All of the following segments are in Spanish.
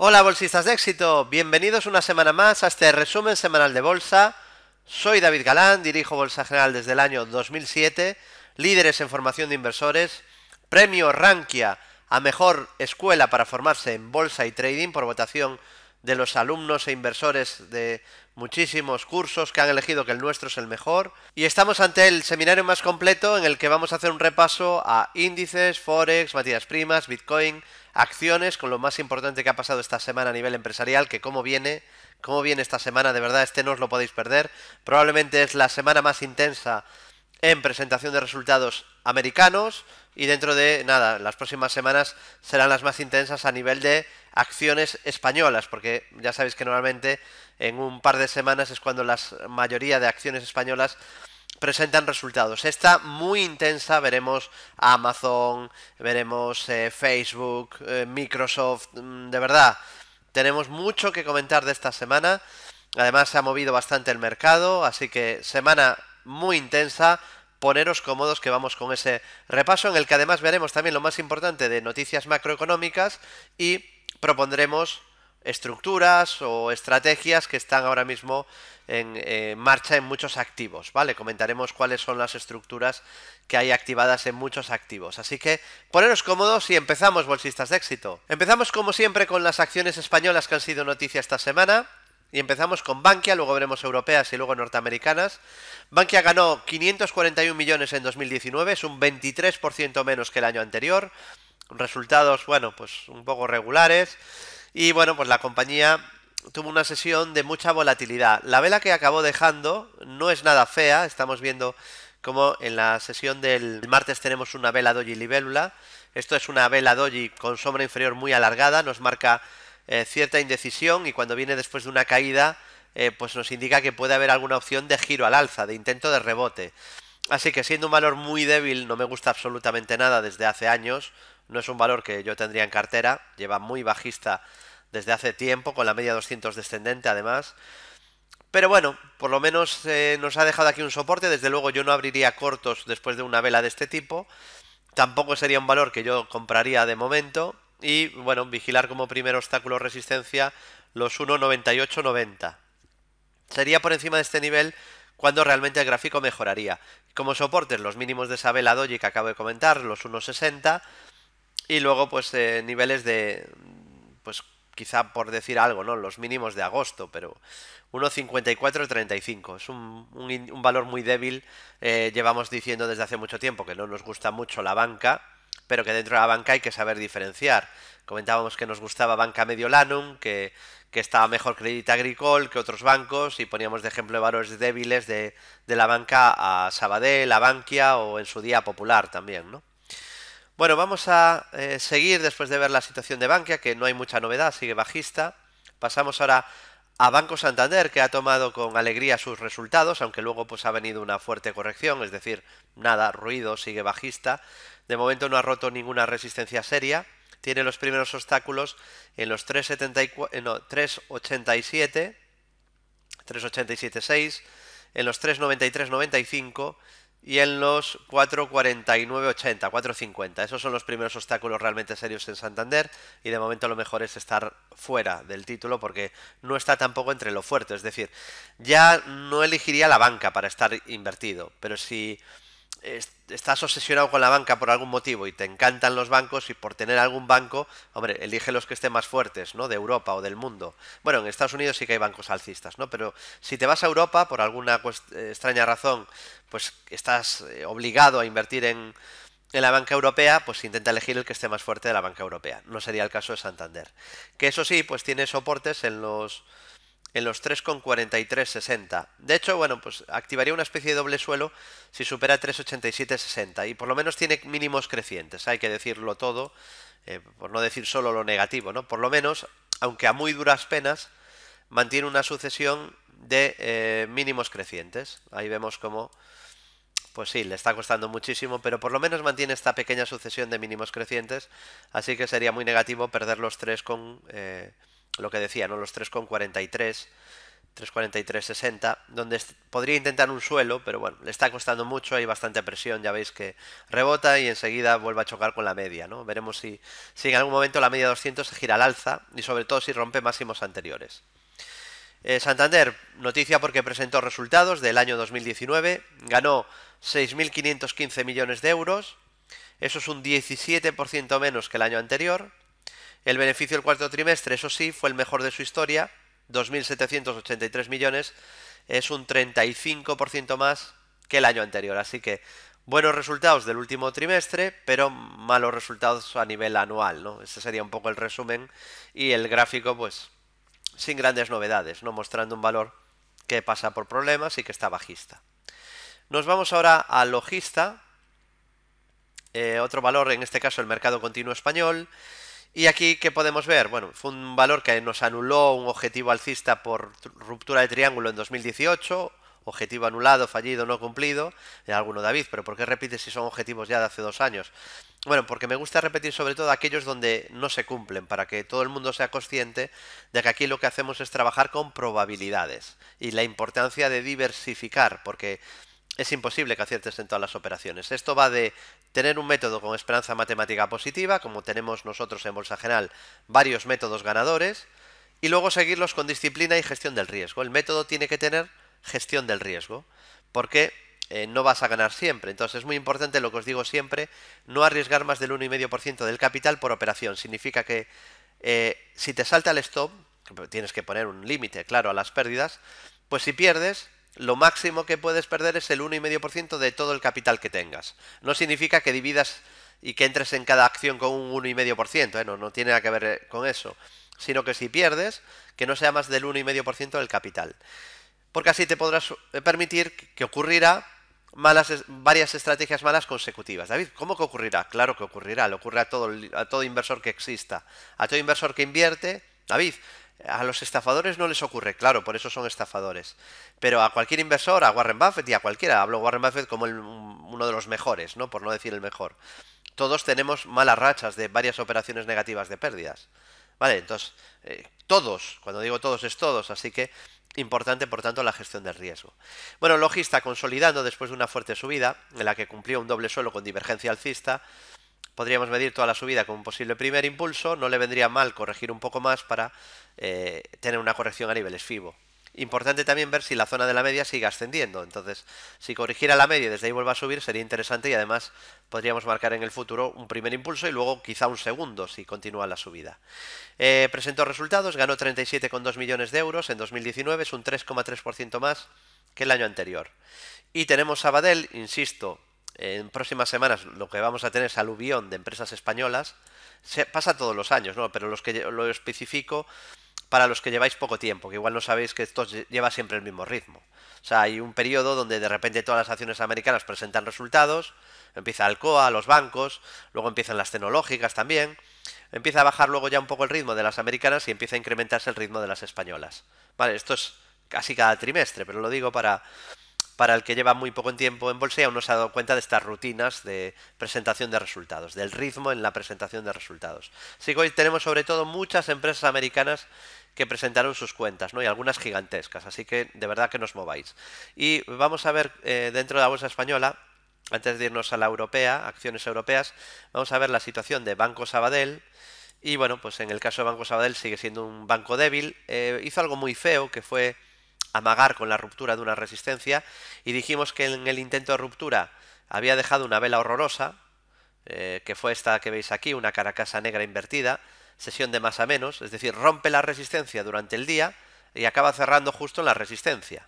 Hola bolsistas de éxito, bienvenidos una semana más a este resumen semanal de bolsa. Soy David Galán, dirijo Bolsa General desde el año 2007, líderes en formación de inversores, premio Rankia a mejor escuela para formarse en bolsa y trading por votación de los alumnos e inversores de muchísimos cursos que han elegido que el nuestro es el mejor. Y estamos ante el seminario más completo en el que vamos a hacer un repaso a índices, forex, materias primas, bitcoin, acciones, con lo más importante que ha pasado esta semana a nivel empresarial, que cómo viene, cómo viene esta semana, de verdad, este no os lo podéis perder. Probablemente es la semana más intensa en presentación de resultados americanos y dentro de nada, las próximas semanas serán las más intensas a nivel de acciones españolas, porque ya sabéis que normalmente en un par de semanas es cuando la mayoría de acciones españolas presentan resultados. Esta muy intensa, veremos Amazon, veremos eh, Facebook, eh, Microsoft, mm, de verdad, tenemos mucho que comentar de esta semana. Además se ha movido bastante el mercado, así que semana muy intensa, poneros cómodos que vamos con ese repaso en el que además veremos también lo más importante de noticias macroeconómicas y propondremos estructuras o estrategias que están ahora mismo eh, en marcha en muchos activos, ¿vale? Comentaremos cuáles son las estructuras que hay activadas en muchos activos. Así que poneros cómodos y empezamos, bolsistas de éxito. Empezamos como siempre con las acciones españolas que han sido noticia esta semana. Y empezamos con Bankia, luego veremos europeas y luego norteamericanas. Bankia ganó 541 millones en 2019, es un 23% menos que el año anterior resultados, bueno, pues un poco regulares. Y bueno, pues la compañía tuvo una sesión de mucha volatilidad. La vela que acabó dejando no es nada fea, estamos viendo como en la sesión del martes tenemos una vela doji libélula. Esto es una vela doji con sombra inferior muy alargada, nos marca eh, cierta indecisión y cuando viene después de una caída, eh, pues nos indica que puede haber alguna opción de giro al alza, de intento de rebote. Así que siendo un valor muy débil, no me gusta absolutamente nada desde hace años, no es un valor que yo tendría en cartera, lleva muy bajista desde hace tiempo, con la media 200 descendente además. Pero bueno, por lo menos eh, nos ha dejado aquí un soporte. Desde luego yo no abriría cortos después de una vela de este tipo. Tampoco sería un valor que yo compraría de momento. Y bueno, vigilar como primer obstáculo resistencia los 1.9890. Sería por encima de este nivel cuando realmente el gráfico mejoraría. Como soportes los mínimos de esa vela doji que acabo de comentar, los 1.60 y luego, pues, eh, niveles de, pues, quizá por decir algo, ¿no? Los mínimos de agosto, pero 1,5435, 35 Es un, un, valor muy débil. Eh, llevamos diciendo desde hace mucho tiempo que no nos gusta mucho la banca, pero que dentro de la banca hay que saber diferenciar. Comentábamos que nos gustaba Banca Mediolanum, que, que estaba mejor Crédito Agricole que otros bancos, y poníamos de ejemplo valores débiles de, de la banca a Sabadell, a Bankia o en su día Popular también, ¿no? Bueno, vamos a eh, seguir después de ver la situación de Bankia, que no hay mucha novedad, sigue bajista. Pasamos ahora a Banco Santander, que ha tomado con alegría sus resultados, aunque luego pues ha venido una fuerte corrección, es decir, nada, ruido, sigue bajista. De momento no ha roto ninguna resistencia seria. Tiene los primeros obstáculos en los 3,74, eh, no, 3,87, 3,87,6, en los 3,93,95 y en los 4.49.80, 4.50. Esos son los primeros obstáculos realmente serios en Santander y de momento lo mejor es estar fuera del título porque no está tampoco entre lo fuerte. Es decir, ya no elegiría la banca para estar invertido, pero si estás obsesionado con la banca por algún motivo y te encantan los bancos y por tener algún banco, hombre, elige los que estén más fuertes, ¿no? De Europa o del mundo. Bueno, en Estados Unidos sí que hay bancos alcistas, ¿no? Pero si te vas a Europa por alguna extraña razón, pues estás eh, obligado a invertir en, en la banca europea, pues intenta elegir el que esté más fuerte de la banca europea. No sería el caso de Santander. Que eso sí, pues tiene soportes en los en los 3,4360. De hecho, bueno, pues activaría una especie de doble suelo si supera 3,8760 y por lo menos tiene mínimos crecientes, hay que decirlo todo, eh, por no decir solo lo negativo, ¿no? Por lo menos, aunque a muy duras penas, mantiene una sucesión de eh, mínimos crecientes. Ahí vemos como, pues sí, le está costando muchísimo, pero por lo menos mantiene esta pequeña sucesión de mínimos crecientes, así que sería muy negativo perder los 3 con... Eh, lo que decía, ¿no? Los 3,43, 60, donde podría intentar un suelo, pero bueno, le está costando mucho, hay bastante presión, ya veis que rebota y enseguida vuelve a chocar con la media, ¿no? Veremos si, si en algún momento la media 200 se gira al alza y sobre todo si rompe máximos anteriores. Eh, Santander, noticia porque presentó resultados del año 2019, ganó 6.515 millones de euros, eso es un 17% menos que el año anterior, el beneficio del cuarto trimestre, eso sí, fue el mejor de su historia, 2.783 millones, es un 35% más que el año anterior. Así que buenos resultados del último trimestre, pero malos resultados a nivel anual, ¿no? Ese sería un poco el resumen y el gráfico, pues, sin grandes novedades, ¿no? Mostrando un valor que pasa por problemas y que está bajista. Nos vamos ahora a logista, eh, otro valor, en este caso el mercado continuo español, y aquí, ¿qué podemos ver? Bueno, fue un valor que nos anuló un objetivo alcista por ruptura de triángulo en 2018, objetivo anulado, fallido, no cumplido, de alguno David, pero ¿por qué repites si son objetivos ya de hace dos años? Bueno, porque me gusta repetir sobre todo aquellos donde no se cumplen, para que todo el mundo sea consciente de que aquí lo que hacemos es trabajar con probabilidades y la importancia de diversificar, porque es imposible que aciertes en todas las operaciones. Esto va de tener un método con esperanza matemática positiva, como tenemos nosotros en Bolsa General varios métodos ganadores, y luego seguirlos con disciplina y gestión del riesgo. El método tiene que tener gestión del riesgo, porque eh, no vas a ganar siempre. Entonces es muy importante lo que os digo siempre, no arriesgar más del 1,5% del capital por operación. Significa que eh, si te salta el stop, tienes que poner un límite, claro, a las pérdidas, pues si pierdes, lo máximo que puedes perder es el 1,5% de todo el capital que tengas. No significa que dividas y que entres en cada acción con un 1,5%, ¿eh? no, no tiene nada que ver eh, con eso, sino que si pierdes, que no sea más del 1,5% del capital. Porque así te podrás eh, permitir que ocurrirá malas, varias estrategias malas consecutivas. David, ¿cómo que ocurrirá? Claro que ocurrirá, le ocurre a todo, a todo inversor que exista, a todo inversor que invierte. David, a los estafadores no les ocurre, claro, por eso son estafadores. Pero a cualquier inversor, a Warren Buffett y a cualquiera, hablo Warren Buffett como uno de los mejores, ¿no? Por no decir el mejor. Todos tenemos malas rachas de varias operaciones negativas de pérdidas. Vale, entonces, eh, todos, cuando digo todos es todos, así que importante, por tanto, la gestión del riesgo. Bueno, Logista consolidando después de una fuerte subida, en la que cumplió un doble suelo con divergencia alcista, Podríamos medir toda la subida como un posible primer impulso, no le vendría mal corregir un poco más para eh, tener una corrección a niveles FIBO. Importante también ver si la zona de la media sigue ascendiendo, entonces si corrigiera la media y desde ahí vuelva a subir sería interesante y además podríamos marcar en el futuro un primer impulso y luego quizá un segundo si continúa la subida. Eh, presentó resultados, ganó 37,2 millones de euros en 2019, es un 3,3% más que el año anterior. Y tenemos a insisto, en próximas semanas lo que vamos a tener es aluvión de empresas españolas. Se, pasa todos los años, ¿no? Pero los que lo especifico para los que lleváis poco tiempo, que igual no sabéis que esto lleva siempre el mismo ritmo. O sea, hay un periodo donde de repente todas las acciones americanas presentan resultados, empieza Alcoa, los bancos, luego empiezan las tecnológicas también, empieza a bajar luego ya un poco el ritmo de las americanas y empieza a incrementarse el ritmo de las españolas. Vale, esto es casi cada trimestre, pero lo digo para para el que lleva muy poco tiempo en bolsa y aún no se ha dado cuenta de estas rutinas de presentación de resultados, del ritmo en la presentación de resultados. Así que hoy tenemos sobre todo muchas empresas americanas que presentaron sus cuentas, ¿no? Y algunas gigantescas, así que de verdad que nos mováis. Y vamos a ver eh, dentro de la bolsa española, antes de irnos a la europea, acciones europeas, vamos a ver la situación de Banco Sabadell. Y bueno, pues en el caso de Banco Sabadell sigue siendo un banco débil. Eh, hizo algo muy feo que fue amagar con la ruptura de una resistencia y dijimos que en el intento de ruptura había dejado una vela horrorosa, eh, que fue esta que veis aquí, una caracasa negra invertida, sesión de más a menos, es decir, rompe la resistencia durante el día y acaba cerrando justo en la resistencia.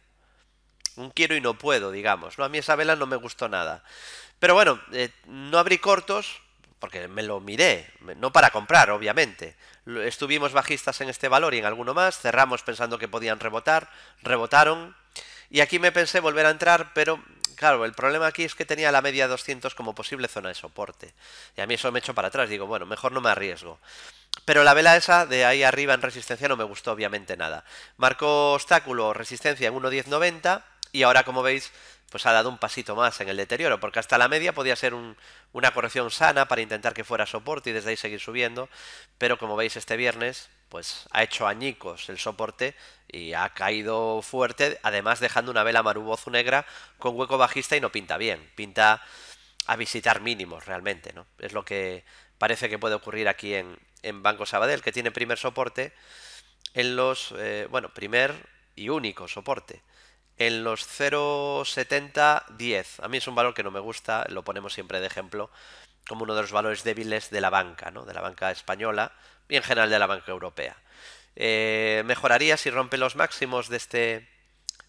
Un quiero y no puedo, digamos. A mí esa vela no me gustó nada. Pero bueno, eh, no abrí cortos porque me lo miré, no para comprar, obviamente. Estuvimos bajistas en este valor y en alguno más, cerramos pensando que podían rebotar, rebotaron, y aquí me pensé volver a entrar, pero claro, el problema aquí es que tenía la media 200 como posible zona de soporte, y a mí eso me echó para atrás, digo, bueno, mejor no me arriesgo. Pero la vela esa de ahí arriba en resistencia no me gustó obviamente nada. Marcó obstáculo, resistencia en 1.1090, y ahora como veis pues ha dado un pasito más en el deterioro, porque hasta la media podía ser una corrección sana para intentar que fuera soporte y desde ahí seguir subiendo, pero como veis este viernes, pues ha hecho añicos el soporte y ha caído fuerte, además dejando una vela marubozu negra con hueco bajista y no pinta bien, pinta a visitar mínimos realmente, ¿no? Es lo que parece que puede ocurrir aquí en, en Banco Sabadell, que tiene primer soporte en los, eh, bueno, primer y único soporte en los 0,70, 10. A mí es un valor que no me gusta, lo ponemos siempre de ejemplo, como uno de los valores débiles de la banca, ¿no? de la banca española y en general de la banca europea. Eh, mejoraría si rompe los máximos de este,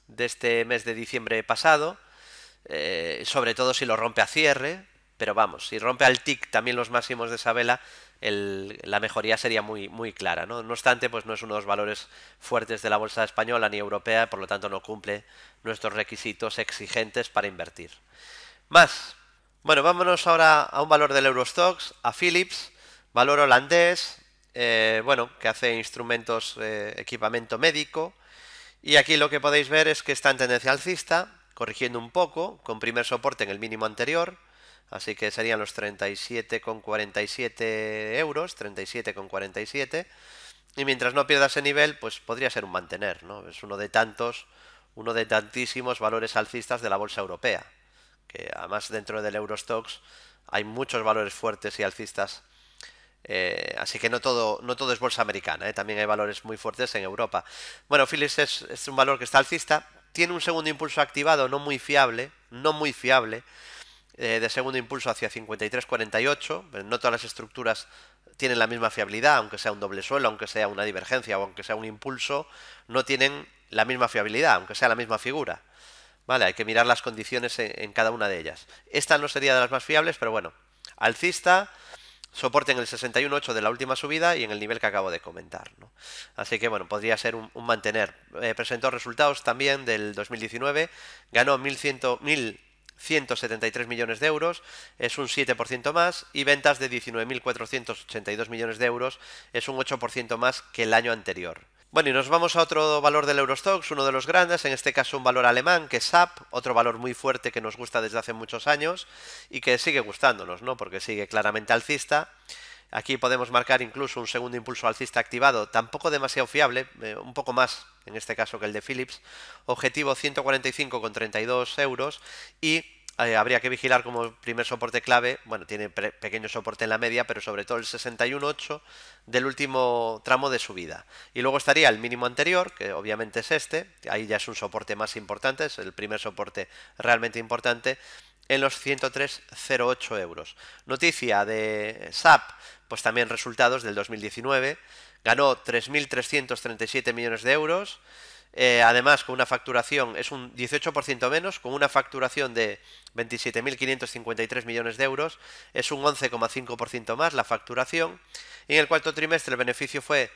de este mes de diciembre pasado, eh, sobre todo si lo rompe a cierre, pero vamos, si rompe al TIC también los máximos de esa vela, la mejoría sería muy, muy clara. ¿no? obstante, pues no es uno de los valores fuertes de la bolsa española ni europea, por lo tanto no cumple nuestros requisitos exigentes para invertir. Más. Bueno, vámonos ahora a un valor del Eurostox, a Philips, valor holandés, eh, bueno, que hace instrumentos, eh, equipamiento médico. Y aquí lo que podéis ver es que está en tendencia alcista, corrigiendo un poco, con primer soporte en el mínimo anterior, Así que serían los 37,47 euros, 37,47. Y mientras no pierda ese nivel, pues podría ser un mantener, ¿no? Es uno de tantos, uno de tantísimos valores alcistas de la bolsa europea. Que además dentro del Eurostox hay muchos valores fuertes y alcistas. Eh, así que no todo, no todo es bolsa americana, ¿eh? también hay valores muy fuertes en Europa. Bueno, Philips es un valor que está alcista, tiene un segundo impulso activado, no muy fiable, no muy fiable. Eh, de segundo impulso hacia 53,48, No todas las estructuras tienen la misma fiabilidad, aunque sea un doble suelo, aunque sea una divergencia o aunque sea un impulso, no tienen la misma fiabilidad, aunque sea la misma figura. Vale, hay que mirar las condiciones en, cada una de ellas. Esta no sería de las más fiables, pero bueno. Alcista, soporte en el 61.8 de la última subida y en el nivel que acabo de comentar. Así que bueno, podría ser un, mantener. Eh, presentó resultados también del 2019, ganó 1.100... 173 millones de euros, es un 7% más, y ventas de 19.482 millones de euros, es un 8% más que el año anterior. Bueno, y nos vamos a otro valor del Eurostox, uno de los grandes, en este caso un valor alemán, que es SAP, otro valor muy fuerte que nos gusta desde hace muchos años y que sigue gustándonos, ¿no? Porque sigue claramente alcista. Aquí podemos marcar incluso un segundo impulso alcista activado, tampoco demasiado fiable, eh, un poco más en este caso que el de Philips. Objetivo 145,32 euros y eh, habría que vigilar como primer soporte clave, bueno, tiene pequeño soporte en la media, pero sobre todo el 61,8 del último tramo de subida. Y luego estaría el mínimo anterior, que obviamente es este, ahí ya es un soporte más importante, es el primer soporte realmente importante, en los 103,08 euros. Noticia de SAP, pues también resultados del 2019. Ganó 3.337 millones de euros. Eh, además, con una facturación, es un 18% menos, con una facturación de 27.553 millones de euros, es un 11,5% más la facturación. Y en el cuarto trimestre el beneficio fue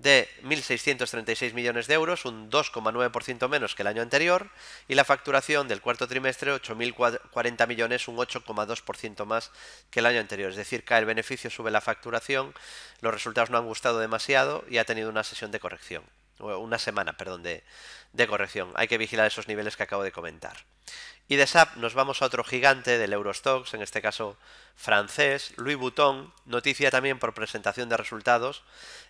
de 1.636 millones de euros, un 2,9% menos que el año anterior, y la facturación del cuarto trimestre 8.040 millones, un 8,2% más que el año anterior. Es decir, cae el beneficio, sube la facturación, los resultados no han gustado demasiado y ha tenido una sesión de corrección, una semana, perdón, de, de corrección. Hay que vigilar esos niveles que acabo de comentar. Y de SAP nos vamos a otro gigante del Eurostox, en este caso francés, Louis Vuitton, noticia también por presentación de resultados.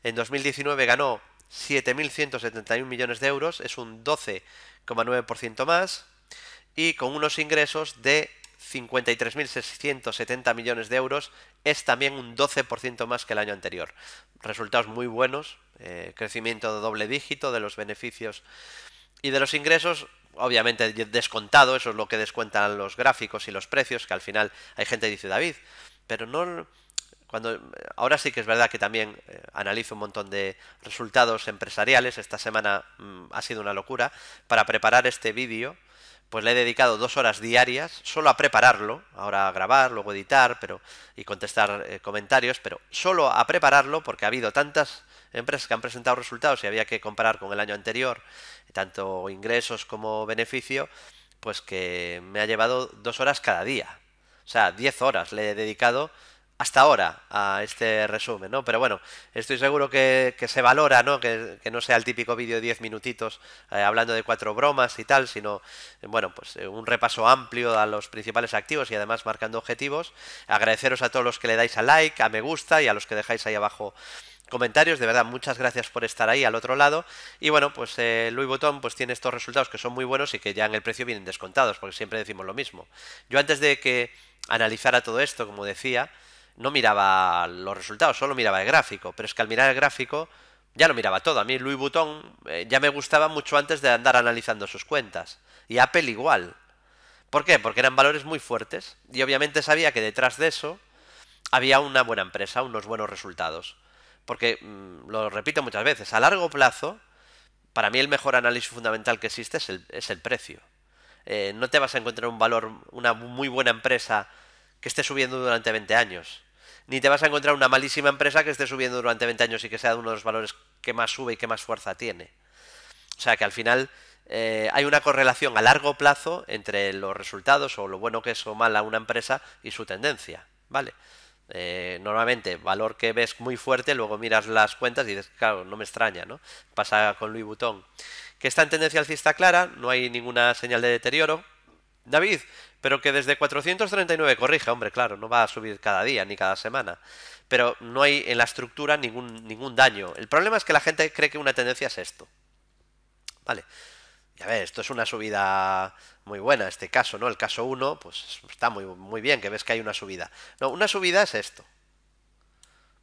En 2019 ganó 7.171 millones de euros, es un 12,9% más, y con unos ingresos de 53.670 millones de euros, es también un 12% más que el año anterior. Resultados muy buenos, eh, crecimiento de doble dígito de los beneficios y de los ingresos, obviamente descontado, eso es lo que descuentan los gráficos y los precios, que al final hay gente que dice, David, pero no... Cuando, ahora sí que es verdad que también eh, analizo un montón de resultados empresariales, esta semana mm, ha sido una locura, para preparar este vídeo pues le he dedicado dos horas diarias solo a prepararlo, ahora a grabar, luego editar, pero y contestar eh, comentarios, pero solo a prepararlo porque ha habido tantas empresas que han presentado resultados y había que comparar con el año anterior, tanto ingresos como beneficio, pues que me ha llevado dos horas cada día. O sea, diez horas le he dedicado hasta ahora a este resumen, ¿no? Pero bueno, estoy seguro que, se valora, ¿no? Que, no sea el típico vídeo de 10 minutitos eh, hablando de cuatro bromas y tal, sino, bueno, pues eh, un repaso amplio a los principales activos y además marcando objetivos. Agradeceros a todos los que le dais a like, a me gusta y a los que dejáis ahí abajo comentarios, de verdad muchas gracias por estar ahí al otro lado y bueno pues eh, Louis Vuitton pues tiene estos resultados que son muy buenos y que ya en el precio vienen descontados porque siempre decimos lo mismo. Yo antes de que analizara todo esto como decía no miraba los resultados, solo miraba el gráfico, pero es que al mirar el gráfico ya lo miraba todo. A mí Louis Vuitton eh, ya me gustaba mucho antes de andar analizando sus cuentas. Y Apple igual. ¿Por qué? Porque eran valores muy fuertes y obviamente sabía que detrás de eso había una buena empresa, unos buenos resultados. Porque, mm, lo repito muchas veces, a largo plazo, para mí el mejor análisis fundamental que existe es el, precio. Eh, no te vas a encontrar un valor, una muy buena empresa que esté subiendo durante 20 años. Ni te vas a encontrar una malísima empresa que esté subiendo durante 20 años y que sea uno de los valores que más sube y que más fuerza tiene. O sea que al final eh, hay una correlación a largo plazo entre los resultados o lo bueno que es o mal a una empresa y su tendencia. ¿Vale? Eh, normalmente, valor que ves muy fuerte, luego miras las cuentas y dices, claro, no me extraña, ¿no? Pasa con Louis Vuitton. Que está en tendencia alcista clara, no hay ninguna señal de deterioro. David, pero que desde 439 corrija, hombre, claro, no va a subir cada día ni cada semana, pero no hay en la estructura ningún, ningún daño. El problema es que la gente cree que una tendencia es esto. Vale. Ya ves, esto es una subida muy buena, este caso, ¿no? El caso 1, pues está muy, muy bien, que ves que hay una subida. No, una subida es esto.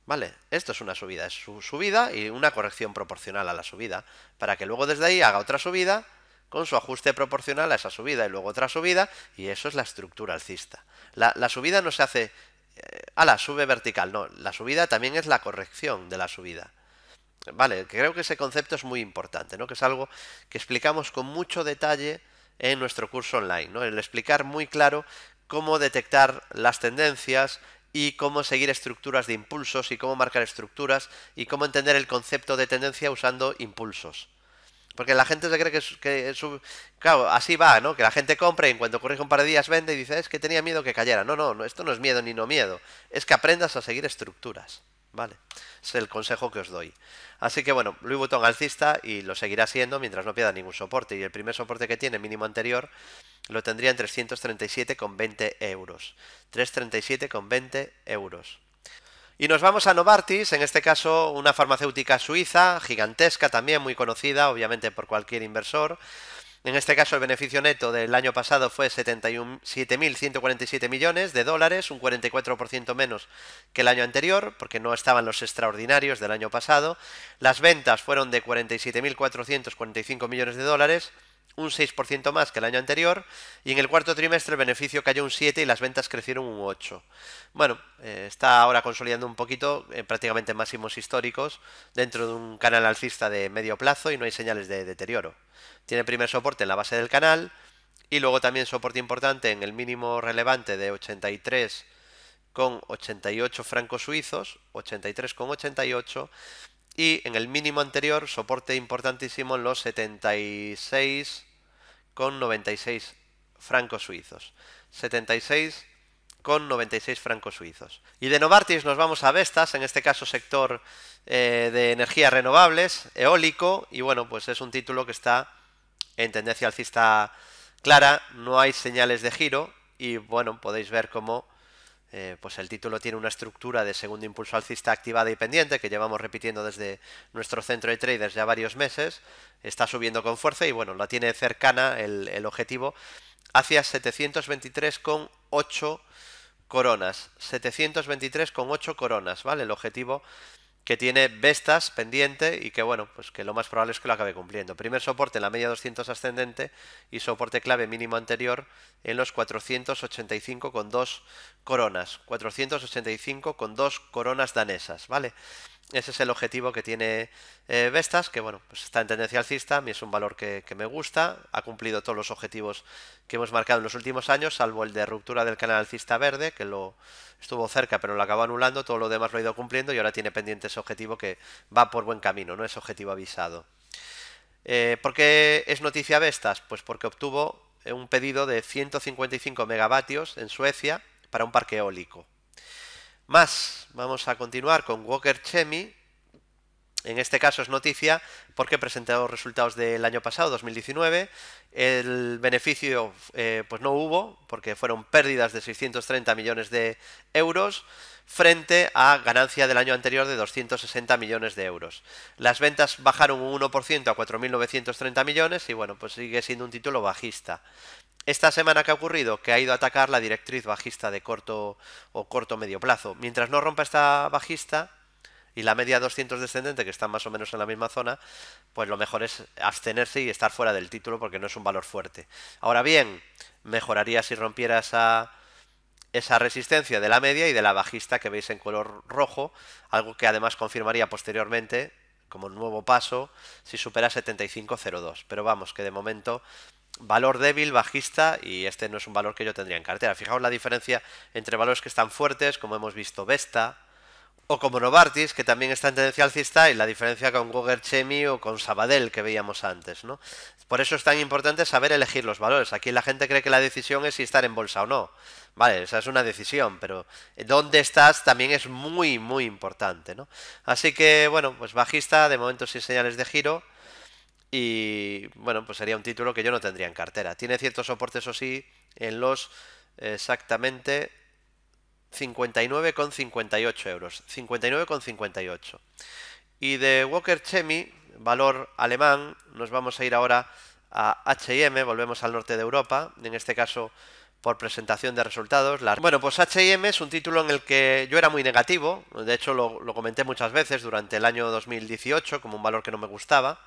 ¿Vale? Esto es una subida, es su subida y una corrección proporcional a la subida, para que luego desde ahí haga otra subida con su ajuste proporcional a esa subida y luego otra subida y eso es la estructura alcista. La, subida no se hace eh, a la sube vertical, no, la subida también es la corrección de la subida. Vale, creo que ese concepto es muy importante, ¿no? Que es algo que explicamos con mucho detalle en nuestro curso online, El explicar muy claro cómo detectar las tendencias y cómo seguir estructuras de impulsos y cómo marcar estructuras y cómo entender el concepto de tendencia usando impulsos. Porque la gente se cree que, es, Claro, así va, ¿no? Que la gente compre y en cuanto corrige un par de días vende y dice, es que tenía miedo que cayera. No, no, no, esto no es miedo ni no miedo. Es que aprendas a seguir estructuras. ¿Vale? Es el consejo que os doy. Así que bueno, Louis Botón alcista y lo seguirá siendo mientras no pierda ningún soporte. Y el primer soporte que tiene, mínimo anterior, lo tendría en 337,20 euros. 337,20 euros. Y nos vamos a Novartis, en este caso una farmacéutica suiza, gigantesca también, muy conocida, obviamente por cualquier inversor. En este caso el beneficio neto del año pasado fue 7.147 millones de dólares, un 44% menos que el año anterior, porque no estaban los extraordinarios del año pasado. Las ventas fueron de 47.445 millones de dólares, un 6% más que el año anterior y en el cuarto trimestre el beneficio cayó un 7 y las ventas crecieron un 8. Bueno, eh, está ahora consolidando un poquito eh, prácticamente máximos históricos dentro de un canal alcista de medio plazo y no hay señales de deterioro. Tiene primer soporte en la base del canal y luego también soporte importante en el mínimo relevante de 83 con 88 francos suizos, 83,88 y en el mínimo anterior, soporte importantísimo en los 76,96 francos suizos. 96 francos suizos. Y de Novartis nos vamos a Vestas, en este caso sector eh, de energías renovables, eólico, y bueno, pues es un título que está en tendencia alcista clara, no hay señales de giro, y bueno, podéis ver cómo eh, pues el título tiene una estructura de segundo impulso alcista activada y pendiente que llevamos repitiendo desde nuestro centro de traders ya varios meses, está subiendo con fuerza y bueno, la tiene cercana el, el objetivo hacia 723,8 coronas, 723,8 coronas, ¿vale? El objetivo que tiene Vestas pendiente y que bueno, pues que lo más probable es que lo acabe cumpliendo. Primer soporte en la media 200 ascendente y soporte clave mínimo anterior en los 485 con dos coronas, 485 con dos coronas danesas, ¿vale? Ese es el objetivo que tiene eh, Vestas, que bueno, pues está en tendencia alcista, a mí es un valor que, me gusta, ha cumplido todos los objetivos que hemos marcado en los últimos años, salvo el de ruptura del canal alcista verde, que lo estuvo cerca pero lo acabó anulando, todo lo demás lo ha ido cumpliendo y ahora tiene pendiente ese objetivo que va por buen camino, no es objetivo avisado. Eh, ¿Por qué es noticia Vestas? Pues porque obtuvo eh, un pedido de 155 megavatios en Suecia para un parque eólico. Más, vamos a continuar con Walker Chemi. En este caso es noticia porque los resultados del año pasado, 2019. El beneficio eh, pues no hubo porque fueron pérdidas de 630 millones de euros frente a ganancia del año anterior de 260 millones de euros. Las ventas bajaron un 1% a 4.930 millones y bueno, pues sigue siendo un título bajista. Esta semana que ha ocurrido, que ha ido a atacar la directriz bajista de corto o corto medio plazo. Mientras no rompa esta bajista y la media 200 descendente, que está más o menos en la misma zona, pues lo mejor es abstenerse y estar fuera del título porque no es un valor fuerte. Ahora bien, mejoraría si rompiera esa, esa resistencia de la media y de la bajista que veis en color rojo, algo que además confirmaría posteriormente como nuevo paso si supera 75.02. Pero vamos, que de momento valor débil, bajista, y este no es un valor que yo tendría en cartera. Fijaos la diferencia entre valores que están fuertes, como hemos visto Vesta, o como Novartis, que también está en tendencia alcista, y la diferencia con Google Chemi o con Sabadell que veíamos antes. ¿no? Por eso es tan importante saber elegir los valores. Aquí la gente cree que la decisión es si estar en bolsa o no. Vale, esa es una decisión, pero dónde estás también es muy, muy importante. ¿no? Así que, bueno, pues bajista, de momento sin señales de giro. Y bueno, pues sería un título que yo no tendría en cartera. Tiene ciertos soportes, eso sí, en los exactamente 59,58 euros. 59,58. Y de Walker Chemi, valor alemán, nos vamos a ir ahora a HM, volvemos al norte de Europa, en este caso por presentación de resultados. Bueno, pues HM es un título en el que yo era muy negativo, de hecho lo comenté muchas veces durante el año 2018 como un valor que no me gustaba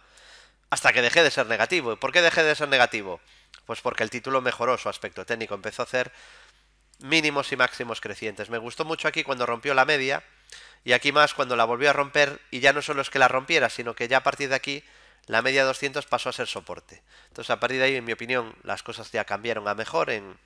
hasta que dejé de ser negativo. ¿Y por qué dejé de ser negativo? Pues porque el título mejoró su aspecto técnico, empezó a hacer mínimos y máximos crecientes. Me gustó mucho aquí cuando rompió la media y aquí más cuando la volvió a romper y ya no solo es que la rompiera, sino que ya a partir de aquí la media 200 pasó a ser soporte. Entonces a partir de ahí, en mi opinión, las cosas ya cambiaron a mejor en,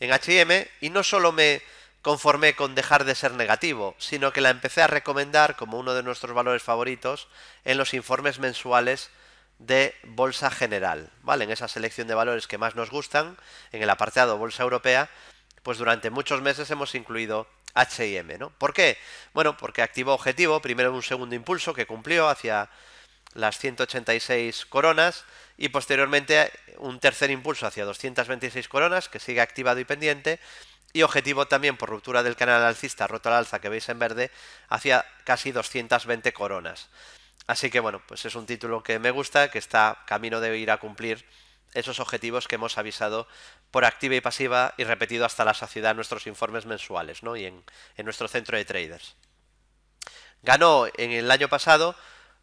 en HM y no solo me conformé con dejar de ser negativo, sino que la empecé a recomendar como uno de nuestros valores favoritos en los informes mensuales de bolsa general, ¿vale? En esa selección de valores que más nos gustan, en el apartado bolsa europea, pues durante muchos meses hemos incluido H&M, ¿no? ¿Por qué? Bueno, porque activó objetivo, primero un segundo impulso que cumplió hacia las 186 coronas y posteriormente un tercer impulso hacia 226 coronas que sigue activado y pendiente y objetivo también por ruptura del canal alcista roto al alza que veis en verde hacia casi 220 coronas. Así que bueno, pues es un título que me gusta, que está camino de ir a cumplir esos objetivos que hemos avisado por activa y pasiva y repetido hasta la saciedad en nuestros informes mensuales ¿no? y en, en nuestro centro de traders. Ganó en el año pasado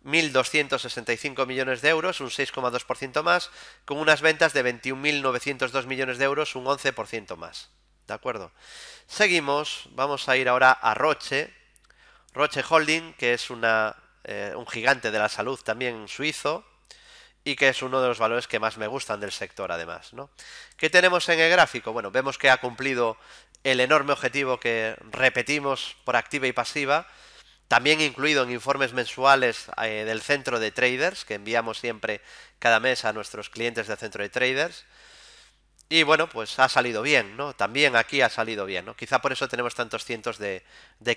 1.265 millones de euros, un 6,2% más, con unas ventas de 21.902 millones de euros, un 11% más. ¿De acuerdo? Seguimos, vamos a ir ahora a Roche. Roche Holding, que es una eh, un gigante de la salud también suizo, y que es uno de los valores que más me gustan del sector además. ¿no? ¿Qué tenemos en el gráfico? Bueno, vemos que ha cumplido el enorme objetivo que repetimos por activa y pasiva, también incluido en informes mensuales eh, del centro de traders, que enviamos siempre cada mes a nuestros clientes del centro de traders, y bueno, pues ha salido bien, ¿no? También aquí ha salido bien, ¿no? Quizá por eso tenemos tantos cientos de,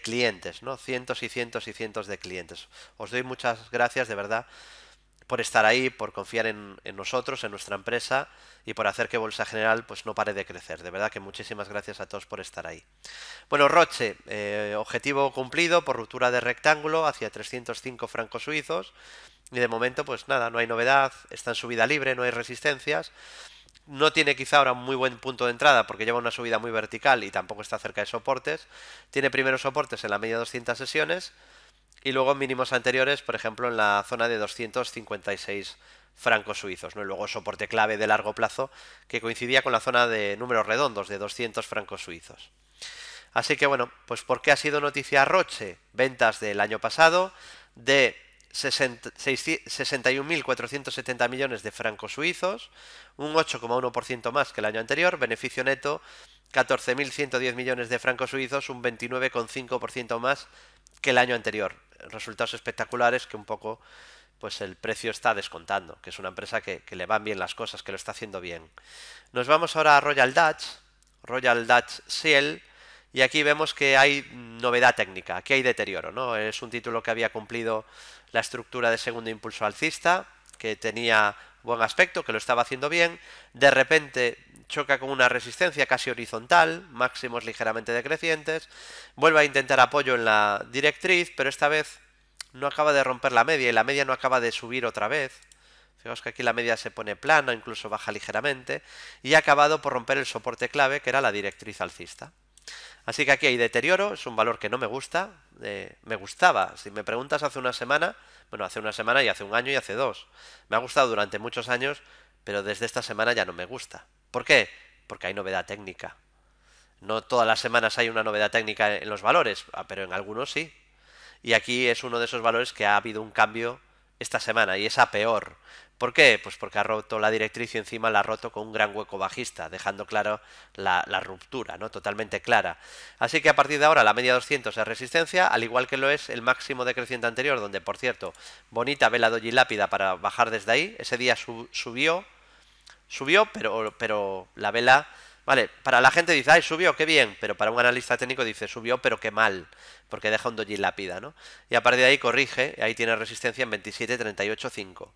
clientes, ¿no? Cientos y cientos y cientos de clientes. Os doy muchas gracias, de verdad, por estar ahí, por confiar en, nosotros, en nuestra empresa y por hacer que Bolsa General pues no pare de crecer. De verdad que muchísimas gracias a todos por estar ahí. Bueno, Roche, eh, objetivo cumplido por ruptura de rectángulo hacia 305 francos suizos y de momento pues nada, no hay novedad, está en subida libre, no hay resistencias no tiene quizá ahora un muy buen punto de entrada porque lleva una subida muy vertical y tampoco está cerca de soportes. Tiene primeros soportes en la media 200 sesiones y luego mínimos anteriores, por ejemplo, en la zona de 256 francos suizos, ¿no? Y luego soporte clave de largo plazo que coincidía con la zona de números redondos de 200 francos suizos. Así que bueno, pues ¿por qué ha sido noticia Roche? Ventas del año pasado, de 61.470 millones de francos suizos, un 8,1% más que el año anterior, beneficio neto 14.110 millones de francos suizos, un 29,5% más que el año anterior. Resultados espectaculares que un poco pues el precio está descontando, que es una empresa que, que le van bien las cosas, que lo está haciendo bien. Nos vamos ahora a Royal Dutch, Royal Dutch Shell, y aquí vemos que hay novedad técnica, aquí hay deterioro, ¿no? Es un título que había cumplido la estructura de segundo impulso alcista, que tenía buen aspecto, que lo estaba haciendo bien, de repente choca con una resistencia casi horizontal, máximos ligeramente decrecientes, vuelve a intentar apoyo en la directriz, pero esta vez no acaba de romper la media y la media no acaba de subir otra vez. Fijaos que aquí la media se pone plana, incluso baja ligeramente, y ha acabado por romper el soporte clave que era la directriz alcista. Así que aquí hay deterioro, es un valor que no me gusta, me gustaba. Si me preguntas hace una semana, bueno, hace una semana y hace un año y hace dos. Me ha gustado durante muchos años, pero desde esta semana ya no me gusta. ¿Por qué? Porque hay novedad técnica. No todas las semanas hay una novedad técnica en los valores, ah, pero en algunos sí. Y aquí es uno de esos valores que ha habido un cambio esta semana y es a peor. ¿Por qué? Pues porque ha roto la directriz y encima la ha roto con un gran hueco bajista, dejando claro la, la, ruptura, ¿no? Totalmente clara. Así que a partir de ahora la media 200 es resistencia, al igual que lo es el máximo decreciente anterior, donde por cierto, bonita vela doji lápida para bajar desde ahí. Ese día subió, subió, pero, pero la vela... Vale, para la gente dice, ay, subió, qué bien, pero para un analista técnico dice, subió, pero qué mal porque deja un doji lápida, ¿no? Y a partir de ahí corrige, ahí tiene resistencia en 27.385...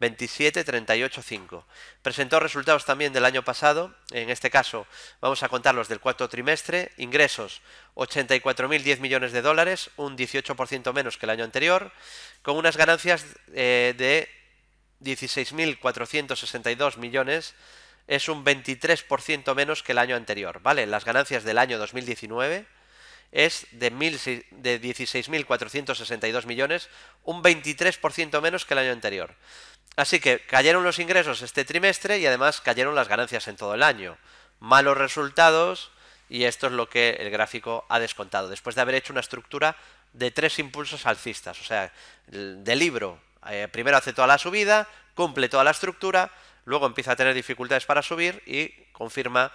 ...27.385... Presentó resultados también del año pasado, en este caso vamos a contarlos del cuarto trimestre, ingresos 84.010 millones de dólares, un 18% menos que el año anterior, con unas ganancias eh, de 16.462 millones es un 23% menos que el año anterior, ¿vale? Las ganancias del año 2019 es de, 16.462 millones, un 23% menos que el año anterior. Así que cayeron los ingresos este trimestre y además cayeron las ganancias en todo el año. Malos resultados y esto es lo que el gráfico ha descontado, después de haber hecho una estructura de tres impulsos alcistas, o sea, de libro. Eh, primero hace toda la subida, cumple toda la estructura, luego empieza a tener dificultades para subir y confirma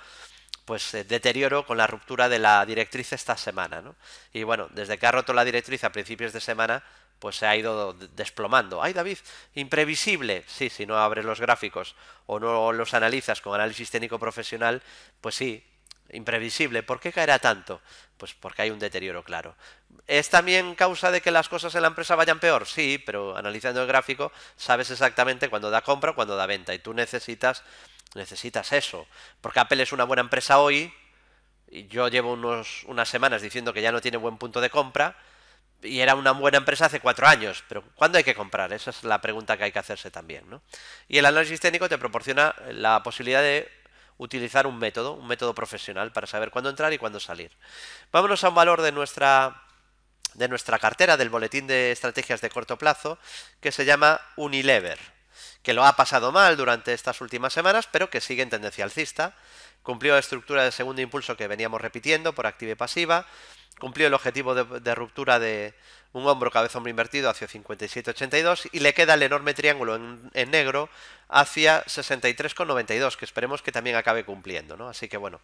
pues eh, deterioro con la ruptura de la directriz esta semana. ¿no? Y bueno, desde que ha roto la directriz a principios de semana, pues se ha ido desplomando. ¡Ay, David! Imprevisible. Sí, si no abres los gráficos o no los analizas con análisis técnico profesional, pues sí, imprevisible. ¿Por qué caerá tanto? Pues porque hay un deterioro claro. ¿Es también causa de que las cosas en la empresa vayan peor? Sí, pero analizando el gráfico sabes exactamente cuándo da compra, cuándo da venta y tú necesitas Necesitas eso. Porque Apple es una buena empresa hoy. Y yo llevo unos, unas semanas diciendo que ya no tiene buen punto de compra. Y era una buena empresa hace cuatro años. Pero ¿cuándo hay que comprar? Esa es la pregunta que hay que hacerse también. ¿no? Y el análisis técnico te proporciona la posibilidad de utilizar un método, un método profesional para saber cuándo entrar y cuándo salir. Vámonos a un valor de nuestra de nuestra cartera del boletín de estrategias de corto plazo que se llama Unilever que lo ha pasado mal durante estas últimas semanas, pero que sigue en tendencia alcista. Cumplió la estructura de segundo impulso que veníamos repitiendo por activa y pasiva. Cumplió el objetivo de, ruptura de un hombro cabeza hombro invertido hacia 57.82 y le queda el enorme triángulo en, negro hacia 63,92 que esperemos que también acabe cumpliendo. ¿no? Así que bueno,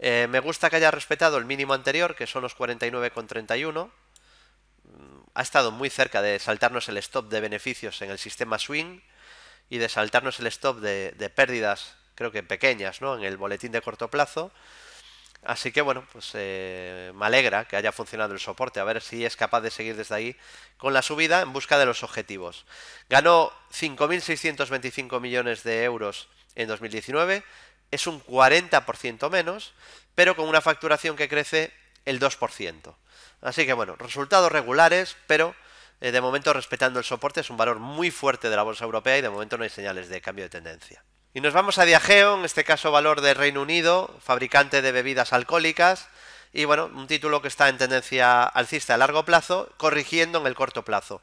eh, me gusta que haya respetado el mínimo anterior que son los 49,31 mm, ha estado muy cerca de saltarnos el stop de beneficios en el sistema swing, y de saltarnos el stop de, pérdidas, creo que pequeñas, ¿no? En el boletín de corto plazo. Así que bueno, pues eh, me alegra que haya funcionado el soporte, a ver si es capaz de seguir desde ahí con la subida en busca de los objetivos. Ganó 5.625 millones de euros en 2019, es un 40% menos, pero con una facturación que crece el 2%. Así que bueno, resultados regulares, pero eh, de momento respetando el soporte, es un valor muy fuerte de la bolsa europea y de momento no hay señales de cambio de tendencia. Y nos vamos a Diageo, en este caso valor de Reino Unido, fabricante de bebidas alcohólicas, y bueno, un título que está en tendencia alcista a largo plazo, corrigiendo en el corto plazo.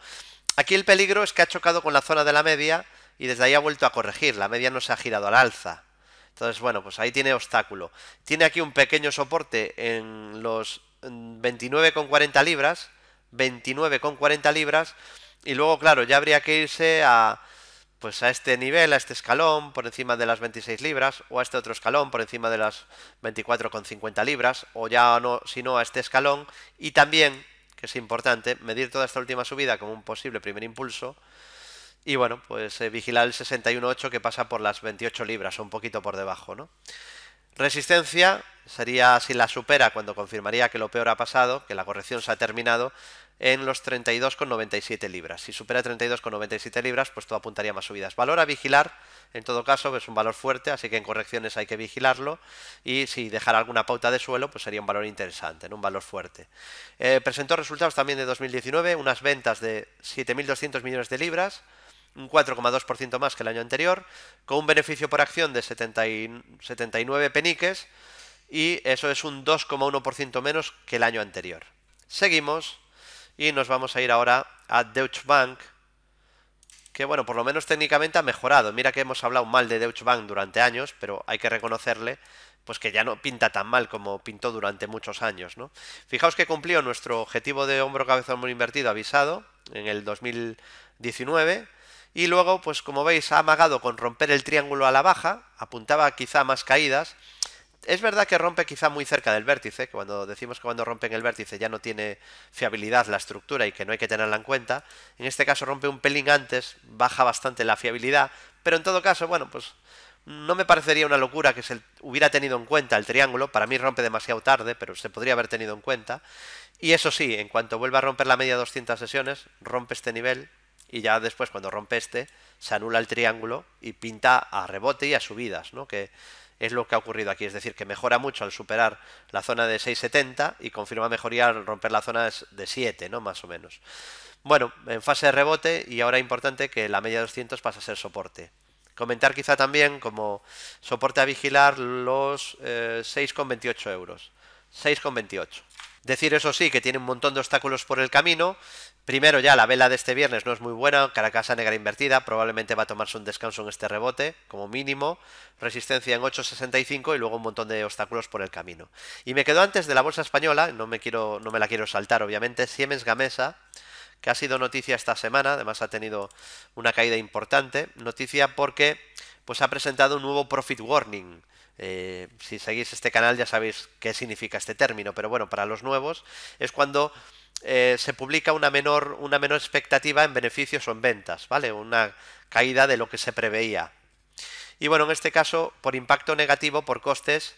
Aquí el peligro es que ha chocado con la zona de la media y desde ahí ha vuelto a corregir, la media no se ha girado al alza. Entonces, bueno, pues ahí tiene obstáculo. Tiene aquí un pequeño soporte en los 29,40 mm, libras, 29,40 libras. Y luego, claro, ya habría que irse a, pues a este nivel, a este escalón, por encima de las 26 libras, o a este otro escalón, por encima de las 24,50 libras, o ya no, si no, a este escalón. Y también, que es importante, medir toda esta última subida como un posible primer impulso. Y bueno, pues eh, vigilar el 61.8 que pasa por las 28 libras, o un poquito por debajo, ¿no? Resistencia sería si la supera cuando confirmaría que lo peor ha pasado, que la corrección se ha terminado, en los 32,97 libras. Si supera 32,97 libras, pues todo apuntaría más subidas. Valor a vigilar, en todo caso, es un valor fuerte, así que en correcciones hay que vigilarlo. Y si dejara alguna pauta de suelo, pues sería un valor interesante, un valor fuerte. Eh, presentó resultados también de 2019, unas ventas de 7.200 millones de libras, un 4,2% más que el año anterior, con un beneficio por acción de 79 peniques y eso es un 2,1% menos que el año anterior. Seguimos y nos vamos a ir ahora a Deutsche Bank, que bueno, por lo menos técnicamente ha mejorado. Mira que hemos hablado mal de Deutsche Bank durante años, pero hay que reconocerle pues que ya no pinta tan mal como pintó durante muchos años, ¿no? Fijaos que cumplió nuestro objetivo de hombro cabeza muy invertido avisado en el 2019 y luego, pues como veis, ha amagado con romper el triángulo a la baja, apuntaba quizá más caídas. Es verdad que rompe quizá muy cerca del vértice, que cuando decimos que cuando rompen el vértice ya no tiene fiabilidad la estructura y que no hay que tenerla en cuenta. En este caso rompe un pelín antes, baja bastante la fiabilidad, pero en todo caso, bueno, pues no me parecería una locura que se hubiera tenido en cuenta el triángulo, para mí rompe demasiado tarde, pero se podría haber tenido en cuenta. Y eso sí, en cuanto vuelva a romper la media 200 sesiones, rompe este nivel, y ya después cuando rompe este se anula el triángulo y pinta a rebote y a subidas, ¿no? que es lo que ha ocurrido aquí, es decir, que mejora mucho al superar la zona de 6,70 y confirma mejoría al romper la zona de 7, ¿no? más o menos. Bueno, en fase de rebote y ahora importante que la media de 200 pasa a ser soporte. Comentar quizá también como soporte a vigilar los 6,28 eh, euros. 6,28. Decir eso sí, que tiene un montón de obstáculos por el camino Primero ya la vela de este viernes no es muy buena, Caracasa negra invertida, probablemente va a tomarse un descanso en este rebote, como mínimo, resistencia en 8.65 y luego un montón de obstáculos por el camino. Y me quedo antes de la bolsa española, no me, quiero, no me la quiero saltar obviamente, Siemens Gamesa, que ha sido noticia esta semana, además ha tenido una caída importante, noticia porque pues ha presentado un nuevo profit warning. Eh, si seguís este canal ya sabéis qué significa este término, pero bueno, para los nuevos es cuando eh, se publica una menor, una menor expectativa en beneficios o en ventas, ¿vale? Una caída de lo que se preveía. Y bueno, en este caso, por impacto negativo, por costes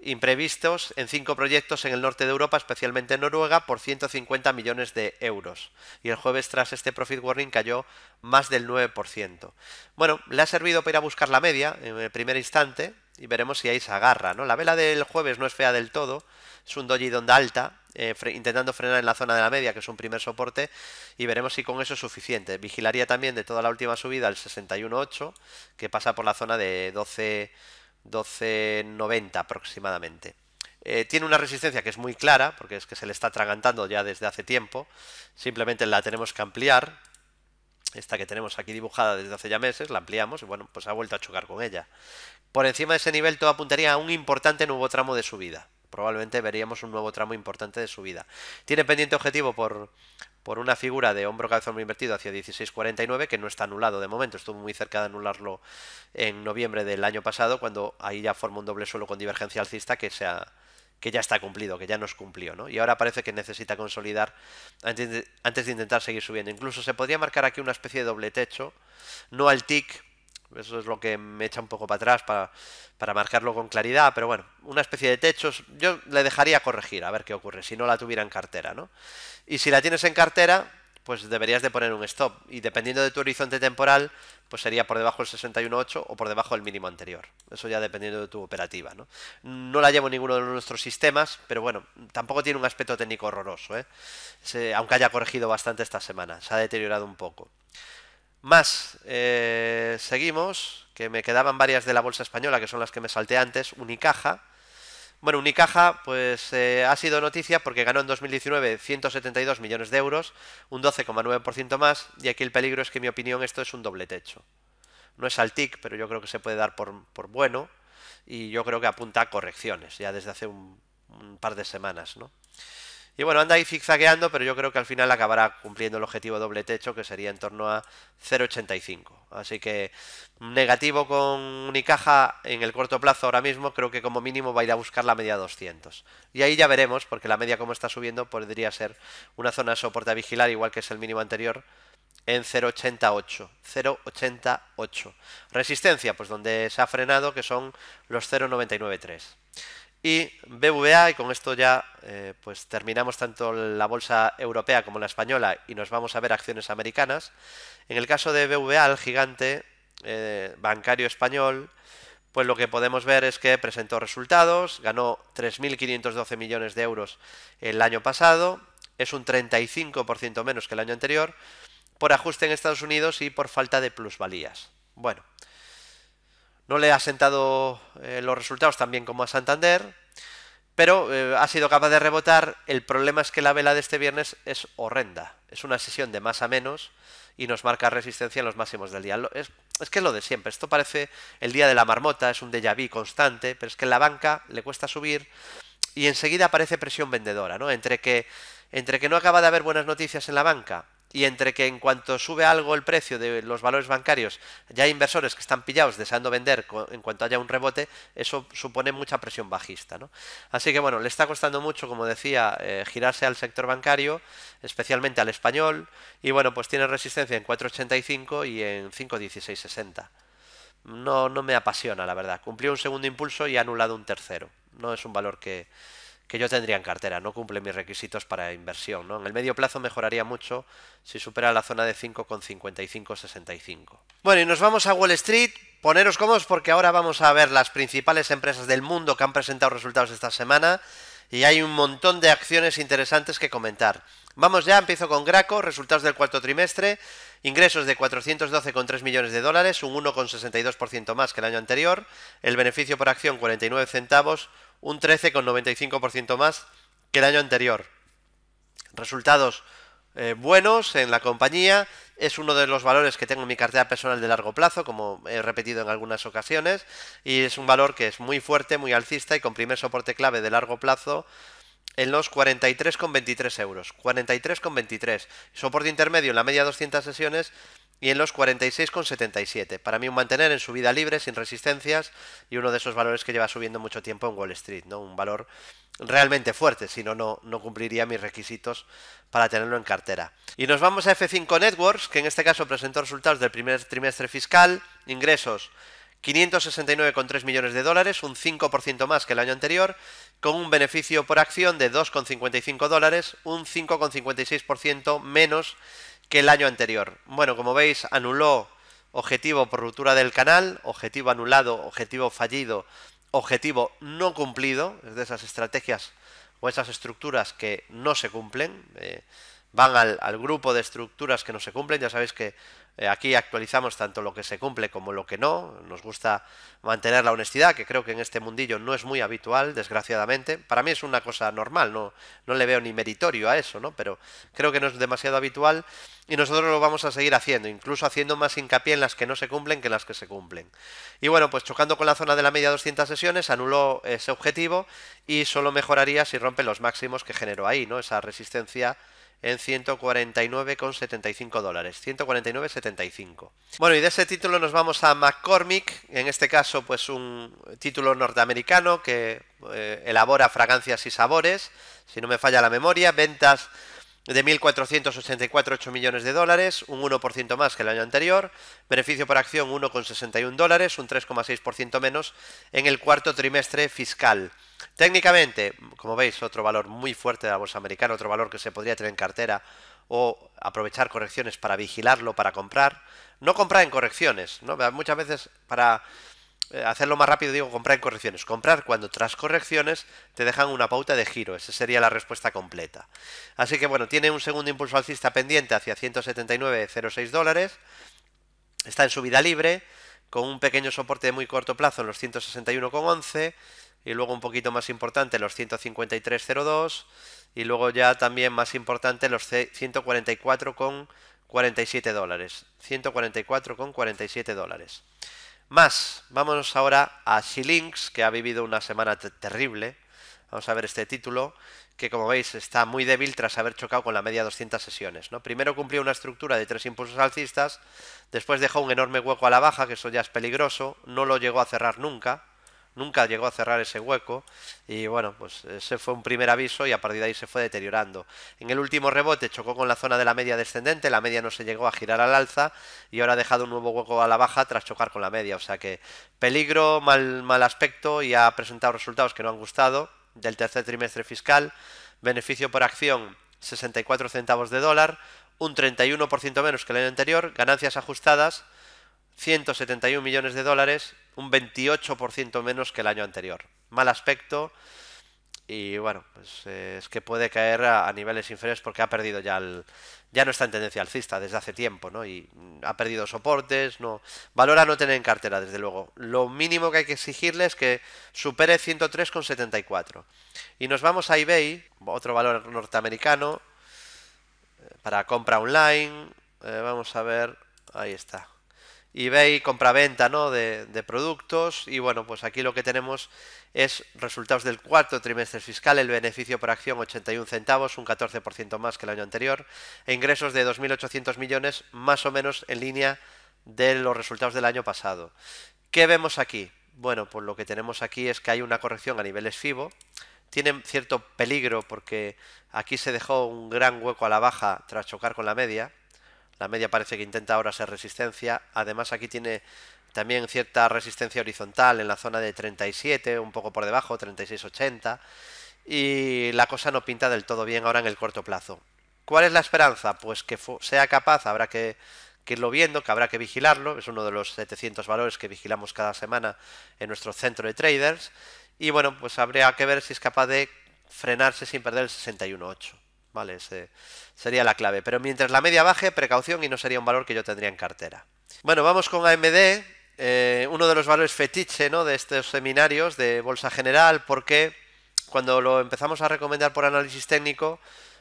imprevistos en cinco proyectos en el norte de Europa, especialmente en Noruega, por 150 millones de euros. Y el jueves tras este profit warning cayó más del 9%. Bueno, le ha servido para ir a buscar la media en el primer instante, y veremos si ahí se agarra, ¿no? La vela del jueves no es fea del todo, es un doji donde alta, eh, intentando frenar en la zona de la media, que es un primer soporte, y veremos si con eso es suficiente. Vigilaría también de toda la última subida el 61.8, que pasa por la zona de 12.90 aproximadamente. Eh, tiene una resistencia que es muy clara, porque es que se le está atragantando ya desde hace tiempo, simplemente la tenemos que ampliar, esta que tenemos aquí dibujada desde hace ya meses, la ampliamos y bueno, pues ha vuelto a chocar con ella. Por encima de ese nivel todo apuntaría a un importante nuevo tramo de subida. Probablemente veríamos un nuevo tramo importante de subida. Tiene pendiente objetivo por, por una figura de hombro hombro invertido hacia 16.49 que no está anulado de momento, estuvo muy cerca de anularlo en noviembre del año pasado cuando ahí ya forma un doble suelo con divergencia alcista que, sea, que ya está cumplido, que ya nos cumplió, Y ahora parece que necesita consolidar antes de, antes de intentar seguir subiendo. Incluso se podría marcar aquí una especie de doble techo, no al TIC, eso es lo que me echa un poco para atrás para, marcarlo con claridad, pero bueno, una especie de techos. Yo le dejaría corregir, a ver qué ocurre, si no la tuviera en cartera, ¿no? Y si la tienes en cartera, pues deberías de poner un stop. Y dependiendo de tu horizonte temporal, pues sería por debajo del 61.8 o por debajo del mínimo anterior. Eso ya dependiendo de tu operativa, ¿no? No la llevo ninguno de nuestros sistemas, pero bueno, tampoco tiene un aspecto técnico horroroso, ¿eh? aunque haya corregido bastante esta semana, se ha deteriorado un poco. Más, eh, seguimos, que me quedaban varias de la bolsa española, que son las que me salté antes, Unicaja. Bueno, Unicaja pues eh, ha sido noticia porque ganó en 2019 172 millones de euros, un 12,9% más, y aquí el peligro es que en mi opinión esto es un doble techo. No es al TIC, pero yo creo que se puede dar por, bueno y yo creo que apunta a correcciones ya desde hace un, un par de semanas. ¿no? Y bueno, anda ahí zigzagueando, pero yo creo que al final acabará cumpliendo el objetivo doble techo, que sería en torno a 0,85. Así que negativo con Unicaja en el corto plazo ahora mismo, creo que como mínimo va a ir a buscar la media 200. Y ahí ya veremos, porque la media como está subiendo podría ser una zona de soporte a vigilar, igual que es el mínimo anterior, en 0,88. 0,88. Resistencia, pues donde se ha frenado, que son los 0,993. Y BVA, y con esto ya eh, pues terminamos tanto la bolsa europea como la española y nos vamos a ver acciones americanas. En el caso de BVA, el gigante eh, bancario español, pues lo que podemos ver es que presentó resultados, ganó 3.512 millones de euros el año pasado, es un 35% menos que el año anterior, por ajuste en Estados Unidos y por falta de plusvalías. Bueno, no le ha sentado eh, los resultados tan bien como a Santander, pero eh, ha sido capaz de rebotar. El problema es que la vela de este viernes es horrenda. Es una sesión de más a menos y nos marca resistencia en los máximos del día. Es, que es lo de siempre. Esto parece el día de la marmota, es un déjà vu constante, pero es que en la banca le cuesta subir y enseguida aparece presión vendedora, ¿no? Entre que, entre que no acaba de haber buenas noticias en la banca y entre que en cuanto sube algo el precio de los valores bancarios, ya hay inversores que están pillados deseando vender en cuanto haya un rebote, eso supone mucha presión bajista. ¿no? Así que bueno, le está costando mucho, como decía, eh, girarse al sector bancario, especialmente al español, y bueno, pues tiene resistencia en 4,85 y en 5,1660. No, no me apasiona, la verdad. Cumplió un segundo impulso y ha anulado un tercero. No es un valor que, que yo tendría en cartera, no cumple mis requisitos para inversión. ¿no? En el medio plazo mejoraría mucho si supera la zona de 5,55-65. Bueno, y nos vamos a Wall Street. Poneros cómodos porque ahora vamos a ver las principales empresas del mundo que han presentado resultados esta semana y hay un montón de acciones interesantes que comentar. Vamos ya, empiezo con Graco, resultados del cuarto trimestre, ingresos de 412,3 millones de dólares, un 1,62% más que el año anterior, el beneficio por acción 49 centavos, un 13,95% más que el año anterior. Resultados eh, buenos en la compañía, es uno de los valores que tengo en mi cartera personal de largo plazo, como he repetido en algunas ocasiones, y es un valor que es muy fuerte, muy alcista y con primer soporte clave de largo plazo en los 43,23 euros. 43,23. Soporte intermedio en la media 200 sesiones y en los 46,77. Para mí un mantener en su vida libre, sin resistencias, y uno de esos valores que lleva subiendo mucho tiempo en Wall Street, ¿no? Un valor realmente fuerte, si no, no cumpliría mis requisitos para tenerlo en cartera. Y nos vamos a F5 Networks, que en este caso presentó resultados del primer trimestre fiscal, ingresos 569,3 millones de dólares, un 5% más que el año anterior, con un beneficio por acción de 2,55 dólares, un 5,56% menos que el año anterior. Bueno, como veis, anuló objetivo por ruptura del canal, objetivo anulado, objetivo fallido, objetivo no cumplido, es de esas estrategias o esas estructuras que no se cumplen, eh, van al, grupo de estructuras que no se cumplen, ya sabéis que eh, aquí actualizamos tanto lo que se cumple como lo que no. Nos gusta mantener la honestidad, que creo que en este mundillo no es muy habitual, desgraciadamente. Para mí es una cosa normal, no, no le veo ni meritorio a eso, ¿no? Pero creo que no es demasiado habitual y nosotros lo vamos a seguir haciendo, incluso haciendo más hincapié en las que no se cumplen que en las que se cumplen. Y bueno, pues chocando con la zona de la media 200 sesiones, anuló ese objetivo y solo mejoraría si rompe los máximos que generó ahí, ¿no? Esa resistencia en 149,75 dólares. 149,75. Bueno, y de ese título nos vamos a McCormick, en este caso pues un título norteamericano que eh, elabora fragancias y sabores, si no me falla la memoria, ventas de 1.484,8 millones de dólares, un 1% más que el año anterior, beneficio por acción 1,61 dólares, un 3,6% menos en el cuarto trimestre fiscal. Técnicamente, como veis, otro valor muy fuerte de la bolsa americana, otro valor que se podría tener en cartera o aprovechar correcciones para vigilarlo, para comprar. No comprar en correcciones, ¿no? muchas veces para eh, hacerlo más rápido, digo, comprar en correcciones. Comprar cuando tras correcciones te dejan una pauta de giro. Esa sería la respuesta completa. Así que bueno, tiene un segundo impulso alcista pendiente hacia 179,06 dólares. Está en subida libre, con un pequeño soporte de muy corto plazo en los 161,11 y luego un poquito más importante los 153,02 y luego ya también más importante los 144,47 dólares. 144,47 dólares. Más, vámonos ahora a Xilinx, que ha vivido una semana terrible. Vamos a ver este título, que como veis está muy débil tras haber chocado con la media 200 sesiones. ¿no? Primero cumplió una estructura de tres impulsos alcistas, después dejó un enorme hueco a la baja, que eso ya es peligroso, no lo llegó a cerrar nunca, nunca llegó a cerrar ese hueco y bueno, pues ese fue un primer aviso y a partir de ahí se fue deteriorando. En el último rebote chocó con la zona de la media descendente, la media no se llegó a girar al alza y ahora ha dejado un nuevo hueco a la baja tras chocar con la media, o sea que peligro, mal, mal aspecto y ha presentado resultados que no han gustado del tercer trimestre fiscal, beneficio por acción 64 centavos de dólar, un 31% menos que el año anterior, ganancias ajustadas 171 millones de dólares un 28% menos que el año anterior. Mal aspecto y bueno, pues eh, es que puede caer a, niveles inferiores porque ha perdido ya ya no está en tendencia alcista desde hace tiempo, ¿no? Y ha perdido soportes, no valora no tener en cartera desde luego. Lo mínimo que hay que exigirle es que supere 103,74. Y nos vamos a eBay, otro valor norteamericano eh, para compra online. Eh, vamos a ver, ahí está eBay, compraventa ¿no? de, de productos. Y bueno, pues aquí lo que tenemos es resultados del cuarto trimestre fiscal, el beneficio por acción 81 centavos, un 14% más que el año anterior, e ingresos de 2.800 millones, más o menos en línea de los resultados del año pasado. ¿Qué vemos aquí? Bueno, pues lo que tenemos aquí es que hay una corrección a niveles FIBO, tienen cierto peligro porque aquí se dejó un gran hueco a la baja tras chocar con la media, la media parece que intenta ahora ser resistencia. Además aquí tiene también cierta resistencia horizontal en la zona de 37, un poco por debajo, 36,80. Y la cosa no pinta del todo bien ahora en el corto plazo. ¿Cuál es la esperanza? Pues que sea capaz, habrá que, que irlo viendo, que habrá que vigilarlo. Es uno de los 700 valores que vigilamos cada semana en nuestro centro de traders. Y bueno, pues habría que ver si es capaz de frenarse sin perder el 61.8. ¿vale? sería la clave. Pero mientras la media baje, precaución y no sería un valor que yo tendría en cartera. Bueno, vamos con AMD, eh, uno de los valores fetiche ¿no? de estos seminarios de Bolsa General, porque cuando lo empezamos a recomendar por análisis técnico,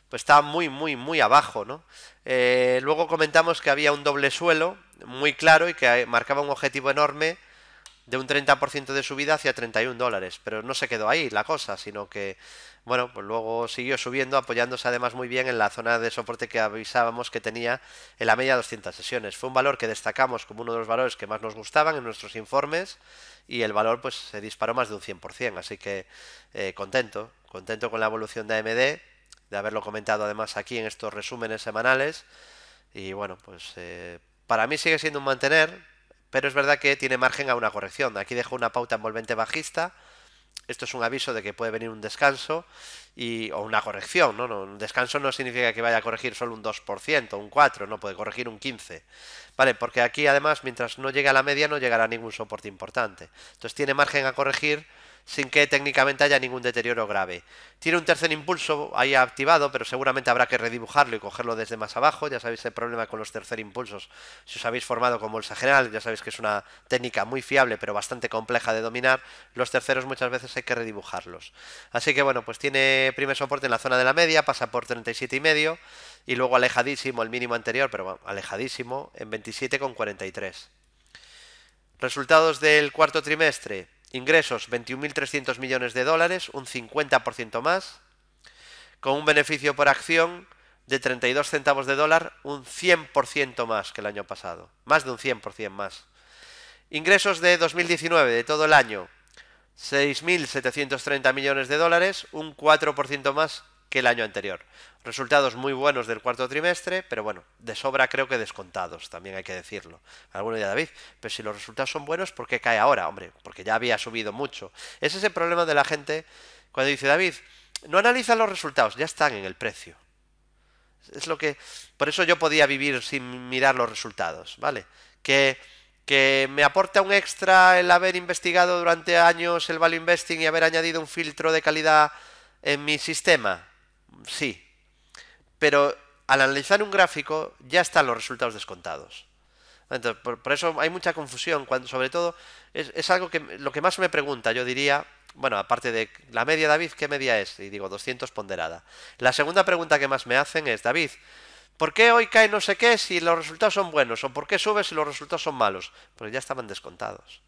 pues estaba muy, muy, muy abajo, ¿no? Eh, luego comentamos que había un doble suelo muy claro y que marcaba un objetivo enorme de un 30% de subida hacia 31 dólares, pero no se quedó ahí la cosa, sino que bueno, pues luego siguió subiendo, apoyándose además muy bien en la zona de soporte que avisábamos que tenía en la media 200 sesiones. Fue un valor que destacamos como uno de los valores que más nos gustaban en nuestros informes y el valor pues se disparó más de un 100%, así que eh, contento, contento con la evolución de AMD, de haberlo comentado además aquí en estos resúmenes semanales y bueno, pues eh, para mí sigue siendo un mantener, pero es verdad que tiene margen a una corrección. Aquí dejo una pauta envolvente bajista esto es un aviso de que puede venir un descanso y, o una corrección, ¿no? ¿no? Un descanso no significa que vaya a corregir solo un 2%, un 4%, no, puede corregir un 15%. ¿Vale? Porque aquí además, mientras no llegue a la media, no llegará ningún soporte importante. Entonces tiene margen a corregir sin que técnicamente haya ningún deterioro grave. Tiene un tercer impulso ahí activado, pero seguramente habrá que redibujarlo y cogerlo desde más abajo. Ya sabéis el problema con los tercer impulsos. Si os habéis formado con bolsa general, ya sabéis que es una técnica muy fiable, pero bastante compleja de dominar. Los terceros muchas veces hay que redibujarlos. Así que bueno, pues tiene primer soporte en la zona de la media, pasa por 37 y medio y luego alejadísimo el mínimo anterior, pero bueno, alejadísimo en 27,43. Resultados del cuarto trimestre. Ingresos 21.300 millones de dólares, un 50% más, con un beneficio por acción de 32 centavos de dólar, un 100% más que el año pasado, más de un 100% más. Ingresos de 2019, de todo el año, 6.730 millones de dólares, un 4% más el año anterior. Resultados muy buenos del cuarto trimestre, pero bueno, de sobra creo que descontados, también hay que decirlo. Alguno ya David, pero si los resultados son buenos, ¿por qué cae ahora? Hombre, porque ya había subido mucho. Ese es el problema de la gente cuando dice, David, no analiza los resultados, ya están en el precio. Es lo que. Por eso yo podía vivir sin mirar los resultados, ¿vale? Que, que me aporta un extra el haber investigado durante años el value investing y haber añadido un filtro de calidad en mi sistema sí, pero al analizar un gráfico ya están los resultados descontados. Entonces, por, eso hay mucha confusión, cuando, sobre todo es, algo que lo que más me pregunta, yo diría, bueno, aparte de la media, David, ¿qué media es? Y digo, 200 ponderada. La segunda pregunta que más me hacen es, David, ¿por qué hoy cae no sé qué si los resultados son buenos? ¿O por qué sube si los resultados son malos? Porque ya estaban descontados.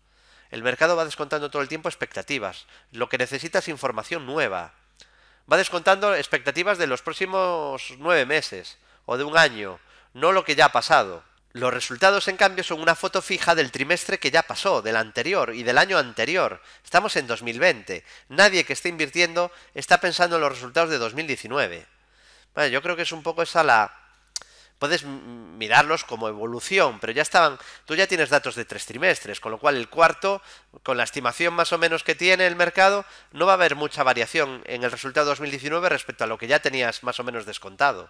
El mercado va descontando todo el tiempo expectativas. Lo que necesita es información nueva va descontando expectativas de los próximos nueve meses o de un año, no lo que ya ha pasado. Los resultados, en cambio, son una foto fija del trimestre que ya pasó, del anterior y del año anterior. Estamos en 2020. Nadie que esté invirtiendo está pensando en los resultados de 2019. Bueno, yo creo que es un poco esa la, puedes mirarlos como evolución, pero ya estaban, tú ya tienes datos de tres trimestres, con lo cual el cuarto, con la estimación más o menos que tiene el mercado, no va a haber mucha variación en el resultado 2019 respecto a lo que ya tenías más o menos descontado.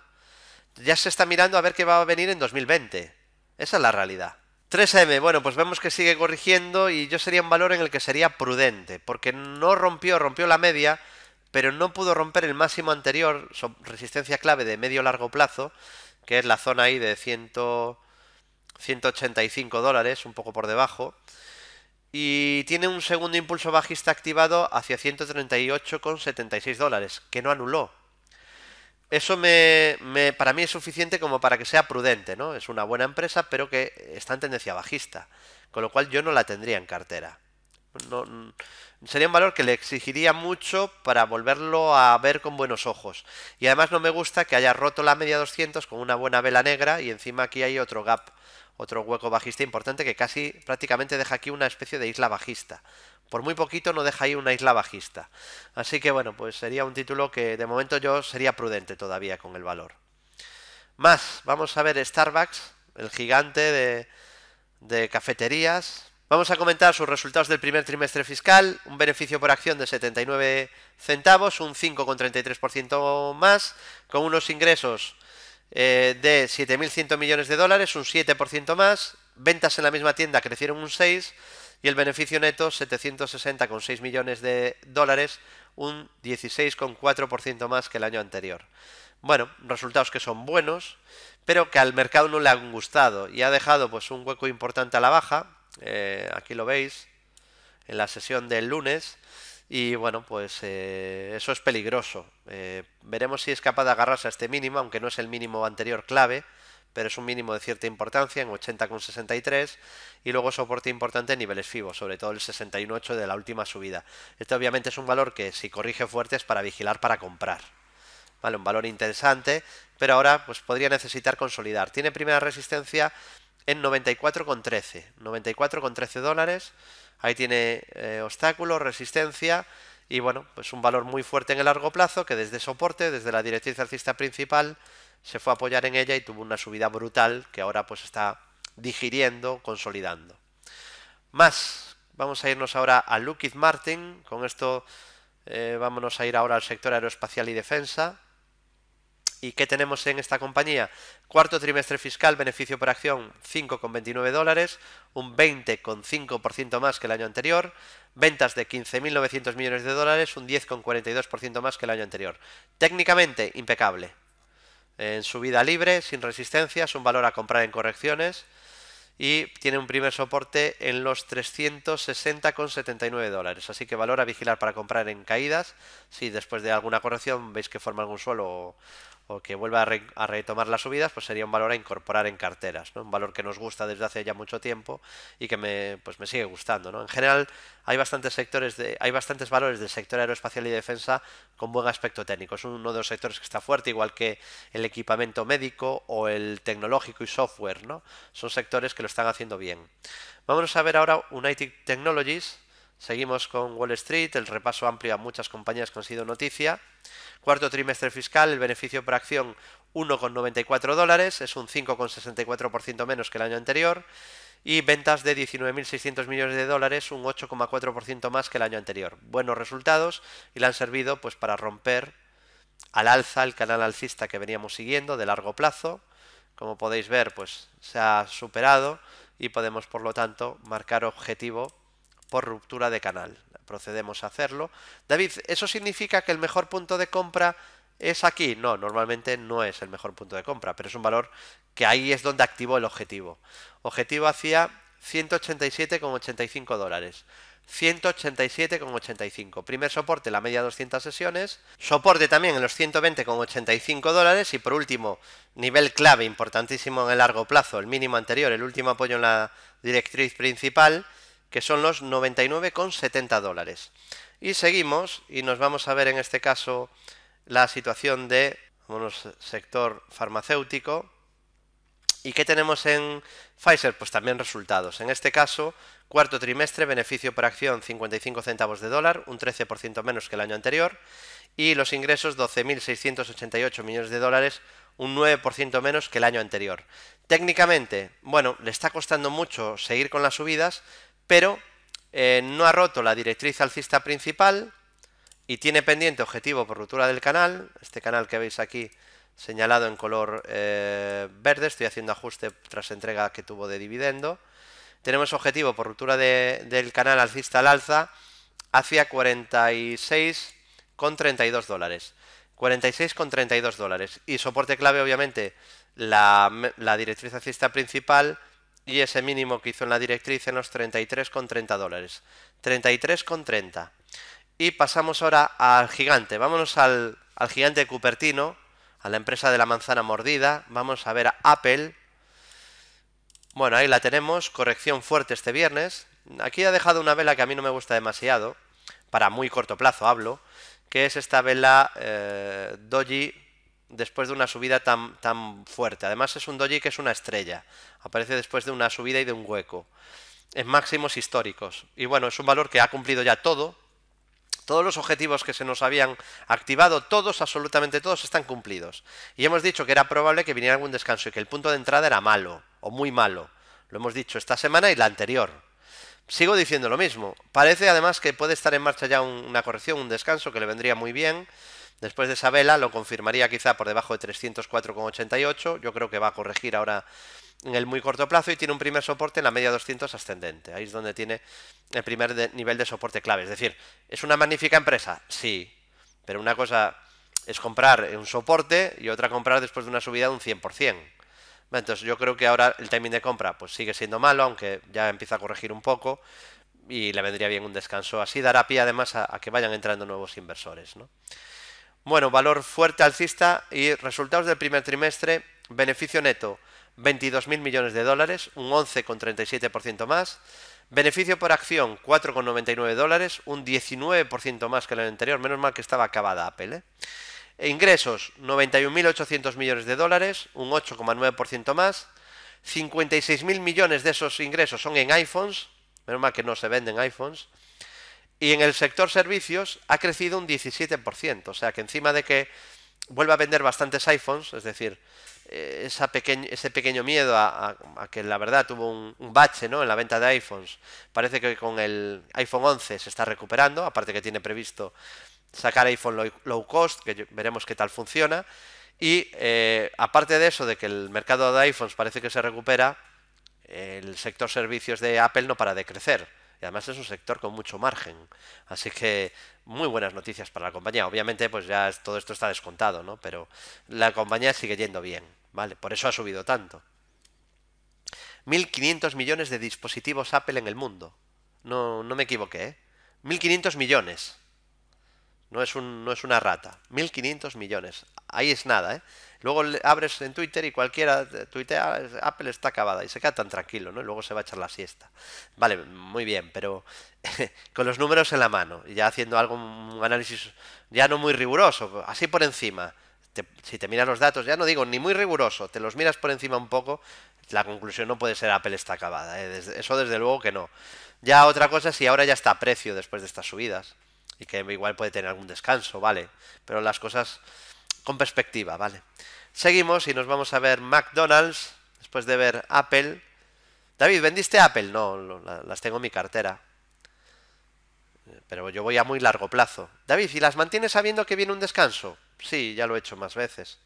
Ya se está mirando a ver qué va a venir en 2020. Esa es la realidad. 3M, bueno, pues vemos que sigue corrigiendo y yo sería un valor en el que sería prudente, porque no rompió, rompió la media, pero no pudo romper el máximo anterior, resistencia clave de medio largo plazo, que es la zona ahí de 100, 185 dólares, un poco por debajo. Y tiene un segundo impulso bajista activado hacia 138,76 dólares, que no anuló. Eso me, me, para mí es suficiente como para que sea prudente, ¿no? Es una buena empresa, pero que está en tendencia bajista. Con lo cual yo no la tendría en cartera. No, Sería un valor que le exigiría mucho para volverlo a ver con buenos ojos. Y además no me gusta que haya roto la media 200 con una buena vela negra y encima aquí hay otro gap, otro hueco bajista importante que casi prácticamente deja aquí una especie de isla bajista. Por muy poquito no deja ahí una isla bajista. Así que bueno, pues sería un título que de momento yo sería prudente todavía con el valor. Más, vamos a ver Starbucks, el gigante de, de cafeterías, Vamos a comentar sus resultados del primer trimestre fiscal, un beneficio por acción de 79 centavos, un 5,33% más, con unos ingresos eh, de 7.100 millones de dólares, un 7% más, ventas en la misma tienda crecieron un 6% y el beneficio neto 760,6 millones de dólares, un 16,4% más que el año anterior. Bueno, resultados que son buenos, pero que al mercado no le han gustado y ha dejado pues un hueco importante a la baja, eh, aquí lo veis en la sesión del lunes. Y bueno, pues eh, eso es peligroso. Eh, veremos si es capaz de agarrarse a este mínimo, aunque no es el mínimo anterior clave, pero es un mínimo de cierta importancia en 80,63 y luego soporte importante en niveles FIBO, sobre todo el 61,8 de la última subida. Este obviamente es un valor que si corrige fuerte es para vigilar para comprar. Vale, un valor interesante, pero ahora pues podría necesitar consolidar. Tiene primera resistencia en 94,13. 94,13 dólares. Ahí tiene eh, obstáculo, obstáculos, resistencia y bueno, pues un valor muy fuerte en el largo plazo que desde soporte, desde la directriz alcista principal, se fue a apoyar en ella y tuvo una subida brutal que ahora pues está digiriendo, consolidando. Más, vamos a irnos ahora a Lockheed Martin. Con esto eh, vámonos a ir ahora al sector aeroespacial y defensa. ¿Y qué tenemos en esta compañía? Cuarto trimestre fiscal, beneficio por acción 5,29 dólares, un 20,5% más que el año anterior, ventas de 15.900 millones de dólares, un 10,42% más que el año anterior. Técnicamente, impecable. En subida libre, sin resistencias, un valor a comprar en correcciones y tiene un primer soporte en los 360,79 dólares. Así que valor a vigilar para comprar en caídas. Si después de alguna corrección veis que forma algún suelo o que vuelva a, a, retomar las subidas, pues sería un valor a incorporar en carteras, ¿no? un valor que nos gusta desde hace ya mucho tiempo y que me, pues me sigue gustando. ¿no? En general hay bastantes sectores, de, hay bastantes valores del sector aeroespacial y defensa con buen aspecto técnico. Es uno de los sectores que está fuerte, igual que el equipamiento médico o el tecnológico y software. ¿no? Son sectores que lo están haciendo bien. Vamos a ver ahora United Technologies Seguimos con Wall Street, el repaso amplio a muchas compañías que han sido noticia. Cuarto trimestre fiscal, el beneficio por acción 1,94 dólares, es un 5,64% menos que el año anterior. Y ventas de 19.600 millones de dólares, un 8,4% más que el año anterior. Buenos resultados y le han servido pues, para romper al alza el canal alcista que veníamos siguiendo de largo plazo. Como podéis ver, pues se ha superado y podemos, por lo tanto, marcar objetivo por ruptura de canal. Procedemos a hacerlo. David, ¿eso significa que el mejor punto de compra es aquí? No, normalmente no es el mejor punto de compra, pero es un valor que ahí es donde activo el objetivo. Objetivo hacia 187,85 dólares. 187,85. Primer soporte, la media 200 sesiones. Soporte también en los 120,85 dólares. Y por último, nivel clave importantísimo en el largo plazo, el mínimo anterior, el último apoyo en la directriz principal, que son los 99,70 dólares. Y seguimos y nos vamos a ver en este caso la situación de sector farmacéutico. ¿Y qué tenemos en Pfizer? Pues también resultados. En este caso, cuarto trimestre, beneficio por acción 55 centavos de dólar, un 13% menos que el año anterior, y los ingresos 12.688 millones de dólares, un 9% menos que el año anterior. Técnicamente, bueno, le está costando mucho seguir con las subidas, pero eh, no ha roto la directriz alcista principal y tiene pendiente objetivo por ruptura del canal, este canal que veis aquí señalado en color eh, verde, estoy haciendo ajuste tras entrega que tuvo de dividendo, tenemos objetivo por ruptura del canal alcista al alza hacia 46,32 dólares. 46,32 dólares. Y soporte clave, obviamente, la directriz alcista principal y ese mínimo que hizo en la directriz en los 33,30 dólares. 33,30. Y pasamos ahora al gigante. Vámonos al, al gigante Cupertino, a la empresa de la manzana mordida. Vamos a ver a Apple. Bueno, ahí la tenemos. Corrección fuerte este viernes. Aquí ha dejado una vela que a mí no me gusta demasiado. Para muy corto plazo hablo. Que es esta vela eh, Doji después de una subida tan, tan fuerte. Además es un doji que es una estrella. Aparece después de una subida y de un hueco. En máximos históricos. Y bueno, es un valor que ha cumplido ya todo. Todos los objetivos que se nos habían activado, todos, absolutamente todos, están cumplidos. Y hemos dicho que era probable que viniera algún descanso y que el punto de entrada era malo, o muy malo. Lo hemos dicho esta semana y la anterior. Sigo diciendo lo mismo. Parece además que puede estar en marcha ya una corrección, un descanso que le vendría muy bien. Después de esa vela lo confirmaría quizá por debajo de 304,88. Yo creo que va a corregir ahora en el muy corto plazo y tiene un primer soporte en la media 200 ascendente. Ahí es donde tiene el primer nivel de soporte clave. Es decir, ¿es una magnífica empresa? Sí, pero una cosa es comprar un soporte y otra comprar después de una subida de un 100%. Entonces yo creo que ahora el timing de compra pues sigue siendo malo, aunque ya empieza a corregir un poco y le vendría bien un descanso. Así dará pie además a, a que vayan entrando nuevos inversores. ¿no? Bueno, valor fuerte alcista y resultados del primer trimestre, beneficio neto 22.000 millones de dólares, un 11,37% más. Beneficio por acción 4,99 dólares, un 19% más que el anterior, menos mal que estaba acabada Apple. ¿eh? E ingresos 91.800 millones de dólares, un 8,9% más. 56.000 millones de esos ingresos son en iPhones, menos mal que no se venden iPhones. Y en el sector servicios ha crecido un 17%, o sea que encima de que vuelva a vender bastantes iPhones, es decir, eh, esa ese pequeño miedo a, que la verdad tuvo un, bache en la venta de iPhones, parece que con el iPhone 11 se está recuperando, aparte que tiene previsto sacar iPhone low, cost, que veremos qué tal funciona, y eh, aparte de eso, de que el mercado de iPhones parece que se recupera, el sector servicios de Apple no para de crecer y además es un sector con mucho margen. Así que muy buenas noticias para la compañía. Obviamente, pues ya todo esto está descontado, ¿no? Pero la compañía sigue yendo bien, ¿vale? Por eso ha subido tanto. 1.500 millones de dispositivos Apple en el mundo. No, no me equivoqué, ¿eh? 1.500 millones. No es, un, no es una rata. 1.500 millones. Ahí es nada, ¿eh? Luego abres en Twitter y cualquiera tuitea, Apple está acabada y se queda tan tranquilo, ¿no? Y luego se va a echar la siesta. Vale, muy bien, pero con los números en la mano y ya haciendo algo, un análisis ya no muy riguroso, así por encima. si te miras los datos, ya no digo ni muy riguroso, te los miras por encima un poco, la conclusión no puede ser Apple está acabada. ¿eh? eso desde luego que no. Ya otra cosa si ahora ya está a precio después de estas subidas y que igual puede tener algún descanso, vale. Pero las cosas con perspectiva, ¿vale? Seguimos y nos vamos a ver McDonald's, después de ver Apple. David, ¿vendiste Apple? No, las tengo en mi cartera. Pero yo voy a muy largo plazo. David, ¿y las mantienes sabiendo que viene un descanso? Sí, ya lo he hecho más veces.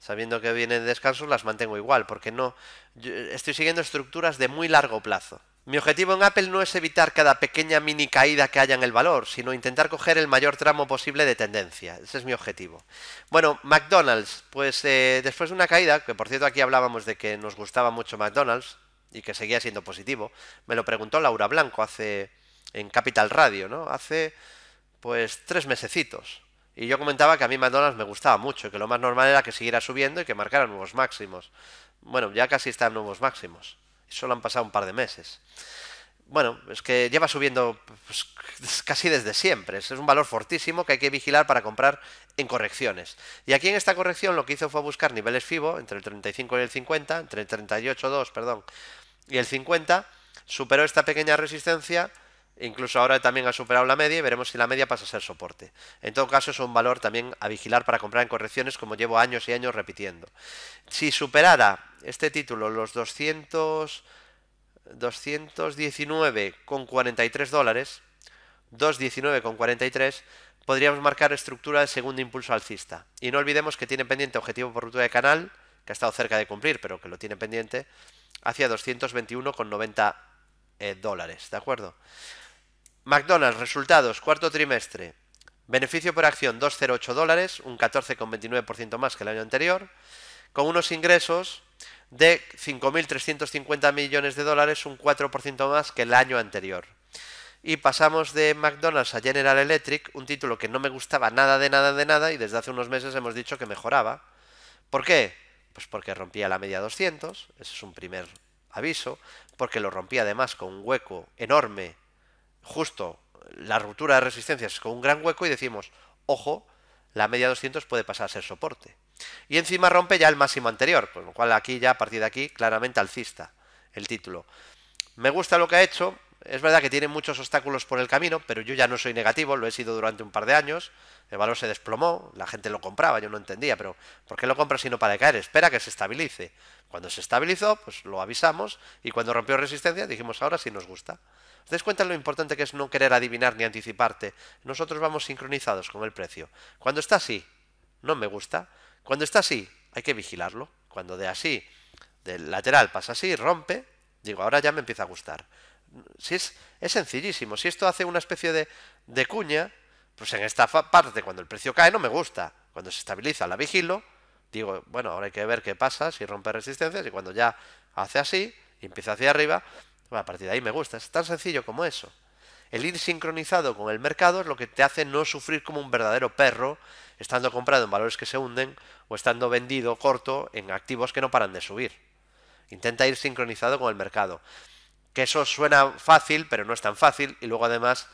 Sabiendo que viene descanso, las mantengo igual, porque no. estoy siguiendo estructuras de muy largo plazo. Mi objetivo en Apple no es evitar cada pequeña mini caída que haya en el valor, sino intentar coger el mayor tramo posible de tendencia. Ese es mi objetivo. Bueno, McDonald's, pues eh, después de una caída, que por cierto aquí hablábamos de que nos gustaba mucho McDonald's y que seguía siendo positivo, me lo preguntó Laura Blanco hace en Capital Radio, ¿no? Hace pues tres mesecitos. Y yo comentaba que a mí McDonald's me gustaba mucho, que lo más normal era que siguiera subiendo y que marcara nuevos máximos. Bueno, ya casi están nuevos máximos solo han pasado un par de meses. Bueno, es que lleva subiendo pues, casi desde siempre. Es un valor fortísimo que hay que vigilar para comprar en correcciones. Y aquí en esta corrección lo que hizo fue buscar niveles FIBO entre el 35 y el 50, entre el 38.2, perdón, y el 50. Superó esta pequeña resistencia Incluso ahora también ha superado la media y veremos si la media pasa a ser soporte. En todo caso es un valor también a vigilar para comprar en correcciones como llevo años y años repitiendo. Si superara este título los 200, 219,43 dólares, 219,43, podríamos marcar estructura de segundo impulso alcista. Y no olvidemos que tiene pendiente objetivo por ruptura de canal, que ha estado cerca de cumplir, pero que lo tiene pendiente, hacia 221,90 eh, dólares, ¿de acuerdo? McDonald's, resultados, cuarto trimestre. Beneficio por acción 2,08 dólares, un 14,29% más que el año anterior, con unos ingresos de 5.350 millones de dólares, un 4% más que el año anterior. Y pasamos de McDonald's a General Electric, un título que no me gustaba nada de nada de nada y desde hace unos meses hemos dicho que mejoraba. ¿Por qué? Pues porque rompía la media 200, ese es un primer aviso, porque lo rompía además con un hueco enorme justo la ruptura de resistencias con un gran hueco y decimos, ojo, la media 200 puede pasar a ser soporte. Y encima rompe ya el máximo anterior, con lo cual aquí ya a partir de aquí claramente alcista el título. Me gusta lo que ha hecho, es verdad que tiene muchos obstáculos por el camino, pero yo ya no soy negativo, lo he sido durante un par de años. El valor se desplomó, la gente lo compraba, yo no entendía, pero ¿por qué lo compra si no para caer? Espera que se estabilice. Cuando se estabilizó, pues lo avisamos y cuando rompió resistencia dijimos ahora sí nos gusta. ¿Os dais cuenta lo importante que es no querer adivinar ni anticiparte? Nosotros vamos sincronizados con el precio. Cuando está así, no me gusta. Cuando está así, hay que vigilarlo. Cuando de así, del lateral pasa así, rompe, digo, ahora ya me empieza a gustar si es, sencillísimo. Si esto hace una especie de, de cuña, pues en esta parte, cuando el precio cae, no me gusta. Cuando se estabiliza, la vigilo. Digo, bueno, ahora hay que ver qué pasa, si rompe resistencias. Y cuando ya hace así y empieza hacia arriba, bueno, a partir de ahí me gusta. Es tan sencillo como eso. El ir sincronizado con el mercado es lo que te hace no sufrir como un verdadero perro, estando comprado en valores que se hunden o estando vendido corto en activos que no paran de subir. Intenta ir sincronizado con el mercado. Que eso suena fácil, pero no es tan fácil. Y luego además,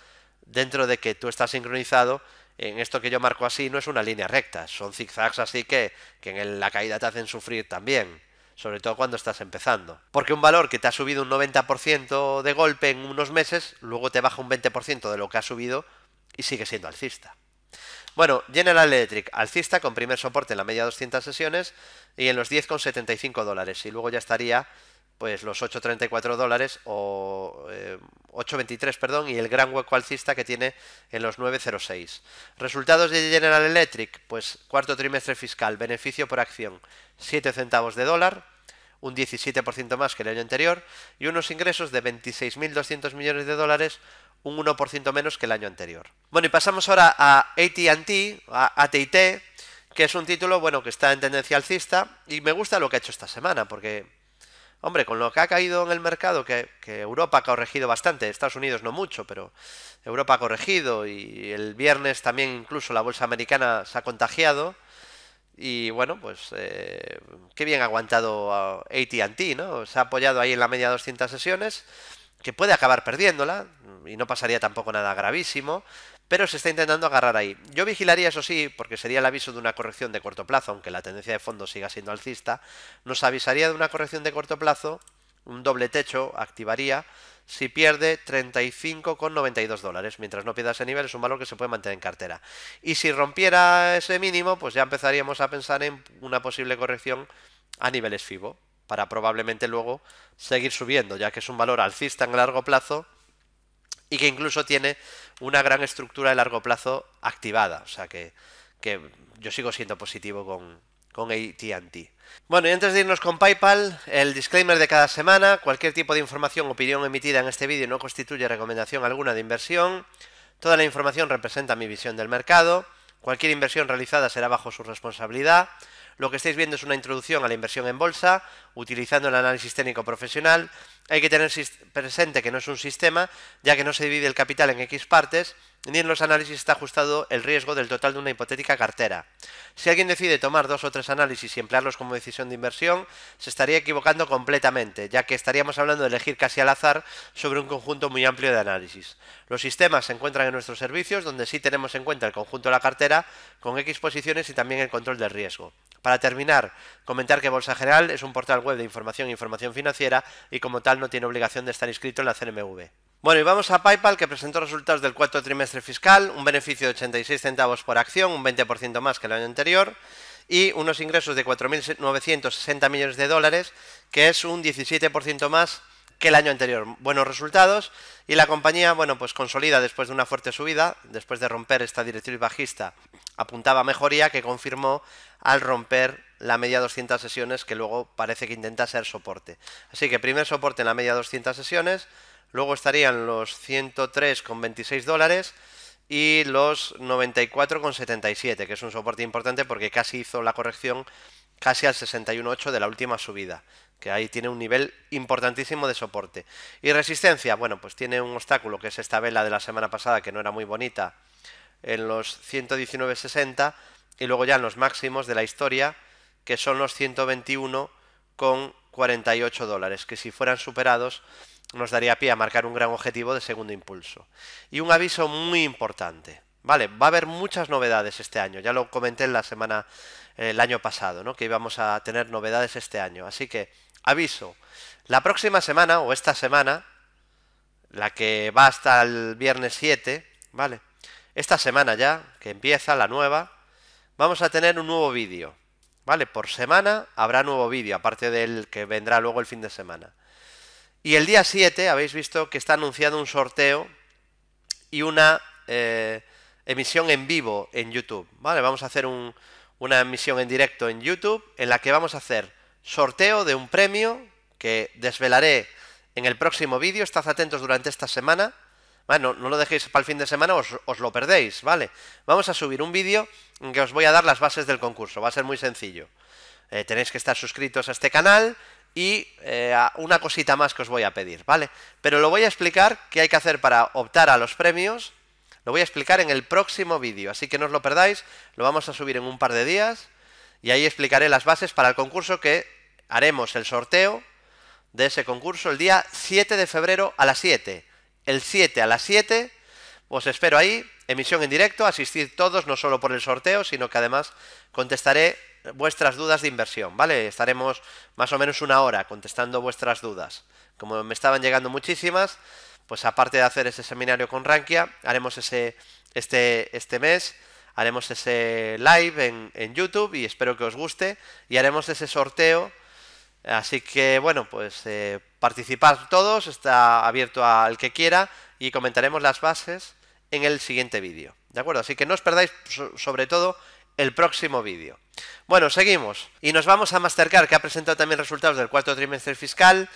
dentro de que tú estás sincronizado, en esto que yo marco así no es una línea recta, son zigzags así que, en la caída te hacen sufrir también, sobre todo cuando estás empezando. Porque un valor que te ha subido un 90% de golpe en unos meses, luego te baja un 20% de lo que ha subido y sigue siendo alcista. Bueno, General Electric, alcista con primer soporte en la media 200 sesiones y en los 10,75 dólares. Y luego ya estaría pues los 8.34 dólares o 8.23, eh, perdón, y el gran hueco alcista que tiene en los 9.06. Resultados de General Electric, pues cuarto trimestre fiscal, beneficio por acción 7 centavos de dólar, un 17% más que el año anterior, y unos ingresos de 26.200 millones de dólares, un 1% menos que el año anterior. Bueno, y pasamos ahora a AT&T, a AT&T, que es un título, bueno, que está en tendencia alcista, y me gusta lo que ha hecho esta semana, porque Hombre, con lo que ha caído en el mercado, que, Europa ha corregido bastante, Estados Unidos no mucho, pero Europa ha corregido y el viernes también incluso la bolsa americana se ha contagiado. Y bueno, pues eh, qué bien ha aguantado ATT, ¿no? Se ha apoyado ahí en la media 200 sesiones, que puede acabar perdiéndola y no pasaría tampoco nada gravísimo, pero se está intentando agarrar ahí. Yo vigilaría, eso sí, porque sería el aviso de una corrección de corto plazo, aunque la tendencia de fondo siga siendo alcista, nos avisaría de una corrección de corto plazo, un doble techo activaría si pierde 35,92 dólares. Mientras no pierda ese nivel es un valor que se puede mantener en cartera. Y si rompiera ese mínimo, pues ya empezaríamos a pensar en una posible corrección a niveles FIBO, para probablemente luego seguir subiendo, ya que es un valor alcista en largo plazo y que incluso tiene una gran estructura de largo plazo activada. O sea que, yo sigo siendo positivo con, con ATT. Bueno, y antes de irnos con PayPal, el disclaimer de cada semana, cualquier tipo de información o opinión emitida en este vídeo no constituye recomendación alguna de inversión, toda la información representa mi visión del mercado, cualquier inversión realizada será bajo su responsabilidad, lo que estáis viendo es una introducción a la inversión en bolsa, utilizando el análisis técnico profesional hay que tener presente que no es un sistema, ya que no se divide el capital en X partes, ni en los análisis está ajustado el riesgo del total de una hipotética cartera. Si alguien decide tomar dos o tres análisis y emplearlos como decisión de inversión, se estaría equivocando completamente, ya que estaríamos hablando de elegir casi al azar sobre un conjunto muy amplio de análisis. Los sistemas se encuentran en nuestros servicios, donde sí tenemos en cuenta el conjunto de la cartera, con X posiciones y también el control del riesgo. Para terminar, comentar que Bolsa General es un portal web de información e información financiera y como tal no tiene obligación de estar inscrito en la CMV. Bueno, y vamos a PayPal que presentó resultados del cuarto trimestre fiscal, un beneficio de 86 centavos por acción, un 20% más que el año anterior, y unos ingresos de 4.960 millones de dólares, que es un 17% más que el año anterior. Buenos resultados y la compañía, bueno, pues consolida después de una fuerte subida, después de romper esta directriz bajista, apuntaba mejoría que confirmó al romper la media 200 sesiones que luego parece que intenta ser soporte. Así que primer soporte en la media 200 sesiones, luego estarían los 103,26 dólares y los 94,77, que es un soporte importante porque casi hizo la corrección casi al 61,8 de la última subida que ahí tiene un nivel importantísimo de soporte. Y resistencia, bueno, pues tiene un obstáculo que es esta vela de la semana pasada que no era muy bonita en los 119.60 y luego ya en los máximos de la historia que son los 121,48 dólares, que si fueran superados nos daría pie a marcar un gran objetivo de segundo impulso. Y un aviso muy importante. Vale, va a haber muchas novedades este año. Ya lo comenté en la semana, el año pasado, ¿no? Que íbamos a tener novedades este año. Así que Aviso, la próxima semana o esta semana, la que va hasta el viernes 7, ¿vale? Esta semana ya, que empieza la nueva, vamos a tener un nuevo vídeo, ¿vale? Por semana habrá nuevo vídeo, aparte del que vendrá luego el fin de semana. Y el día 7 habéis visto que está anunciado un sorteo y una eh, emisión en vivo en YouTube, ¿vale? Vamos a hacer una emisión en directo en YouTube en la que vamos a hacer sorteo de un premio que desvelaré en el próximo vídeo. Estad atentos durante esta semana. Bueno, ah, no lo dejéis para el fin de semana, os, lo perdéis, ¿vale? Vamos a subir un vídeo en que os voy a dar las bases del concurso. Va a ser muy sencillo. Eh, tenéis que estar suscritos a este canal y eh, una cosita más que os voy a pedir, ¿vale? Pero lo voy a explicar qué hay que hacer para optar a los premios. Lo voy a explicar en el próximo vídeo, así que no os lo perdáis. Lo vamos a subir en un par de días y ahí explicaré las bases para el concurso que haremos el sorteo de ese concurso el día 7 de febrero a las 7. El 7 a las 7 os espero ahí, emisión en directo, asistir todos, no solo por el sorteo, sino que además contestaré vuestras dudas de inversión, ¿vale? Estaremos más o menos una hora contestando vuestras dudas. Como me estaban llegando muchísimas, pues aparte de hacer ese seminario con Rankia, haremos ese, este, este mes haremos ese live en, YouTube y espero que os guste y haremos ese sorteo. Así que bueno, pues eh, participad todos, está abierto al que quiera y comentaremos las bases en el siguiente vídeo. ¿De acuerdo? Así que no os perdáis sobre todo el próximo vídeo. Bueno, seguimos y nos vamos a Mastercard que ha presentado también resultados del cuarto trimestre fiscal.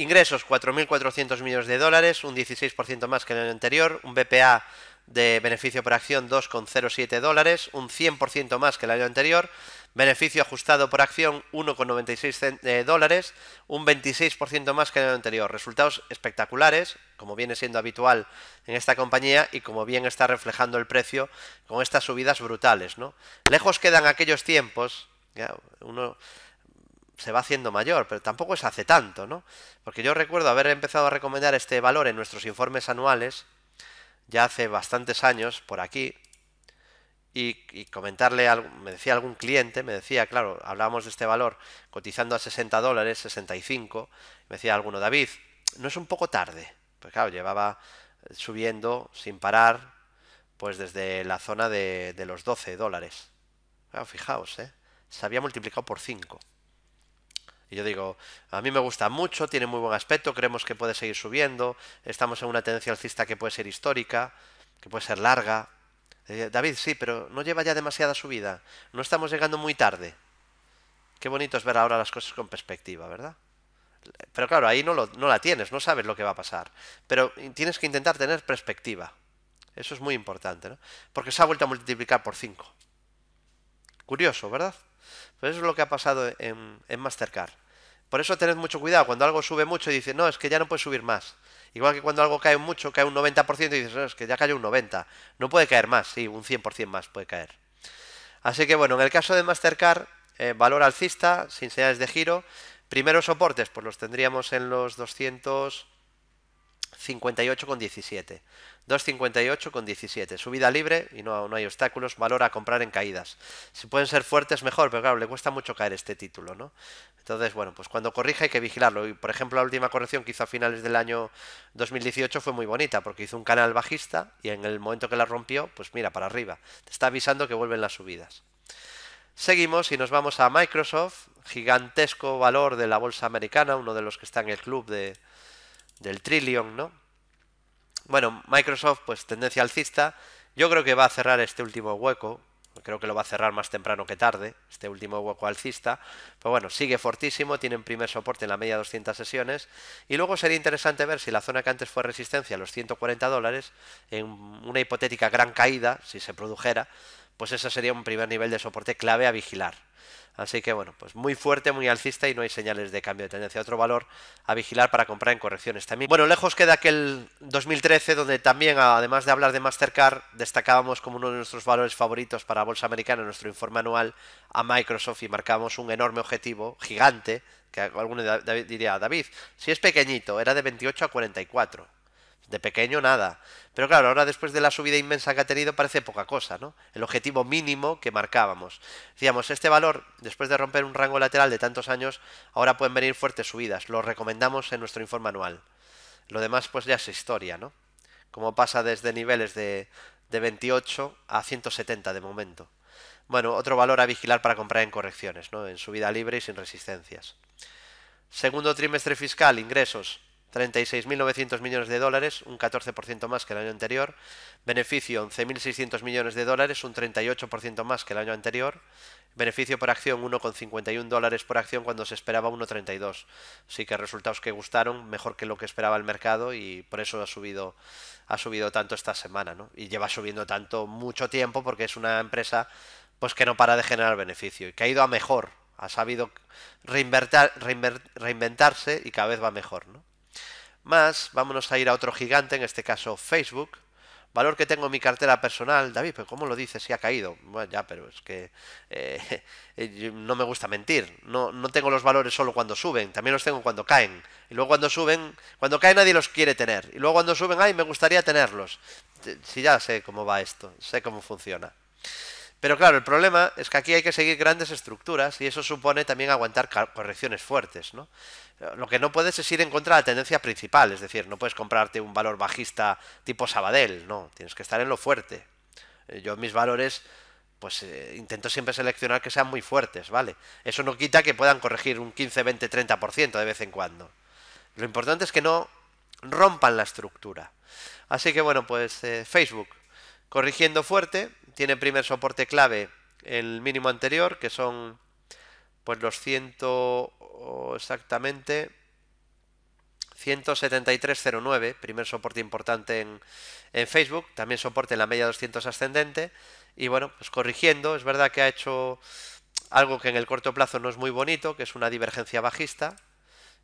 Ingresos 4.400 millones de dólares, un 16% más que el el anterior, un BPA de beneficio por acción 2,07 dólares, un 100% más que el año anterior, beneficio ajustado por acción 1,96 eh, dólares, un 26% más que el año anterior. Resultados espectaculares, como viene siendo habitual en esta compañía y como bien está reflejando el precio con estas subidas brutales. ¿no? Lejos quedan aquellos tiempos, ya, uno se va haciendo mayor, pero tampoco es hace tanto, ¿no? Porque yo recuerdo haber empezado a recomendar este valor en nuestros informes anuales ya hace bastantes años por aquí y, comentarle, algo, me decía algún cliente, me decía, claro, hablábamos de este valor cotizando a 60 dólares, 65, me decía alguno, David, ¿no es un poco tarde? Pues claro, llevaba subiendo sin parar, pues desde la zona de, los 12 dólares. fijaos, ¿eh? se había multiplicado por 5. Y yo digo, a mí me gusta mucho, tiene muy buen aspecto, creemos que puede seguir subiendo, estamos en una tendencia alcista que puede ser histórica, que puede ser larga. Eh, David, sí, pero no lleva ya demasiada subida, no estamos llegando muy tarde. Qué bonito es ver ahora las cosas con perspectiva, ¿verdad? Pero claro, ahí no, no la tienes, no sabes lo que va a pasar. Pero tienes que intentar tener perspectiva. Eso es muy importante, ¿no? Porque se ha vuelto a multiplicar por 5. Curioso, ¿verdad? eso es lo que ha pasado en, Mastercard. Por eso tened mucho cuidado. Cuando algo sube mucho y dices, no, es que ya no puede subir más. Igual que cuando algo cae mucho, cae un 90% y dices, no, es que ya cayó un 90%. No puede caer más, sí, un 100% más puede caer. Así que bueno, en el caso de Mastercard, eh, valor alcista, sin señales de giro. Primeros soportes, pues los tendríamos en los 200... 58,17. 2,58,17. Subida libre y no, no hay obstáculos. Valor a comprar en caídas. Si pueden ser fuertes, mejor, pero claro, le cuesta mucho caer este título, ¿no? Entonces, bueno, pues cuando corrige hay que vigilarlo. Y por ejemplo, la última corrección que hizo a finales del año 2018 fue muy bonita, porque hizo un canal bajista y en el momento que la rompió, pues mira, para arriba. Te está avisando que vuelven las subidas. Seguimos y nos vamos a Microsoft, gigantesco valor de la bolsa americana, uno de los que está en el club de, del Trillion, ¿no? Bueno, Microsoft, pues tendencia alcista. Yo creo que va a cerrar este último hueco. Creo que lo va a cerrar más temprano que tarde, este último hueco alcista. Pero bueno, sigue fortísimo, tiene un primer soporte en la media 200 sesiones. Y luego sería interesante ver si la zona que antes fue resistencia, los 140 dólares, en una hipotética gran caída, si se produjera, pues ese sería un primer nivel de soporte clave a vigilar. Así que bueno, pues muy fuerte, muy alcista y no hay señales de cambio de tendencia. Otro valor a vigilar para comprar en correcciones también. Bueno, lejos queda aquel 2013 donde también, además de hablar de Mastercard, destacábamos como uno de nuestros valores favoritos para Bolsa Americana en nuestro informe anual a Microsoft y marcamos un enorme objetivo gigante, que alguno diría, David, si es pequeñito, era de 28 a 44. De pequeño nada. Pero claro, ahora después de la subida inmensa que ha tenido parece poca cosa, ¿no? El objetivo mínimo que marcábamos. Decíamos, este valor, después de romper un rango lateral de tantos años, ahora pueden venir fuertes subidas. Lo recomendamos en nuestro informe anual. Lo demás pues ya es historia, ¿no? Como pasa desde niveles de, de 28 a 170 de momento. Bueno, otro valor a vigilar para comprar en correcciones, ¿no? En subida libre y sin resistencias. Segundo trimestre fiscal, ingresos 36.900 millones de dólares, un 14% más que el año anterior. Beneficio 11.600 millones de dólares, un 38% más que el año anterior. Beneficio por acción 1,51 dólares por acción cuando se esperaba 1,32. Así que resultados que gustaron, mejor que lo que esperaba el mercado y por eso ha subido, ha subido tanto esta semana. ¿no? Y lleva subiendo tanto mucho tiempo porque es una empresa pues que no para de generar beneficio y que ha ido a mejor. Ha sabido reinventar, reinventarse y cada vez va mejor. ¿no? Más, vámonos a ir a otro gigante, en este caso Facebook. Valor que tengo en mi cartera personal, David, pero ¿cómo lo dices si ha caído? Bueno, ya, pero es que eh, eh, no me gusta mentir. No, no tengo los valores solo cuando suben, también los tengo cuando caen. Y luego cuando suben, cuando caen nadie los quiere tener. Y luego cuando suben, ay, me gustaría tenerlos. Si ya sé cómo va esto, sé cómo funciona. Pero claro, el problema es que aquí hay que seguir grandes estructuras y eso supone también aguantar correcciones fuertes. ¿no? Lo que no puedes es ir en contra de la tendencia principal, es decir, no puedes comprarte un valor bajista tipo Sabadell, no, tienes que estar en lo fuerte. Eh, yo mis valores, pues eh, intento siempre seleccionar que sean muy fuertes, ¿vale? Eso no quita que puedan corregir un 15, 20, 30% de vez en cuando. Lo importante es que no rompan la estructura. Así que bueno, pues eh, Facebook corrigiendo fuerte, tiene primer soporte clave el mínimo anterior, que son pues los 100 exactamente 173.09, primer soporte importante en, en, Facebook, también soporte en la media 200 ascendente y bueno, pues corrigiendo, es verdad que ha hecho algo que en el corto plazo no es muy bonito, que es una divergencia bajista,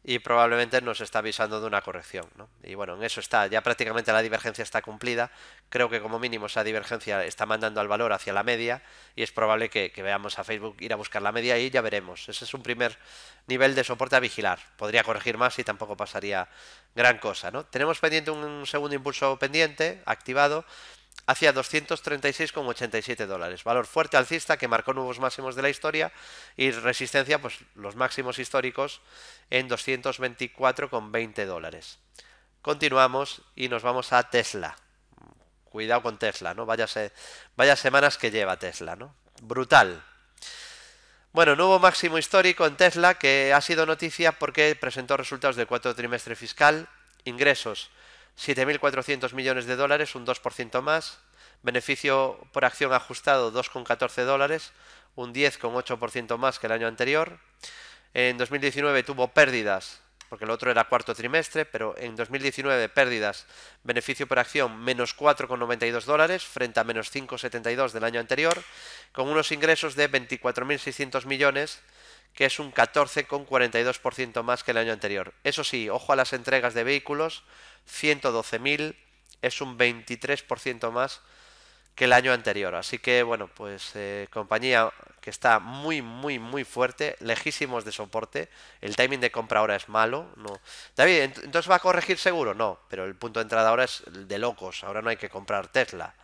y probablemente nos está avisando de una corrección. ¿no? Y bueno, en eso está, ya prácticamente la divergencia está cumplida, creo que como mínimo esa divergencia está mandando al valor hacia la media y es probable que, veamos a Facebook ir a buscar la media y ya veremos. Ese es un primer nivel de soporte a vigilar, podría corregir más y tampoco pasaría gran cosa. ¿no? Tenemos pendiente un segundo impulso pendiente, activado, hacia 236,87 dólares. Valor fuerte alcista que marcó nuevos máximos de la historia y resistencia, pues los máximos históricos en 224,20 dólares. Continuamos y nos vamos a Tesla. Cuidado con Tesla, ¿no? Vaya, semanas que lleva Tesla, ¿no? Brutal. Bueno, nuevo máximo histórico en Tesla que ha sido noticia porque presentó resultados del cuarto trimestre fiscal, ingresos 7.400 millones de dólares, un 2% más. Beneficio por acción ajustado 2,14 dólares, un 10,8% más que el año anterior. En 2019 tuvo pérdidas, porque el otro era cuarto trimestre, pero en 2019 pérdidas, beneficio por acción menos 4,92 dólares frente a menos 5,72 del año anterior, con unos ingresos de 24.600 millones que es un 14,42% más que el año anterior. Eso sí, ojo a las entregas de vehículos, 112.000 es un 23% más que el año anterior. Así que bueno, pues eh, compañía que está muy, muy, muy fuerte, lejísimos de soporte. El timing de compra ahora es malo. No. David, ¿entonces va a corregir seguro? No, pero el punto de entrada ahora es de locos. Ahora no hay que comprar Tesla.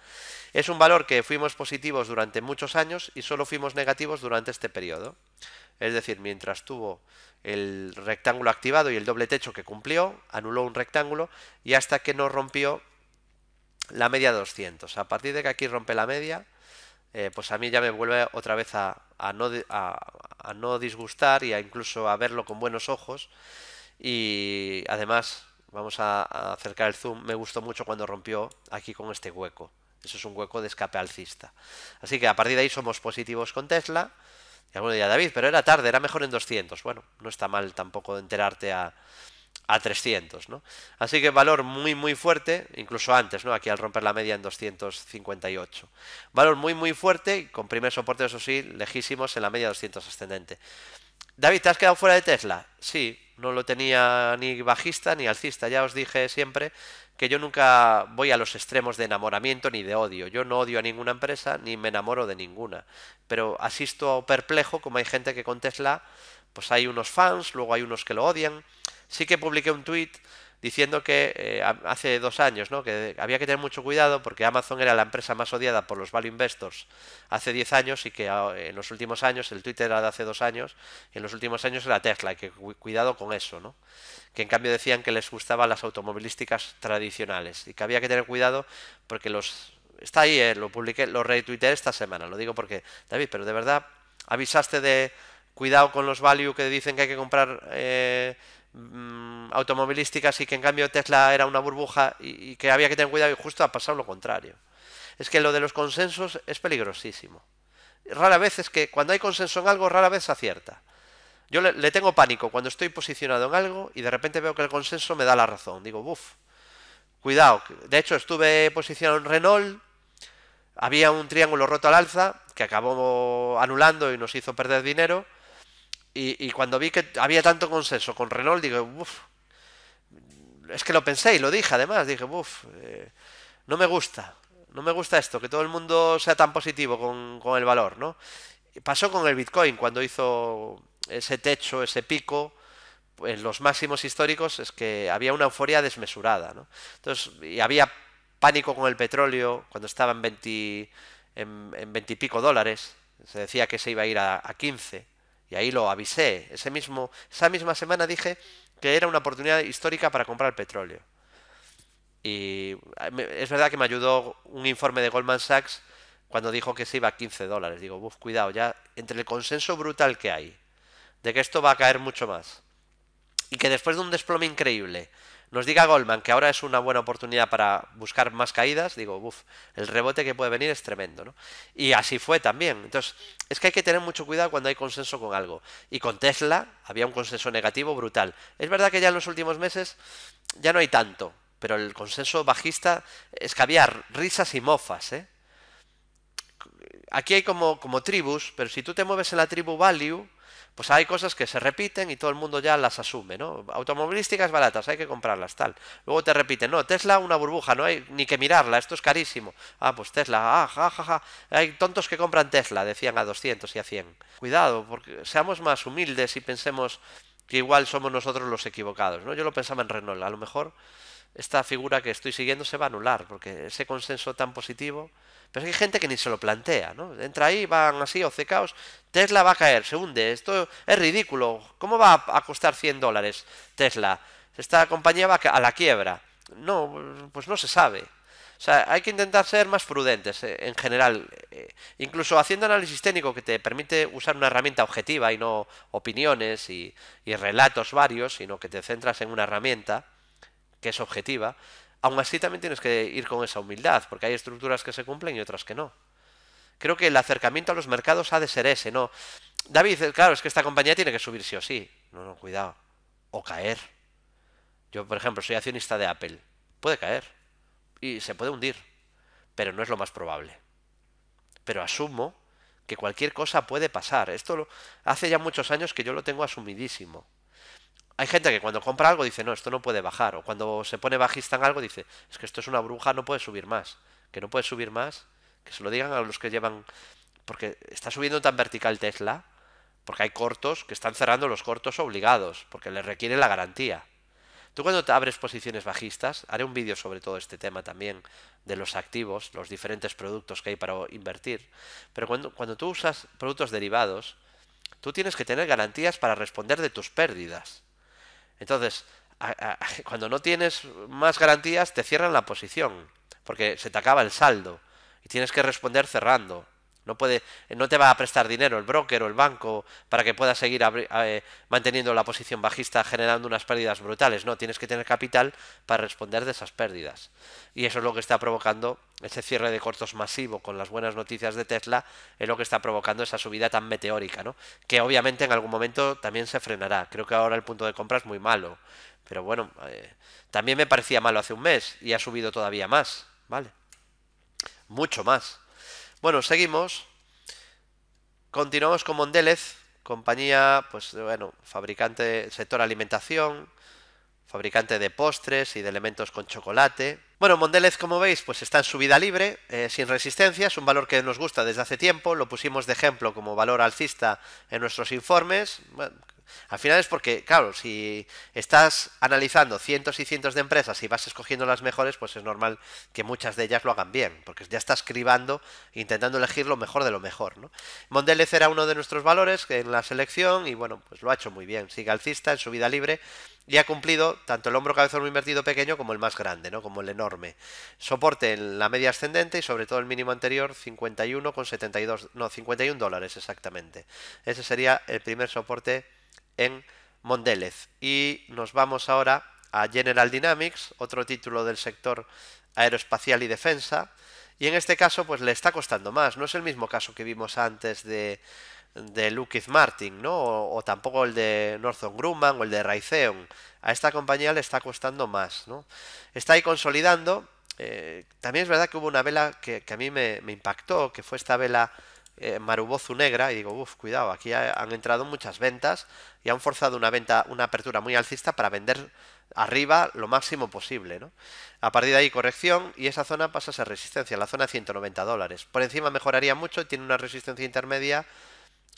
Es un valor que fuimos positivos durante muchos años y solo fuimos negativos durante este periodo. Es decir, mientras tuvo el rectángulo activado y el doble techo que cumplió, anuló un rectángulo y hasta que no rompió la media 200. A partir de que aquí rompe la media, eh, pues a mí ya me vuelve otra vez a, no, a, no, disgustar y a incluso a verlo con buenos ojos. Y además, vamos a, acercar el zoom, me gustó mucho cuando rompió aquí con este hueco. Eso es un hueco de escape alcista. Así que a partir de ahí somos positivos con Tesla y alguno David, pero era tarde, era mejor en 200. Bueno, no está mal tampoco enterarte a, a 300, ¿no? Así que valor muy, muy fuerte, incluso antes, ¿no? Aquí al romper la media en 258. Valor muy, muy fuerte, con primer soporte, eso sí, lejísimos en la media 200 ascendente. David, ¿te has quedado fuera de Tesla? Sí, no lo tenía ni bajista ni alcista. Ya os dije siempre que yo nunca voy a los extremos de enamoramiento ni de odio. Yo no odio a ninguna empresa ni me enamoro de ninguna. Pero asisto perplejo, como hay gente que con pues hay unos fans, luego hay unos que lo odian. Sí que publiqué un tuit diciendo que eh, hace dos años, ¿no? que había que tener mucho cuidado porque Amazon era la empresa más odiada por los value investors hace 10 años y que ah, en los últimos años, el Twitter era de hace dos años, y en los últimos años era Tesla, y que cuidado con eso, ¿no? que en cambio decían que les gustaban las automovilísticas tradicionales y que había que tener cuidado porque los... Está ahí, eh, lo publiqué, lo retuiteé esta semana, lo digo porque, David, pero de verdad avisaste de cuidado con los value que dicen que hay que comprar... Eh, Mm, automovilísticas y que en cambio Tesla era una burbuja y, que había que tener cuidado y justo ha pasado lo contrario. Es que lo de los consensos es peligrosísimo. Rara vez es que cuando hay consenso en algo, rara vez se acierta. Yo le, le, tengo pánico cuando estoy posicionado en algo y de repente veo que el consenso me da la razón. Digo, buf, cuidado. De hecho, estuve posicionado en Renault, había un triángulo roto al alza que acabó anulando y nos hizo perder dinero. Y, cuando vi que había tanto consenso con Renault, digo, uff, es que lo pensé y lo dije además, dije, uff, eh, no me gusta, no me gusta esto, que todo el mundo sea tan positivo con, el valor, ¿no? pasó con el Bitcoin cuando hizo ese techo, ese pico, en los máximos históricos es que había una euforia desmesurada, Entonces, y había pánico con el petróleo cuando estaba en 20, en, en dólares, se decía que se iba a ir a, a 15. Y ahí lo avisé. Ese mismo, esa misma semana dije que era una oportunidad histórica para comprar petróleo. Y eh, es verdad que me ayudó un informe de Goldman Sachs cuando dijo que se iba a 15 dólares. Digo, Buf, cuidado, ya entre el consenso brutal que hay, de que esto va a caer mucho más, y que después de un desplome increíble, nos diga Goldman que ahora es una buena oportunidad para buscar más caídas, digo, uff, el rebote que puede venir es tremendo, ¿no? Y así fue también. Entonces, es que hay que tener mucho cuidado cuando hay consenso con algo. Y con Tesla había un consenso negativo brutal. Es verdad que ya en los últimos meses ya no hay tanto, pero el consenso bajista es que había risas y mofas, ¿eh? Aquí hay como, como tribus, pero si tú te mueves en la tribu value, pues hay cosas que se repiten y todo el mundo ya las asume, ¿no? Automovilísticas baratas, hay que comprarlas, tal. Luego te repiten, no, Tesla una burbuja, no hay ni que mirarla, esto es carísimo. Ah, pues Tesla, ah, ja, ja, Hay tontos que compran Tesla, decían a 200 y a 100. Cuidado, porque seamos más humildes y pensemos que igual somos nosotros los equivocados, ¿no? Yo lo pensaba en Renault, a lo mejor esta figura que estoy siguiendo se va a anular, porque ese consenso tan positivo pero hay gente que ni se lo plantea, ¿no? Entra ahí, van así, secaos Tesla va a caer, se hunde. Esto es ridículo. ¿Cómo va a costar 100 dólares Tesla? Esta compañía va a la quiebra. No, pues no se sabe. O sea, hay que intentar ser más prudentes eh, en general. Eh, incluso haciendo análisis técnico que te permite usar una herramienta objetiva y no opiniones y relatos varios, sino que te centras en una herramienta que es objetiva, Aún así también tienes que ir con esa humildad, porque hay estructuras que se cumplen y otras que no. Creo que el acercamiento a los mercados ha de ser ese, ¿no? David, eh, claro, es que esta compañía tiene que subir sí o sí. No, no, cuidado. O caer. Yo, por ejemplo, soy accionista de Apple. Puede caer. Y se puede hundir. Pero no es lo más probable. Pero asumo que cualquier cosa puede pasar. Esto lo, hace ya muchos años que yo lo tengo asumidísimo. Hay gente que cuando compra algo dice, no, esto no puede bajar. O cuando se pone bajista en algo dice, es que esto es una bruja, no puede subir más. Que no puede subir más, que se lo digan a los que llevan... Porque está subiendo tan vertical Tesla, porque hay cortos que están cerrando los cortos obligados, porque les requiere la garantía. Tú cuando te abres posiciones bajistas, haré un vídeo sobre todo este tema también de los activos, los diferentes productos que hay para invertir, pero cuando, cuando tú usas productos derivados, tú tienes que tener garantías para responder de tus pérdidas. Entonces, cuando no tienes más garantías, te cierran la posición, porque se te acaba el saldo y tienes que responder cerrando. No, puede, no te va a prestar dinero el broker o el banco para que puedas seguir eh, manteniendo la posición bajista generando unas pérdidas brutales. No, tienes que tener capital para responder de esas pérdidas. Y eso es lo que está provocando ese cierre de cortos masivo con las buenas noticias de Tesla, es lo que está provocando esa subida tan meteórica, ¿no? Que obviamente en algún momento también se frenará. Creo que ahora el punto de compra es muy malo. Pero bueno, eh, también me parecía malo hace un mes y ha subido todavía más, ¿vale? Mucho más. Bueno, seguimos. Continuamos con Mondelez, compañía, pues bueno, fabricante del sector alimentación, fabricante de postres y de elementos con chocolate. Bueno, Mondelez, como veis, pues está en subida libre, eh, sin resistencia, es un valor que nos gusta desde hace tiempo, lo pusimos de ejemplo como valor alcista en nuestros informes, bueno, al final es porque, claro, si estás analizando cientos y cientos de empresas y vas escogiendo las mejores, pues es normal que muchas de ellas lo hagan bien, porque ya estás cribando, intentando elegir lo mejor de lo mejor. ¿no? Mondelez era uno de nuestros valores en la selección y bueno, pues lo ha hecho muy bien. Sigue alcista en su vida libre y ha cumplido tanto el hombro muy invertido pequeño como el más grande, ¿no? como el enorme. Soporte en la media ascendente y sobre todo el mínimo anterior 51,72, no, 51 dólares exactamente. Ese sería el primer soporte en Mondelez. Y nos vamos ahora a General Dynamics, otro título del sector aeroespacial y defensa. Y en este caso, pues le está costando más. No es el mismo caso que vimos antes de, de Martin, ¿no? O, tampoco el de Northrop Grumman o el de Raytheon. A esta compañía le está costando más, ¿no? Está ahí consolidando. Eh, también es verdad que hubo una vela que, a mí me impactó, que fue esta vela eh, Marubozu negra y digo, uff, cuidado, aquí han entrado muchas ventas y han forzado una venta, una apertura muy alcista para vender arriba lo máximo posible, ¿no? A partir de ahí corrección y esa zona pasa a ser resistencia, la zona de 190 dólares. Por encima mejoraría mucho, tiene una resistencia intermedia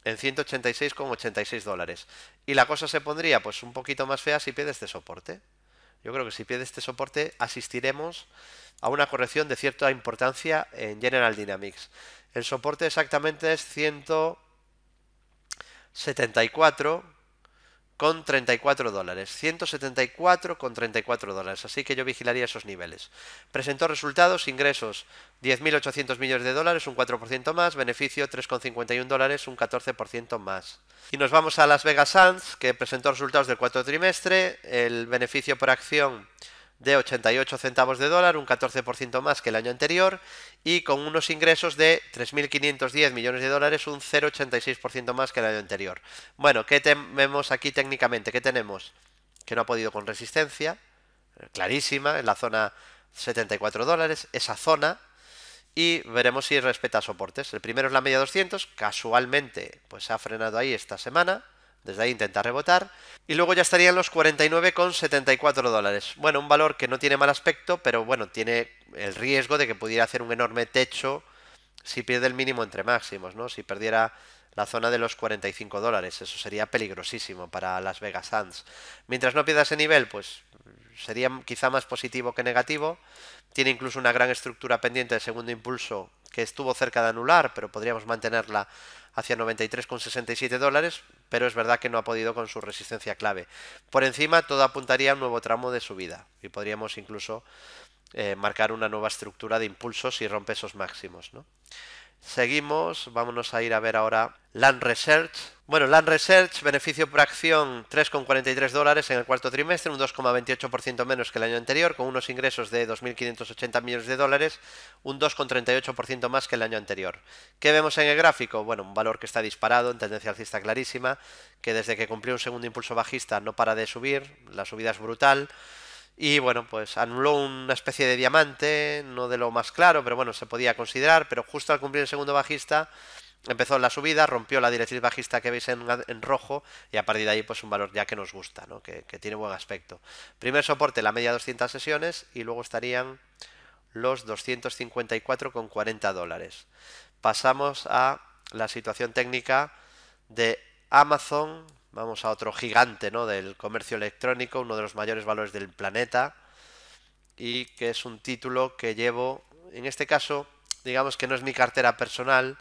en 186,86 dólares. Y la cosa se pondría pues un poquito más fea si pierde este soporte. Yo creo que si pierde este soporte asistiremos a una corrección de cierta importancia en General Dynamics. El soporte exactamente es 174 con 34 dólares, 174 con 34 dólares, así que yo vigilaría esos niveles. Presentó resultados, ingresos 10.800 millones de dólares, un 4% más, beneficio 3,51 dólares, un 14% más. Y nos vamos a Las Vegas Sands, que presentó resultados del cuarto trimestre, el beneficio por acción de 88 centavos de dólar, un 14% más que el año anterior, y con unos ingresos de 3.510 millones de dólares, un 0,86% más que el año anterior. Bueno, ¿qué tenemos aquí técnicamente? ¿Qué tenemos? Que no ha podido con resistencia, clarísima, en la zona 74 dólares, esa zona, y veremos si respeta soportes. El primero es la media 200, casualmente pues se ha frenado ahí esta semana, desde ahí intenta rebotar. Y luego ya estarían los 49,74 dólares. Bueno, un valor que no tiene mal aspecto, pero bueno, tiene el riesgo de que pudiera hacer un enorme techo si pierde el mínimo entre máximos, ¿no? Si perdiera la zona de los 45 dólares, eso sería peligrosísimo para las Vegas Sands. Mientras no pierda ese nivel, pues sería quizá más positivo que negativo. Tiene incluso una gran estructura pendiente de segundo impulso que estuvo cerca de anular, pero podríamos mantenerla hacia 93,67 dólares, pero es verdad que no ha podido con su resistencia clave. Por encima todo apuntaría a un nuevo tramo de subida y podríamos incluso eh, marcar una nueva estructura de impulsos y rompe esos máximos. Seguimos, vámonos a ir a ver ahora Land Research, bueno, Land Research, beneficio por acción 3,43 dólares en el cuarto trimestre, un 2,28% menos que el año anterior, con unos ingresos de 2.580 millones de dólares, un 2,38% más que el año anterior. ¿Qué vemos en el gráfico? Bueno, un valor que está disparado, en tendencia alcista clarísima, que desde que cumplió un segundo impulso bajista no para de subir, la subida es brutal. Y bueno, pues anuló una especie de diamante, no de lo más claro, pero bueno, se podía considerar, pero justo al cumplir el segundo bajista empezó la subida, rompió la directriz bajista que veis en, rojo y a partir de ahí pues un valor ya que nos gusta, ¿no? que, tiene buen aspecto. Primer soporte, la media 200 sesiones y luego estarían los 254,40 dólares. Pasamos a la situación técnica de Amazon, vamos a otro gigante ¿no? del comercio electrónico, uno de los mayores valores del planeta y que es un título que llevo, en este caso, digamos que no es mi cartera personal,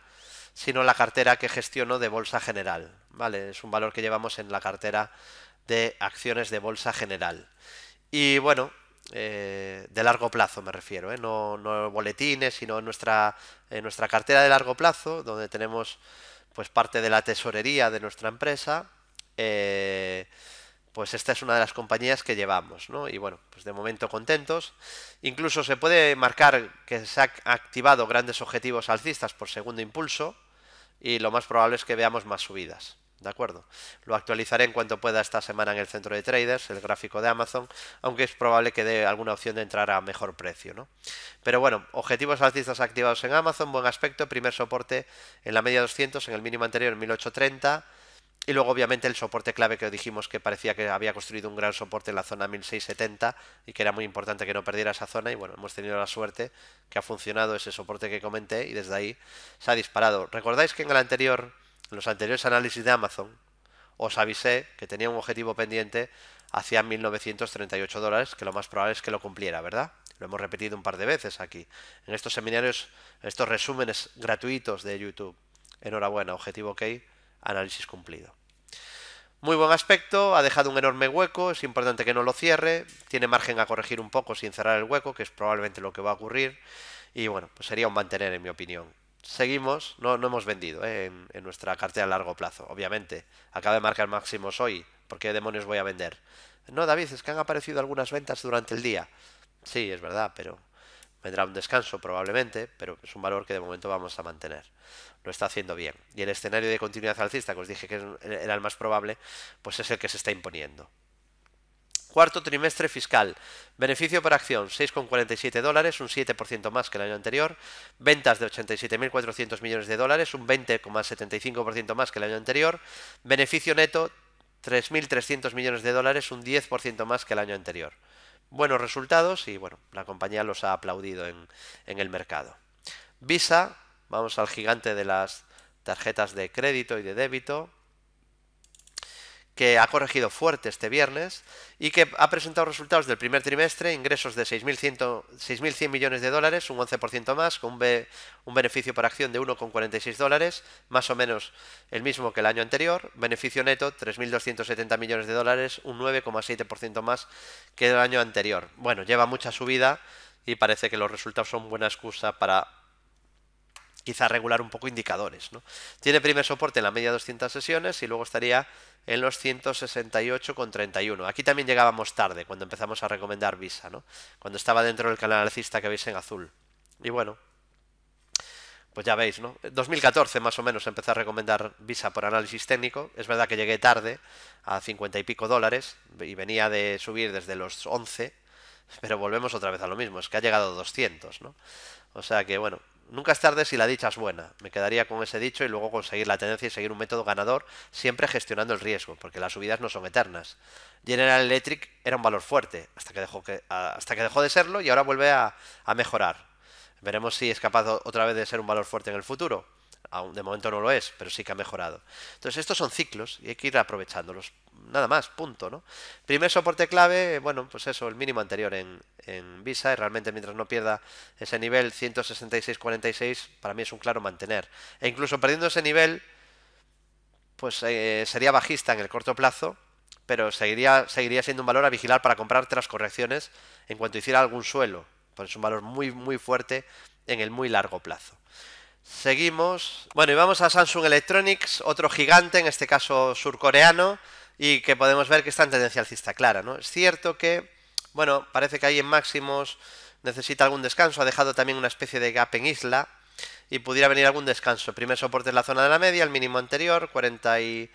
sino la cartera que gestiono de bolsa general. ¿vale? Es un valor que llevamos en la cartera de acciones de bolsa general. Y bueno, eh, de largo plazo me refiero, ¿eh? no, boletines, sino en nuestra, nuestra cartera de largo plazo, donde tenemos pues parte de la tesorería de nuestra empresa. Eh, pues esta es una de las compañías que llevamos, ¿no? Y bueno, pues de momento contentos. Incluso se puede marcar que se han activado grandes objetivos alcistas por segundo impulso y lo más probable es que veamos más subidas, ¿de acuerdo? Lo actualizaré en cuanto pueda esta semana en el centro de traders, el gráfico de Amazon, aunque es probable que dé alguna opción de entrar a mejor precio, ¿no? Pero bueno, objetivos alcistas activados en Amazon, buen aspecto, primer soporte en la media 200, en el mínimo anterior en 1830 y luego, obviamente, el soporte clave que dijimos que parecía que había construido un gran soporte en la zona 1670 y que era muy importante que no perdiera esa zona. Y bueno, hemos tenido la suerte que ha funcionado ese soporte que comenté y desde ahí se ha disparado. ¿Recordáis que en el anterior, en los anteriores análisis de Amazon, os avisé que tenía un objetivo pendiente hacia 1938 dólares, que lo más probable es que lo cumpliera, ¿verdad? Lo hemos repetido un par de veces aquí, en estos seminarios, en estos resúmenes gratuitos de YouTube. Enhorabuena, objetivo OK análisis cumplido. Muy buen aspecto, ha dejado un enorme hueco, es importante que no lo cierre, tiene margen a corregir un poco sin cerrar el hueco, que es probablemente lo que va a ocurrir, y bueno, pues sería un mantener en mi opinión. Seguimos, no, no hemos vendido ¿eh? en, en, nuestra cartera a largo plazo, obviamente. Acaba de marcar máximos hoy, ¿por qué demonios voy a vender? No, David, es que han aparecido algunas ventas durante el día. Sí, es verdad, pero Vendrá un descanso probablemente, pero es un valor que de momento vamos a mantener. Lo está haciendo bien. Y el escenario de continuidad alcista, que os dije que era el más probable, pues es el que se está imponiendo. Cuarto trimestre fiscal. Beneficio por acción 6,47 dólares, un 7% más que el año anterior. Ventas de 87.400 millones de dólares, un 20,75% más que el año anterior. Beneficio neto 3.300 millones de dólares, un 10% más que el año anterior buenos resultados y bueno, la compañía los ha aplaudido en, en el mercado. Visa, vamos al gigante de las tarjetas de crédito y de débito, que ha corregido fuerte este viernes y que ha presentado resultados del primer trimestre, ingresos de 6.100 millones de dólares, un 11% más, con un, un, beneficio por acción de 1,46 dólares, más o menos el mismo que el año anterior, beneficio neto 3.270 millones de dólares, un 9,7% más que el año anterior. Bueno, lleva mucha subida y parece que los resultados son buena excusa para quizá regular un poco indicadores. ¿no? Tiene primer soporte en la media 200 sesiones y luego estaría en los 168,31. Aquí también llegábamos tarde cuando empezamos a recomendar Visa, ¿no? cuando estaba dentro del canal alcista que veis en azul. Y bueno, pues ya veis, ¿no? 2014 más o menos empecé a recomendar Visa por análisis técnico. Es verdad que llegué tarde a 50 y pico dólares y venía de subir desde los 11, pero volvemos otra vez a lo mismo, es que ha llegado a 200, ¿no? O sea que bueno, Nunca es tarde si la dicha es buena. Me quedaría con ese dicho y luego conseguir la tendencia y seguir un método ganador, siempre gestionando el riesgo, porque las subidas no son eternas. General Electric era un valor fuerte, hasta que dejó, que, hasta que dejó de serlo y ahora vuelve a, a mejorar. Veremos si es capaz otra vez de ser un valor fuerte en el futuro. Aún de momento no lo es, pero sí que ha mejorado. Entonces, estos son ciclos y hay que ir aprovechándolos. Nada más, punto, ¿no? Primer soporte clave, bueno, pues eso, el mínimo anterior en, en Visa y realmente mientras no pierda ese nivel 166.46, para mí es un claro mantener. E incluso perdiendo ese nivel, pues eh, sería bajista en el corto plazo, pero seguiría, seguiría siendo un valor a vigilar para comprarte las correcciones en cuanto hiciera algún suelo. Pues es un valor muy, muy fuerte en el muy largo plazo. Seguimos. Bueno, y vamos a Samsung Electronics, otro gigante, en este caso surcoreano, y que podemos ver que está en tendencia alcista clara, ¿no? Es cierto que, bueno, parece que ahí en máximos necesita algún descanso, ha dejado también una especie de gap en isla, y pudiera venir algún descanso. Primer soporte en la zona de la media, el mínimo anterior, 49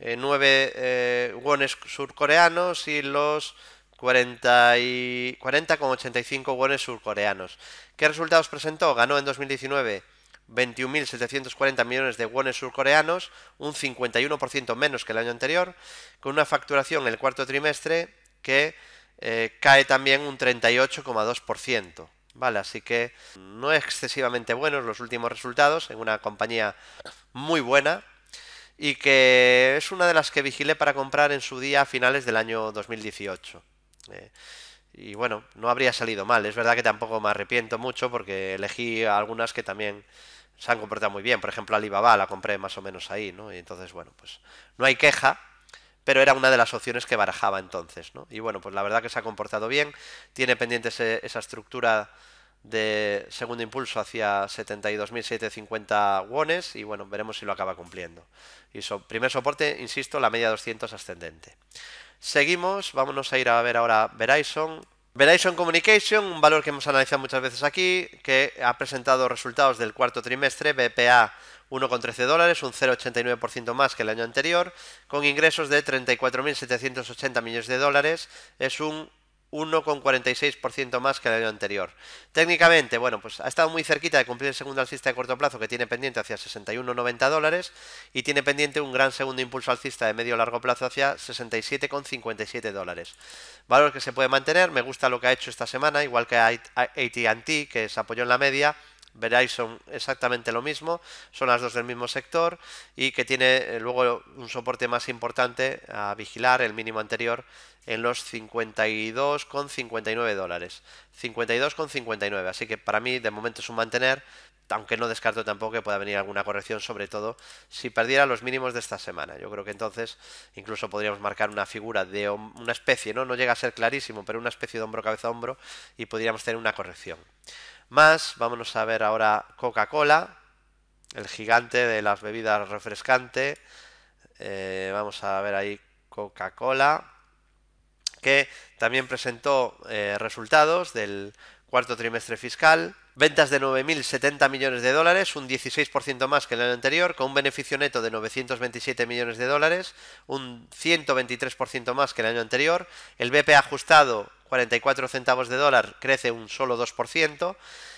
eh, wones surcoreanos y los 40,85 40, wones surcoreanos. ¿Qué resultados presentó? Ganó en 2019 21.740 millones de wones surcoreanos, un 51% menos que el año anterior, con una facturación en el cuarto trimestre que eh, cae también un 38,2%. Vale, así que no excesivamente buenos los últimos resultados en una compañía muy buena y que es una de las que vigilé para comprar en su día a finales del año 2018. Eh, y bueno, no habría salido mal. Es verdad que tampoco me arrepiento mucho porque elegí algunas que también se han comportado muy bien. Por ejemplo, Alibaba la compré más o menos ahí, ¿no? Y entonces, bueno, pues no hay queja, pero era una de las opciones que barajaba entonces, ¿no? Y bueno, pues la verdad que se ha comportado bien, tiene pendiente esa estructura de segundo impulso hacia 72.750 wones y bueno, veremos si lo acaba cumpliendo. Y primer soporte, insisto, la media 200 ascendente. Seguimos, vámonos a ir a ver ahora Verizon, Verizon Communication, un valor que hemos analizado muchas veces aquí, que ha presentado resultados del cuarto trimestre, BPA 1,13 dólares, un 0,89% más que el año anterior, con ingresos de 34.780 millones de dólares, es un 1,46% más que el año anterior. Técnicamente, bueno, pues ha estado muy cerquita de cumplir el segundo alcista de corto plazo que tiene pendiente hacia 61,90 dólares y tiene pendiente un gran segundo impulso alcista de medio largo plazo hacia 67,57 dólares. Valor que se puede mantener, me gusta lo que ha hecho esta semana, igual que ATT, que se apoyó en la media son exactamente lo mismo, son las dos del mismo sector y que tiene eh, luego un soporte más importante a vigilar, el mínimo anterior, en los 52,59 dólares. 52,59, así que para mí de momento es un mantener, aunque no descarto tampoco que pueda venir alguna corrección, sobre todo si perdiera los mínimos de esta semana. Yo creo que entonces incluso podríamos marcar una figura de una especie, ¿no? No llega a ser clarísimo, pero una especie de hombro cabeza hombro y podríamos tener una corrección más. Vámonos a ver ahora Coca-Cola, el gigante de las bebidas refrescantes. Eh, vamos a ver ahí Coca-Cola, que también presentó eh, resultados del cuarto trimestre fiscal Ventas de 9.070 millones de dólares, un 16% más que el año anterior, con un beneficio neto de 927 millones de dólares, un 123% más que el año anterior. El BP ajustado, 44 centavos de dólar, crece un solo 2%.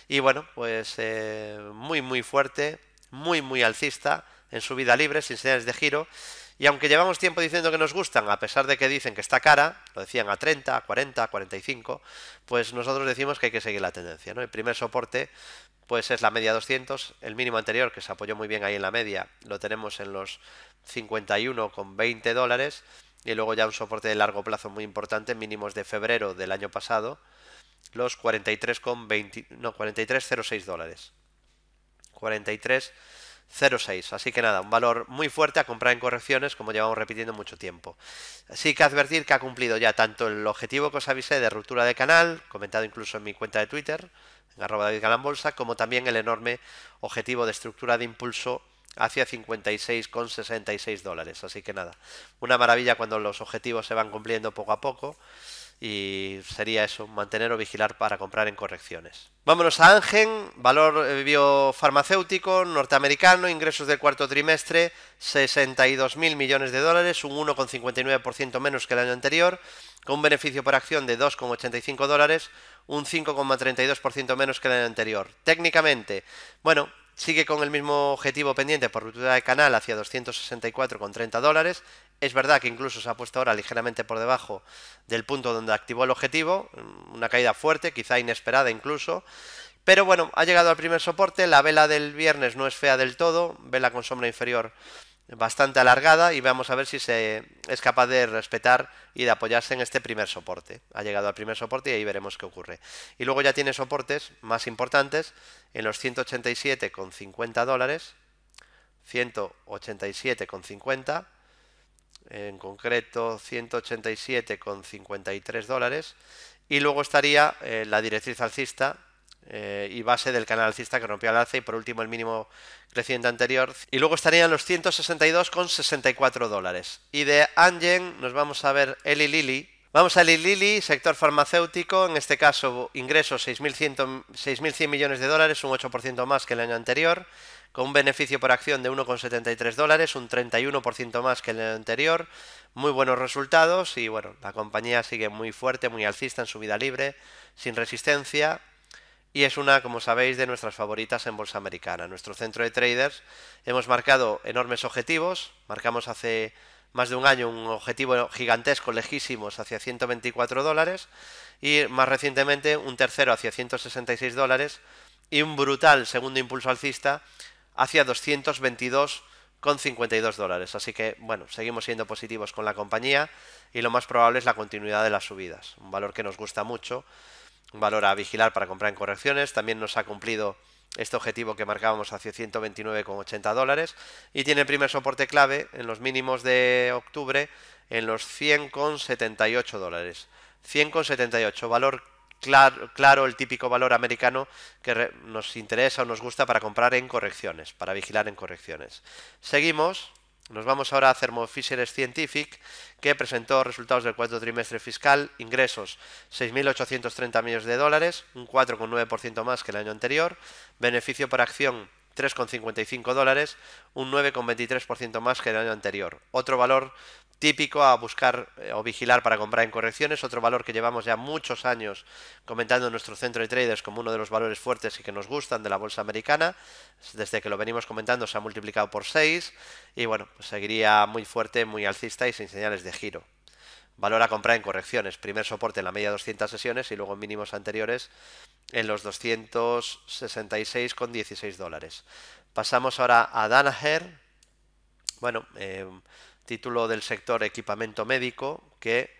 Y bueno, pues eh, muy, muy fuerte, muy, muy alcista en su vida libre, sin señales de giro. Y aunque llevamos tiempo diciendo que nos gustan, a pesar de que dicen que está cara, lo decían a 30, a 40, a 45, pues nosotros decimos que hay que seguir la tendencia. ¿no? El primer soporte pues es la media 200, el mínimo anterior que se apoyó muy bien ahí en la media, lo tenemos en los 51,20 dólares y luego ya un soporte de largo plazo muy importante, mínimos de febrero del año pasado, los 43,20 no 43,06 dólares. 43 0,6. Así que nada, un valor muy fuerte a comprar en correcciones, como llevamos repitiendo mucho tiempo. Así que advertir que ha cumplido ya tanto el objetivo que os avisé de ruptura de canal, comentado incluso en mi cuenta de Twitter, en arroba David Galán Bolsa, como también el enorme objetivo de estructura de impulso hacia 56,66 dólares. Así que nada, una maravilla cuando los objetivos se van cumpliendo poco a poco y sería eso, mantener o vigilar para comprar en correcciones. Vámonos a Ángel, valor eh, biofarmacéutico norteamericano, ingresos del cuarto trimestre, 62.000 millones de dólares, un 1,59% menos que el año anterior, con un beneficio por acción de 2,85 dólares, un 5,32% menos que el año anterior. Técnicamente, bueno, sigue con el mismo objetivo pendiente por ruptura de canal hacia 264,30 dólares, es verdad que incluso se ha puesto ahora ligeramente por debajo del punto donde activó el objetivo, una caída fuerte, quizá inesperada incluso, pero bueno, ha llegado al primer soporte, la vela del viernes no es fea del todo, vela con sombra inferior bastante alargada y vamos a ver si se es capaz de respetar y de apoyarse en este primer soporte. Ha llegado al primer soporte y ahí veremos qué ocurre. Y luego ya tiene soportes más importantes en los 187,50 dólares, 187,50 en concreto 187,53 dólares. Y luego estaría eh, la directriz alcista eh, y base del canal alcista que rompió el alza y por último el mínimo creciente anterior. Y luego estarían los 162,64 dólares. Y de Angen nos vamos a ver Eli Lilly. Vamos a Eli Lilly, sector farmacéutico, en este caso ingresos 6.100 millones de dólares, un 8% más que el año anterior con un beneficio por acción de 1,73 dólares, un 31% más que el anterior, muy buenos resultados y bueno, la compañía sigue muy fuerte, muy alcista en su vida libre, sin resistencia y es una, como sabéis, de nuestras favoritas en bolsa americana. Nuestro centro de traders hemos marcado enormes objetivos, marcamos hace más de un año un objetivo gigantesco, lejísimos, hacia 124 dólares y más recientemente un tercero hacia 166 dólares y un brutal segundo impulso alcista hacia 222,52 dólares. Así que, bueno, seguimos siendo positivos con la compañía y lo más probable es la continuidad de las subidas. Un valor que nos gusta mucho, un valor a vigilar para comprar en correcciones. También nos ha cumplido este objetivo que marcábamos hacia 129,80 dólares y tiene el primer soporte clave en los mínimos de octubre en los 100,78 dólares. 100,78, valor claro, claro el típico valor americano que nos interesa o nos gusta para comprar en correcciones, para vigilar en correcciones. Seguimos. Nos vamos ahora a Thermo Fisher Scientific, que presentó resultados del cuarto trimestre fiscal, ingresos 6.830 millones de dólares, un 4,9% más que el año anterior, beneficio por acción 3,55 dólares, un 9,23% más que el año anterior. Otro valor típico a buscar eh, o vigilar para comprar en correcciones, otro valor que llevamos ya muchos años comentando en nuestro centro de traders como uno de los valores fuertes y que nos gustan de la bolsa americana, desde que lo venimos comentando se ha multiplicado por 6 y bueno, pues seguiría muy fuerte, muy alcista y sin señales de giro. Valor a comprar en correcciones, primer soporte en la media 200 sesiones y luego mínimos anteriores en los 266,16 dólares. Pasamos ahora a Danaher, bueno, eh, título del sector equipamiento médico que,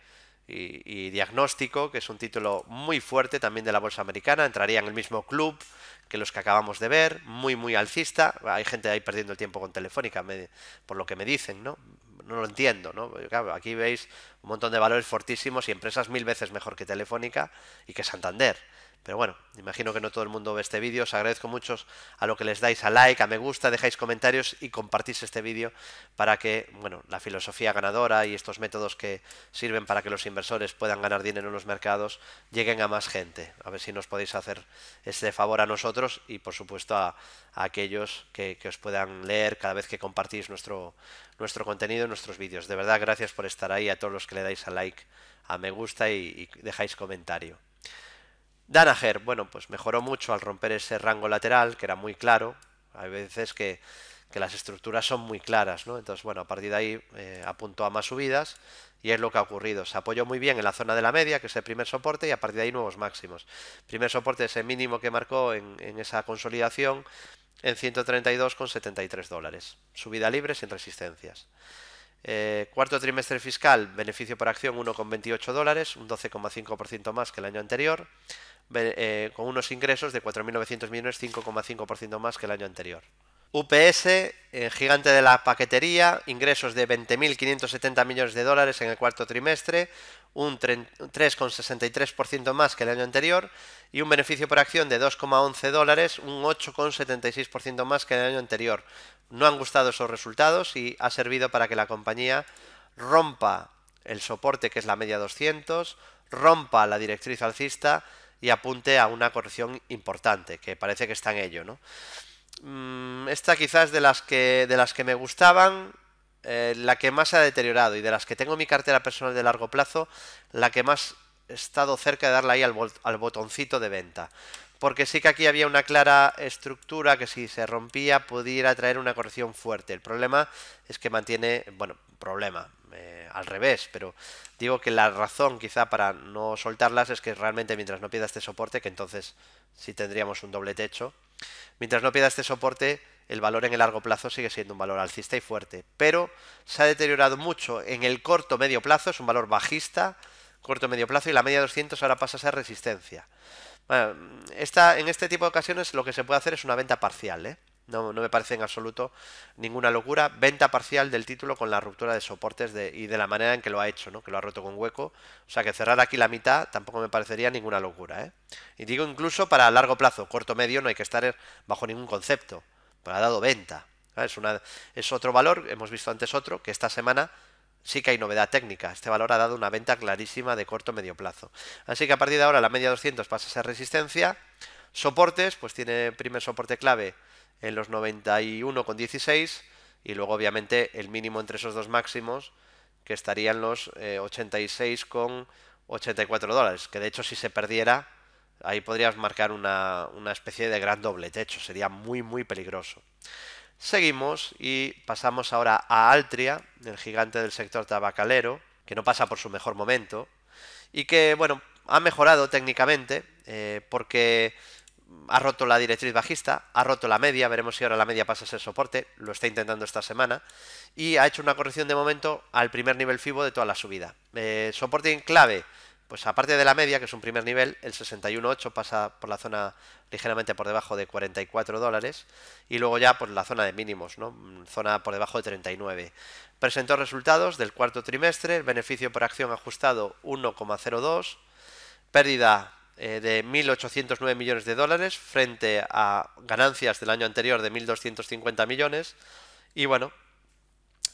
y, diagnóstico, que es un título muy fuerte también de la bolsa americana, entraría en el mismo club que los que acabamos de ver, muy, muy alcista. Hay gente ahí perdiendo el tiempo con Telefónica, por lo que me dicen, ¿no? No lo entiendo, ¿no? aquí veis un montón de valores fortísimos y empresas mil veces mejor que Telefónica y que Santander. Pero bueno, imagino que no todo el mundo ve este vídeo. Os agradezco mucho a lo que les dais a like, a me gusta, dejáis comentarios y compartís este vídeo para que, bueno, la filosofía ganadora y estos métodos que sirven para que los inversores puedan ganar dinero en los mercados lleguen a más gente. A ver si nos podéis hacer ese favor a nosotros y, por supuesto, a, aquellos que, os puedan leer cada vez que compartís nuestro, nuestro contenido y nuestros vídeos. De verdad, gracias por estar ahí, a todos los que le dais a like, a me gusta y dejáis comentario. Danaher, bueno, pues mejoró mucho al romper ese rango lateral, que era muy claro. Hay veces que, las estructuras son muy claras, ¿no? Entonces, bueno, a partir de ahí eh, apuntó a más subidas y es lo que ha ocurrido. Se apoyó muy bien en la zona de la media, que es el primer soporte, y a partir de ahí nuevos máximos. Primer soporte es el mínimo que marcó en, en esa consolidación en 132,73 dólares. Subida libre sin resistencias. Eh, cuarto trimestre fiscal, beneficio por acción 1,28 dólares, un 12,5% más que el año anterior, eh, con unos ingresos de 4.900 millones, 5,5% más que el año anterior. UPS, eh, gigante de la paquetería, ingresos de 20.570 millones de dólares en el cuarto trimestre, un 3,63% más que el año anterior y un beneficio por acción de 2,11 dólares, un 8,76% más que el año anterior. No han gustado esos resultados y ha servido para que la compañía rompa el soporte que es la media 200, rompa la directriz alcista y apunte a una corrección importante, que parece que está en ello. ¿no? Mm, esta quizás de las que, de las que me gustaban, eh, la que más se ha deteriorado y de las que tengo mi cartera personal de largo plazo, la que más he estado cerca de darle ahí al, al botoncito de venta. Porque sí que aquí había una clara estructura que si se rompía pudiera traer una corrección fuerte. El problema es que mantiene, bueno, problema, eh, al revés, pero digo que la razón quizá para no soltarlas es que realmente mientras no pierda este soporte, que entonces sí tendríamos un doble techo, mientras no pierda este soporte, el valor en el largo plazo sigue siendo un valor alcista y fuerte, pero se ha deteriorado mucho en el corto medio plazo, es un valor bajista, corto medio plazo, y la media 200 ahora pasa a ser resistencia. esta, en este tipo de ocasiones lo que se puede hacer es una venta parcial, ¿eh? No, me parece en absoluto ninguna locura. Venta parcial del título con la ruptura de soportes y de la manera en que lo ha hecho, ¿no? que lo ha roto con hueco. O sea que cerrar aquí la mitad tampoco me parecería ninguna locura. ¿eh? Y digo incluso para largo plazo, corto medio no hay que estar bajo ningún concepto. Pero ha dado venta. Es, una, es otro valor, hemos visto antes otro, que esta semana sí que hay novedad técnica. Este valor ha dado una venta clarísima de corto medio plazo. Así que a partir de ahora la media 200 pasa a ser resistencia. Soportes, pues tiene primer soporte clave en los 91,16 y luego obviamente el mínimo entre esos dos máximos que estarían los 86,84 eh, dólares, que de hecho si se perdiera ahí podrías marcar una, una especie de gran doble techo, sería muy muy peligroso. Seguimos y pasamos ahora a Altria, el gigante del sector tabacalero, que no pasa por su mejor momento y que, bueno, ha mejorado técnicamente eh, porque ha roto la directriz bajista, ha roto la media, veremos si ahora la media pasa a ser soporte, lo está intentando esta semana, y ha hecho una corrección de momento al primer nivel FIBO de toda la subida. Eh, soporte en clave, pues aparte de la media, que es un primer nivel, el 61.8 pasa por la zona ligeramente por debajo de 44 dólares, y luego ya por la zona de mínimos, ¿no? Mm, zona por debajo de 39. Presentó resultados del cuarto trimestre, beneficio por acción ajustado 1,02, pérdida eh, de 1.809 millones de dólares frente a ganancias del año anterior de 1.250 millones. Y bueno,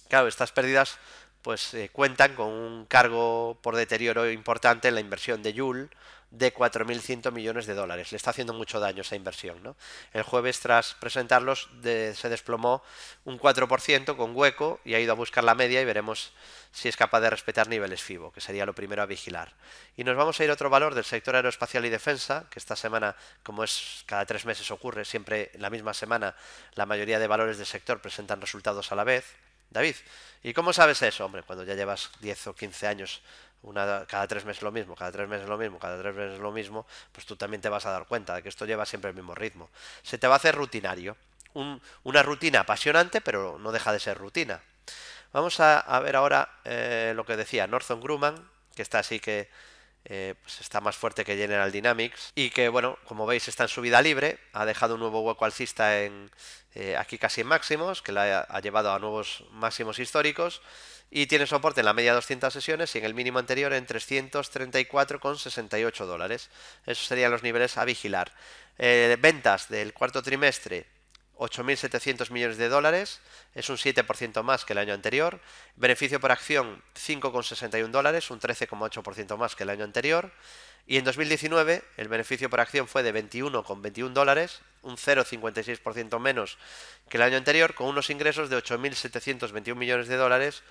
claro, estas pérdidas pues eh, cuentan con un cargo por deterioro importante en la inversión de Joule de 4.100 millones de dólares. Le está haciendo mucho daño esa inversión. ¿no? El jueves, tras presentarlos, se desplomó un 4% con hueco y ha ido a buscar la media y veremos si es capaz de respetar niveles FIBO, que sería lo primero a vigilar. Y nos vamos a ir a otro valor del sector aeroespacial y defensa, que esta semana, como es cada tres meses ocurre, siempre en la misma semana la mayoría de valores del sector presentan resultados a la vez. David, ¿y cómo sabes eso? Hombre, cuando ya llevas 10 o 15 años cada tres meses lo mismo, cada tres meses lo mismo, cada tres meses lo mismo, pues tú también te vas a dar cuenta de que esto lleva siempre el mismo ritmo. Se te va a hacer rutinario. una rutina apasionante, pero no deja de ser rutina. Vamos a, ver ahora eh, lo que decía Norton Grumman, que está así que eh, pues está más fuerte que General Dynamics y que bueno, como veis está en subida libre, ha dejado un nuevo hueco alcista en, eh, aquí casi en máximos, que la ha llevado a nuevos máximos históricos y tiene soporte en la media de 200 sesiones y en el mínimo anterior en 334,68 dólares. Esos serían los niveles a vigilar. Eh, ventas del cuarto trimestre, 8.700 millones de dólares, es un 7% más que el año anterior. Beneficio por acción, 5,61 dólares, un 13,8% más que el año anterior. Y en 2019 el beneficio por acción fue de 21,21 dólares, un 0,56% menos que el año anterior, con unos ingresos de 8.721 millones de dólares,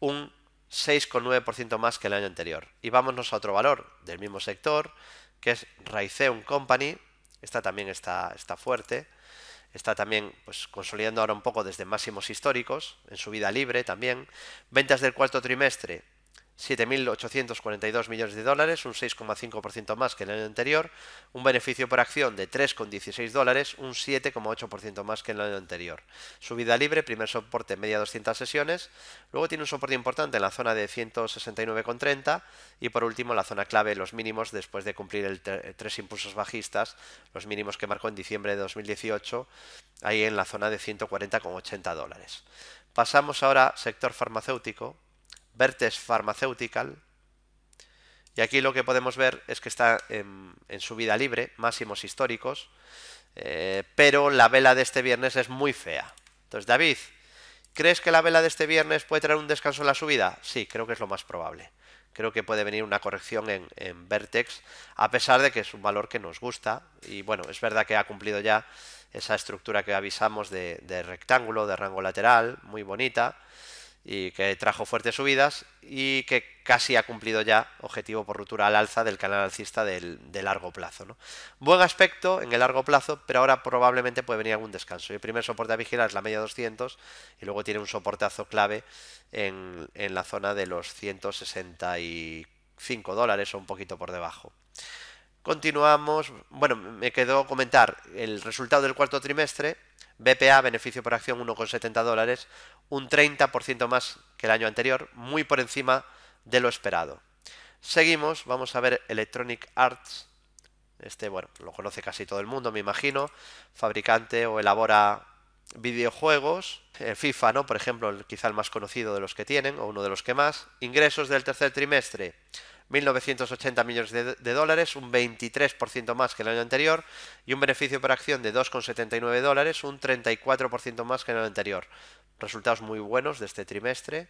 un 6,9% más que el año anterior. Y vámonos a otro valor del mismo sector, que es Raizeum Company. Esta también está, está fuerte. Está también pues, consolidando ahora un poco desde máximos históricos, en su vida libre también. Ventas del cuarto trimestre, 7.842 millones de dólares, un 6,5% más que el año anterior, un beneficio por acción de 3,16 dólares, un 7,8% más que el año anterior. Subida libre, primer soporte media 200 sesiones, luego tiene un soporte importante en la zona de 169,30 y por último la zona clave, los mínimos después de cumplir el eh, tres impulsos bajistas, los mínimos que marcó en diciembre de 2018, ahí en la zona de 140,80 dólares. Pasamos ahora sector farmacéutico, Vertex Pharmaceutical. Y aquí lo que podemos ver es que está en, en subida libre, máximos históricos, eh, pero la vela de este viernes es muy fea. Entonces, David, ¿crees que la vela de este viernes puede traer un descanso en la subida? Sí, creo que es lo más probable. Creo que puede venir una corrección en, Vertex, a pesar de que es un valor que nos gusta. Y bueno, es verdad que ha cumplido ya esa estructura que avisamos de, de rectángulo, de rango lateral, muy bonita y que trajo fuertes subidas y que casi ha cumplido ya objetivo por ruptura al alza del canal alcista de largo plazo. Buen aspecto en el largo plazo, pero ahora probablemente puede venir algún descanso. El primer soporte a vigilar es la media 200 y luego tiene un soportazo clave en, en la zona de los 165 dólares o un poquito por debajo. Continuamos, bueno, me quedó comentar el resultado del cuarto trimestre, BPA, beneficio por acción 1,70 dólares, un 30% más que el año anterior, muy por encima de lo esperado. Seguimos, vamos a ver Electronic Arts. Este, bueno, lo conoce casi todo el mundo, me imagino. Fabricante o elabora videojuegos, eh, FIFA, ¿no? Por ejemplo, quizá el más conocido de los que tienen, o uno de los que más. Ingresos del tercer trimestre, 1.980 millones de, dólares, un 23% más que el año anterior, y un beneficio por acción de 2,79 dólares, un 34% más que el año anterior. Resultados muy buenos de este trimestre,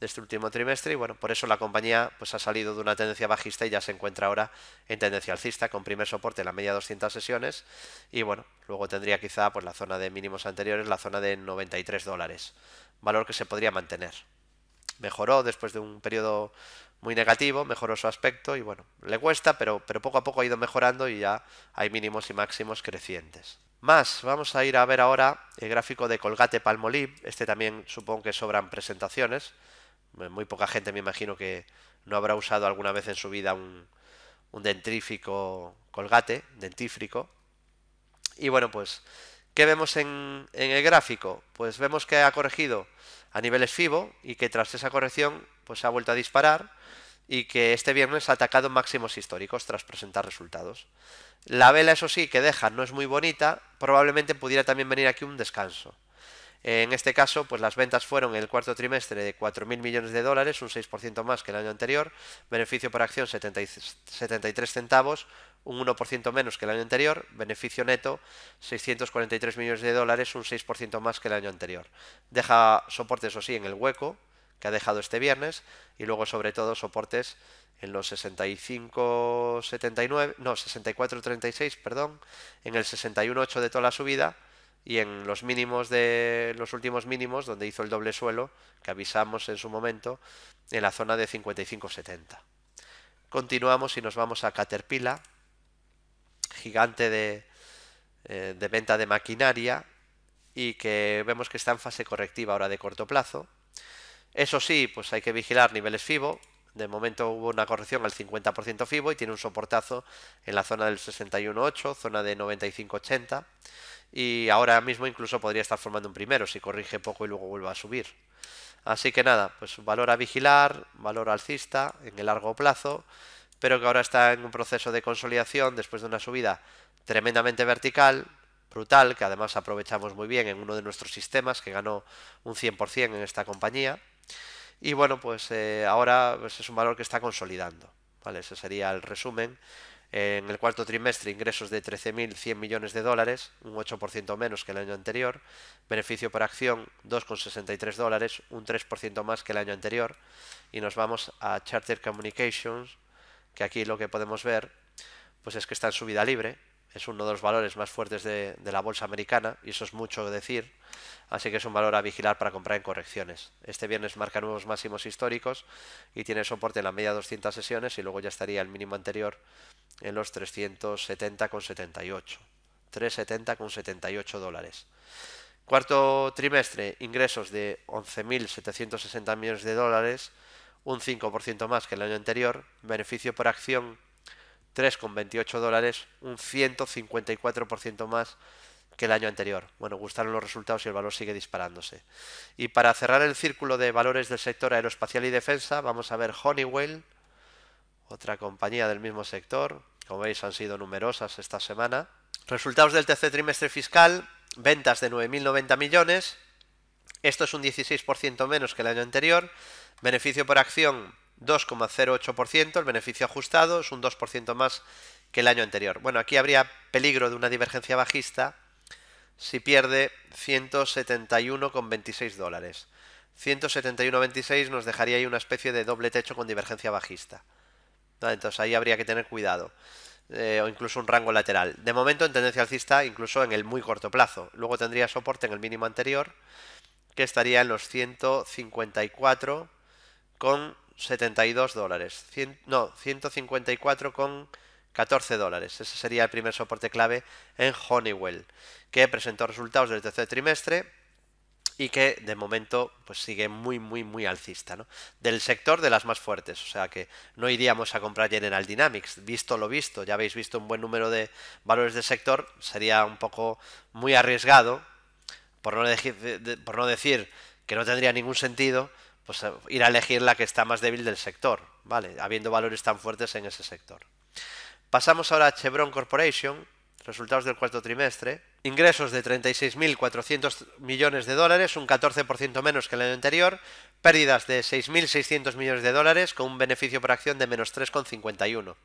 de este último trimestre, y bueno, por eso la compañía pues, ha salido de una tendencia bajista y ya se encuentra ahora en tendencia alcista, con primer soporte en la media 200 sesiones, y bueno, luego tendría quizá pues, la zona de mínimos anteriores, la zona de 93 dólares, valor que se podría mantener mejoró después de un periodo muy negativo, mejoró su aspecto y bueno, le cuesta, pero, pero poco a poco ha ido mejorando y ya hay mínimos y máximos crecientes. Más, vamos a ir a ver ahora el gráfico de Colgate Palmolive, este también supongo que sobran presentaciones, eh, muy poca gente me imagino que no habrá usado alguna vez en su vida un, dentrífico colgate, dentífrico. Y bueno, pues, ¿qué vemos en, el gráfico? Pues vemos que ha corregido a niveles FIBO y que tras esa corrección pues ha vuelto a disparar y que este viernes ha atacado máximos históricos tras presentar resultados. La vela, eso sí, que deja no es muy bonita, probablemente pudiera también venir aquí un descanso. En este caso, pues las ventas fueron en el cuarto trimestre de 4.000 millones de dólares, un 6% más que el año anterior, beneficio por acción 73 centavos, un 1% menos que el año anterior, beneficio neto 643 millones de dólares, un 6% más que el año anterior. Deja soporte, eso sí, en el hueco, que ha dejado este viernes y luego sobre todo soportes en los 65 no 64 perdón en el 61.8 de toda la subida y en los mínimos de los últimos mínimos donde hizo el doble suelo que avisamos en su momento en la zona de 55.70. continuamos y nos vamos a Caterpillar gigante eh, de venta de maquinaria y que vemos que está en fase correctiva ahora de corto plazo eso sí, pues hay que vigilar niveles FIBO. De momento hubo una corrección al 50% FIBO y tiene un soportazo en la zona del 61.8, zona de 95.80. Y ahora mismo incluso podría estar formando un primero si corrige poco y luego vuelva a subir. Así que nada, pues valor a vigilar, valor alcista en el largo plazo, pero que ahora está en un proceso de consolidación después de una subida tremendamente vertical, brutal, que además aprovechamos muy bien en uno de nuestros sistemas que ganó un 100% en esta compañía y bueno, pues eh, ahora pues, es un valor que está consolidando. ¿vale? Ese sería el resumen. En el cuarto trimestre ingresos de 13.100 millones de dólares, un 8% menos que el año anterior. Beneficio por acción 2,63 dólares, un 3% más que el año anterior. Y nos vamos a Charter Communications, que aquí lo que podemos ver pues es que está en subida libre, es uno de los valores más fuertes de, la bolsa americana y eso es mucho decir, así que es un valor a vigilar para comprar en correcciones. Este viernes marca nuevos máximos históricos y tiene soporte en la media 200 sesiones y luego ya estaría el mínimo anterior en los 370,78. 370,78 dólares. Cuarto trimestre, ingresos de 11.760 millones de dólares, un 5% más que el año anterior, beneficio por acción 3,28 dólares, un 154% más que el año anterior. Bueno, gustaron los resultados y el valor sigue disparándose. Y para cerrar el círculo de valores del sector aeroespacial y defensa, vamos a ver Honeywell, otra compañía del mismo sector. Como veis, han sido numerosas esta semana. Resultados del tercer trimestre fiscal, ventas de 9.090 millones. Esto es un 16% menos que el año anterior. Beneficio por acción 2,08%, el beneficio ajustado es un 2% más que el año anterior. Bueno, aquí habría peligro de una divergencia bajista si pierde 171,26 dólares. 171,26 nos dejaría ahí una especie de doble techo con divergencia bajista. Entonces ahí habría que tener cuidado. Eh, o incluso un rango lateral. De momento en tendencia alcista, incluso en el muy corto plazo. Luego tendría soporte en el mínimo anterior, que estaría en los 154 con 72 dólares. no, 154 con 14 dólares. Ese sería el primer soporte clave en Honeywell, que presentó resultados del tercer este trimestre y que de momento pues sigue muy muy muy alcista, ¿no? Del sector de las más fuertes, o sea que no iríamos a comprar General Dynamics, visto lo visto, ya habéis visto un buen número de valores del sector, sería un poco muy arriesgado, por no, por no decir que no tendría ningún sentido pues eh, ir a elegir la que está más débil del sector, ¿vale? Habiendo valores tan fuertes en ese sector. Pasamos ahora a Chevron Corporation, resultados del cuarto trimestre. Ingresos de 36.400 millones de dólares, un 14% menos que el año anterior. Pérdidas de 6.600 millones de dólares, con un beneficio por acción de menos 3,51.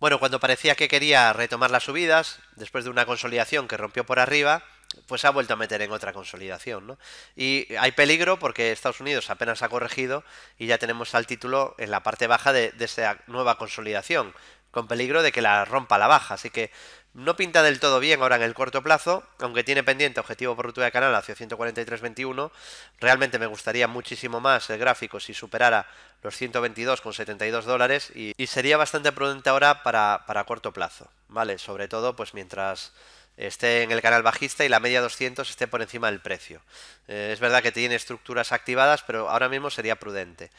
Bueno, cuando parecía que quería retomar las subidas, después de una consolidación que rompió por arriba, pues ha vuelto a meter en otra consolidación, ¿no? Y hay peligro porque Estados Unidos apenas ha corregido y ya tenemos al título en la parte baja de, esa nueva consolidación, con peligro de que la rompa la baja, así que no pinta del todo bien ahora en el corto plazo, aunque tiene pendiente objetivo por ruptura de canal hacia 143.21. Realmente me gustaría muchísimo más el gráfico si superara los 122,72 dólares y, y, sería bastante prudente ahora para, para corto plazo, ¿vale? Sobre todo pues mientras esté en el canal bajista y la media 200 esté por encima del precio. Eh, es verdad que tiene estructuras activadas, pero ahora mismo sería prudente.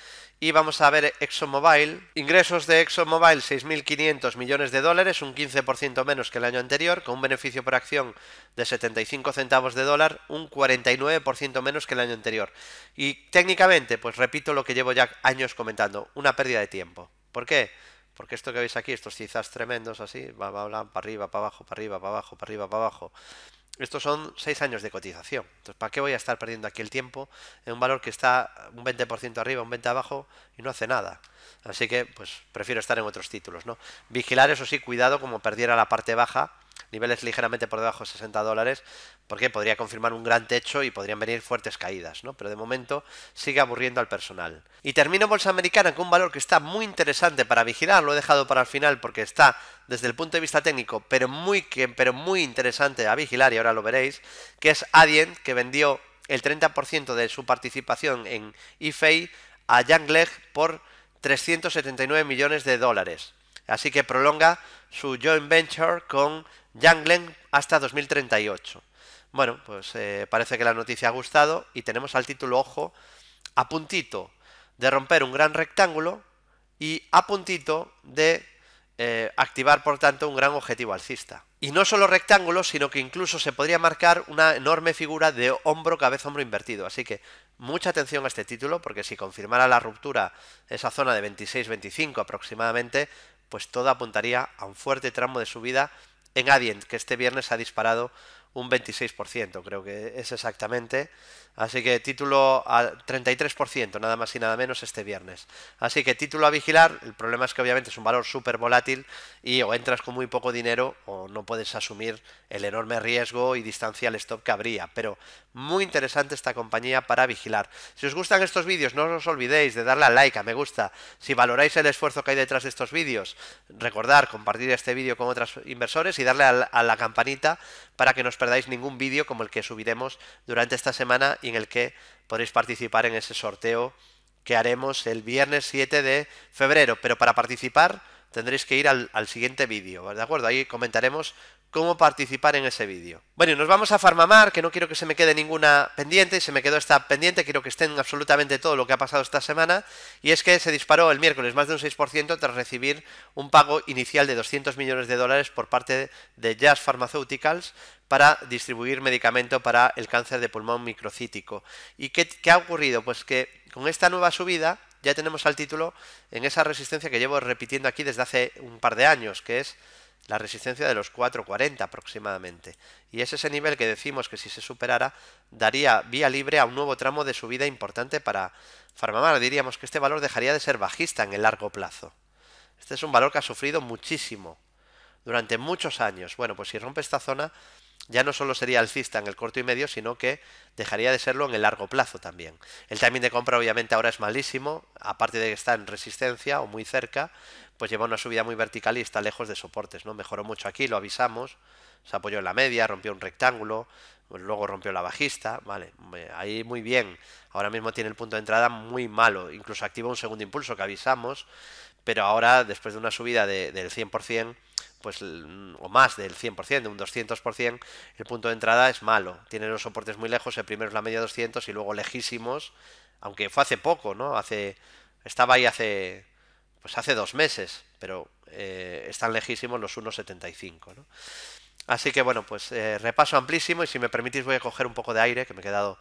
Y vamos a ver ExxonMobil. Ingresos de ExxonMobil 6.500 millones de dólares, un 15% menos que el año anterior, con un beneficio por acción de 75 centavos de dólar, un 49% menos que el año anterior. Y técnicamente, pues repito lo que llevo ya años comentando, una pérdida de tiempo. ¿Por qué? Porque esto que veis aquí, estos cizas tremendos así, va, va, va, para arriba, para abajo, para arriba, para abajo, para arriba, para abajo. Estos son seis años de cotización. Entonces, ¿para qué voy a estar perdiendo aquí el tiempo en un valor que está un 20% arriba, un 20% abajo y no hace nada? Así que, pues, prefiero estar en otros títulos, ¿no? Vigilar, eso sí, cuidado, como perdiera la parte baja, niveles ligeramente por debajo de 60 dólares, porque podría confirmar un gran techo y podrían venir fuertes caídas, ¿no? Pero de momento sigue aburriendo al personal. Y termino Bolsa Americana con un valor que está muy interesante para vigilar, lo he dejado para el final porque está desde el punto de vista técnico, pero muy, pero muy interesante a vigilar y ahora lo veréis, que es Adyen, que vendió el 30% de su participación en Ifei a Yangleg por 379 millones de dólares. Así que prolonga su joint venture con Yanglen hasta 2038. Bueno, pues eh, parece que la noticia ha gustado y tenemos al título, ojo, a puntito de romper un gran rectángulo y a puntito de eh, activar, por tanto, un gran objetivo alcista. Y no solo rectángulos, sino que incluso se podría marcar una enorme figura de hombro, cabeza, hombro invertido. Así que mucha atención a este título, porque si confirmara la ruptura esa zona de 26-25 aproximadamente, pues todo apuntaría a un fuerte tramo de subida en Adient, que este viernes ha disparado un 26%, creo que es exactamente, Así que título al 33%, nada más y nada menos, este viernes. Así que título a vigilar, el problema es que obviamente es un valor súper volátil y o entras con muy poco dinero o no puedes asumir el enorme riesgo y distancia al stop que habría. Pero muy interesante esta compañía para vigilar. Si os gustan estos vídeos, no os olvidéis de darle a like, a me gusta. Si valoráis el esfuerzo que hay detrás de estos vídeos, recordar compartir este vídeo con otros inversores y darle a la campanita para que no os perdáis ningún vídeo como el que subiremos durante esta semana en el que podréis participar en ese sorteo que haremos el viernes 7 de febrero. Pero para participar tendréis que ir al, siguiente vídeo, ¿de acuerdo? Ahí comentaremos cómo participar en ese vídeo. Bueno, y nos vamos a Farmamar, que no quiero que se me quede ninguna pendiente, y se me quedó esta pendiente, quiero que estén absolutamente todo lo que ha pasado esta semana, y es que se disparó el miércoles más de un 6% tras recibir un pago inicial de 200 millones de dólares por parte de Jazz Pharmaceuticals para distribuir medicamento para el cáncer de pulmón microcítico. ¿Y qué, qué ha ocurrido? Pues que con esta nueva subida ya tenemos al título en esa resistencia que llevo repitiendo aquí desde hace un par de años, que es la resistencia de los 4.40 aproximadamente. Y es ese nivel que decimos que si se superara daría vía libre a un nuevo tramo de subida importante para Farmamar. Diríamos que este valor dejaría de ser bajista en el largo plazo. Este es un valor que ha sufrido muchísimo durante muchos años. Bueno, pues si rompe esta zona ya no solo sería alcista en el corto y medio, sino que dejaría de serlo en el largo plazo también. El timing de compra obviamente ahora es malísimo, aparte de que está en resistencia o muy cerca, pues lleva una subida muy vertical y está lejos de soportes, ¿no? Mejoró mucho aquí, lo avisamos, se apoyó en la media, rompió un rectángulo, pues luego rompió la bajista, vale, eh, ahí muy bien. Ahora mismo tiene el punto de entrada muy malo, incluso activa un segundo impulso que avisamos, pero ahora después de una subida del 100%, pues mm, o más del 100%, de un 200%, el punto de entrada es malo. Tiene los soportes muy lejos, el primero es la media 200 y luego lejísimos, aunque fue hace poco, ¿no? Hace estaba ahí hace pues hace dos meses, pero eh, están lejísimos los 1.75, ¿no? Así que bueno, pues eh, repaso amplísimo y si me permitís voy a coger un poco de aire, que me he quedado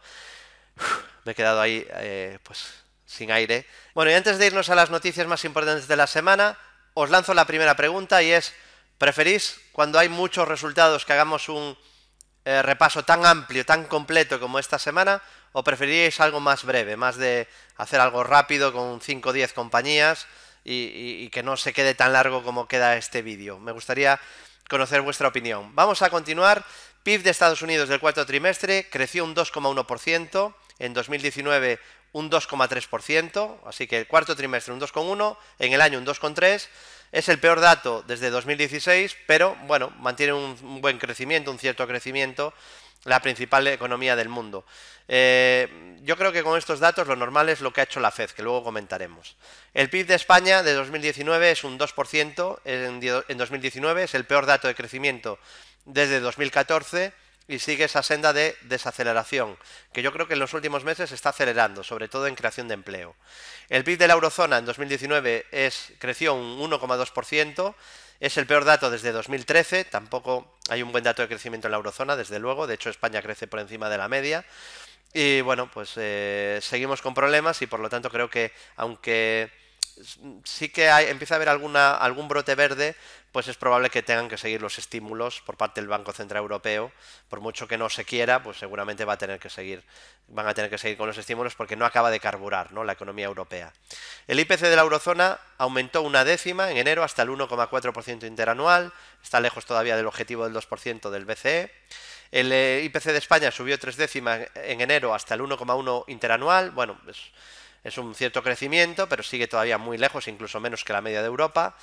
me he quedado ahí eh, pues sin aire. Bueno, y antes de irnos a las noticias más importantes de la semana, os lanzo la primera pregunta y es ¿Preferís cuando hay muchos resultados que hagamos un eh, repaso tan amplio, tan completo como esta semana? ¿O preferiríais algo más breve, más de hacer algo rápido con 5 o 10 compañías y, y que no se quede tan largo como queda este vídeo? Me gustaría conocer vuestra opinión. Vamos a continuar. PIB de Estados Unidos del cuarto trimestre creció un 2,1%, en 2019 un 2,3%, así que el cuarto trimestre un 2,1, en el año un 2,3%. Es el peor dato desde 2016, pero bueno, mantiene un buen crecimiento, un cierto crecimiento, la principal economía del mundo. Eh, yo creo que con estos datos lo normal es lo que ha hecho la Fed, que luego comentaremos. El PIB de España de 2019 es un 2% en 2019, es el peor dato de crecimiento desde 2014 y sigue esa senda de desaceleración, que yo creo que en los últimos meses está acelerando, sobre todo en creación de empleo. El PIB de la eurozona en 2019 es, creció un 1,2%, es el peor dato desde 2013, tampoco hay un buen dato de crecimiento en la eurozona, desde luego, de hecho España crece por encima de la media. Y bueno, pues eh, seguimos con problemas y por lo tanto creo que aunque sí que hay, empieza a haber alguna, algún brote verde, pues es probable que tengan que seguir los estímulos por parte del Banco Central Europeo. Por mucho que no se quiera, pues seguramente va a tener que seguir, van a tener que seguir con los estímulos porque no acaba de carburar ¿no? la economía europea. El IPC de la eurozona aumentó una décima en enero hasta el 1,4% interanual, está lejos todavía del objetivo del 2% del BCE. El eh, IPC de España subió tres décimas en enero hasta el 1,1 interanual. Bueno, pues es un cierto crecimiento, pero sigue todavía muy lejos, incluso menos que la media de Europa.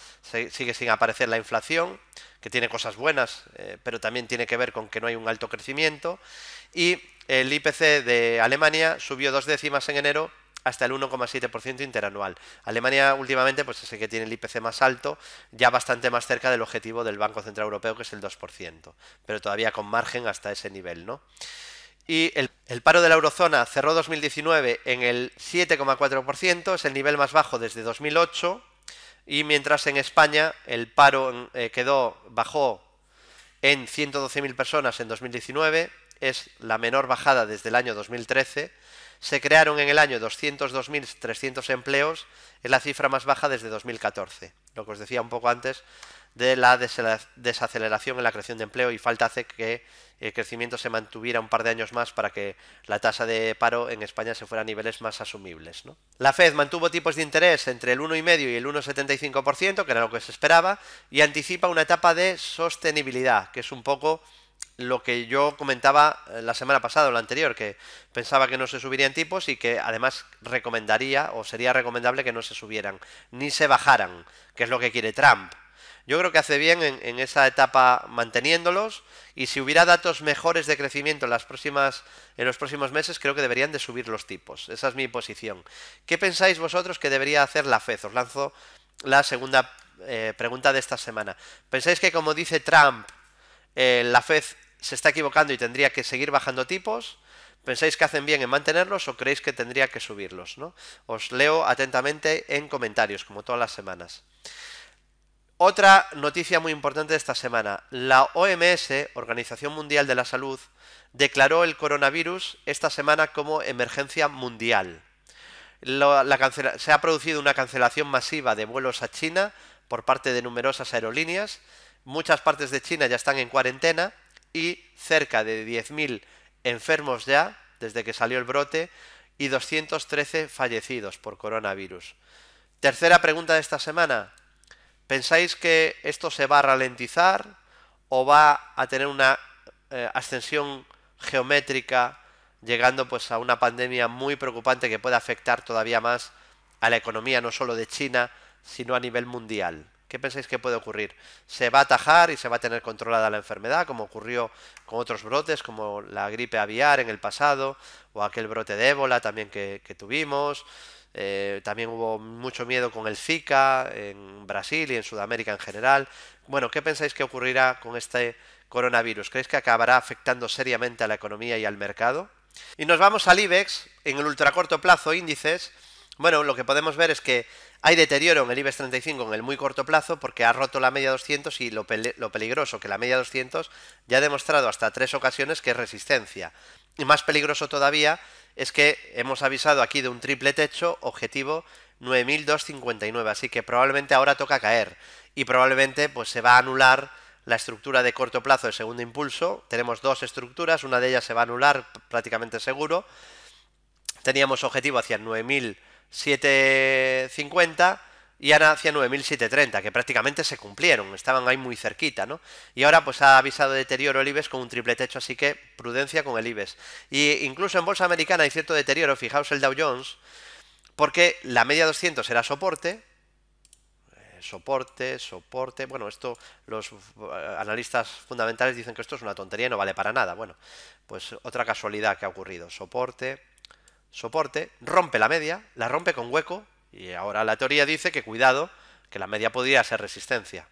sigue sin aparecer la inflación, que tiene cosas buenas, eh, pero también tiene que ver con que no hay un alto crecimiento. Y el IPC de Alemania subió dos décimas en enero hasta el 1,7% interanual. Alemania últimamente pues es el que tiene el IPC más alto, ya bastante más cerca del objetivo del Banco Central Europeo que es el 2%, pero todavía con margen hasta ese nivel, ¿no? Y el, paro de la eurozona cerró 2019 en el 7,4%, es el nivel más bajo desde 2008. Y mientras en España el paro eh, quedó, bajó en 112.000 personas en 2019, es la menor bajada desde el año 2013 se crearon en el año 202.300 empleos, es la cifra más baja desde 2014. Lo que os decía un poco antes de la desaceleración en la creación de empleo y falta hace que el crecimiento se mantuviera un par de años más para que la tasa de paro en España se fuera a niveles más asumibles. La Fed mantuvo tipos de interés entre el 1,5 y el 1,75%, que era lo que se esperaba, y anticipa una etapa de sostenibilidad, que es un poco lo que yo comentaba eh, la semana pasada o la anterior, que pensaba que no se subirían tipos y que además recomendaría o sería recomendable que no se subieran, ni se bajaran, que es lo que quiere Trump. Yo creo que hace bien en, esa etapa manteniéndolos y si hubiera datos mejores de crecimiento en, las próximas, en los próximos meses, creo que deberían de subir los tipos. Esa es mi posición. ¿Qué pensáis vosotros que debería hacer la FED? Os lanzo la segunda eh, pregunta de esta semana. ¿Pensáis que como dice Trump, eh, la Fed se está equivocando y tendría que seguir bajando tipos. ¿Pensáis que hacen bien en mantenerlos o creéis que tendría que subirlos? ¿no? Os leo atentamente en comentarios, como todas las semanas. Otra noticia muy importante de esta semana. La OMS, Organización Mundial de la Salud, declaró el coronavirus esta semana como emergencia mundial. se ha producido una cancelación masiva de vuelos a China por parte de numerosas aerolíneas Muchas partes de China ya están en cuarentena y cerca de 10.000 enfermos ya desde que salió el brote y 213 fallecidos por coronavirus. Tercera pregunta de esta semana. ¿Pensáis que esto se va a ralentizar o va a tener una eh, ascensión geométrica llegando pues a una pandemia muy preocupante que pueda afectar todavía más a la economía no solo de China, sino a nivel mundial? ¿Qué pensáis que puede ocurrir? ¿Se va a atajar y se va a tener controlada la enfermedad, como ocurrió con otros brotes, como la gripe aviar en el pasado, o aquel brote de ébola también que, tuvimos? Eh, también hubo mucho miedo con el Zika en Brasil y en Sudamérica en general. Bueno, ¿qué pensáis que ocurrirá con este coronavirus? ¿Creéis que acabará afectando seriamente a la economía y al mercado? Y nos vamos al IBEX, en el ultracorto plazo índices. Bueno, lo que podemos ver es que hay deterioro en el IBEX 35 en el muy corto plazo porque ha roto la media 200 y lo, peligroso que la media 200 ya ha demostrado hasta tres ocasiones que es resistencia. Y más peligroso todavía es que hemos avisado aquí de un triple techo objetivo 9259, así que probablemente ahora toca caer y probablemente pues se va a anular la estructura de corto plazo de segundo impulso. Tenemos dos estructuras, una de ellas se va a anular prácticamente seguro. Teníamos objetivo hacia 9000 7.50 y Ana hacia 9.730, que prácticamente se cumplieron, estaban ahí muy cerquita, ¿no? Y ahora pues ha avisado deterioro el IBEX con un triple techo, así que prudencia con el IBEX. Y incluso en bolsa americana hay cierto deterioro, fijaos el Dow Jones, porque la media 200 era soporte, eh, soporte, soporte. Bueno, esto los eh, analistas fundamentales dicen que esto es una tontería no vale para nada. Bueno, pues otra casualidad que ha ocurrido. Soporte, soporte, rompe la media, la rompe con hueco, y ahora la teoría dice que cuidado, que la media podría ser resistencia.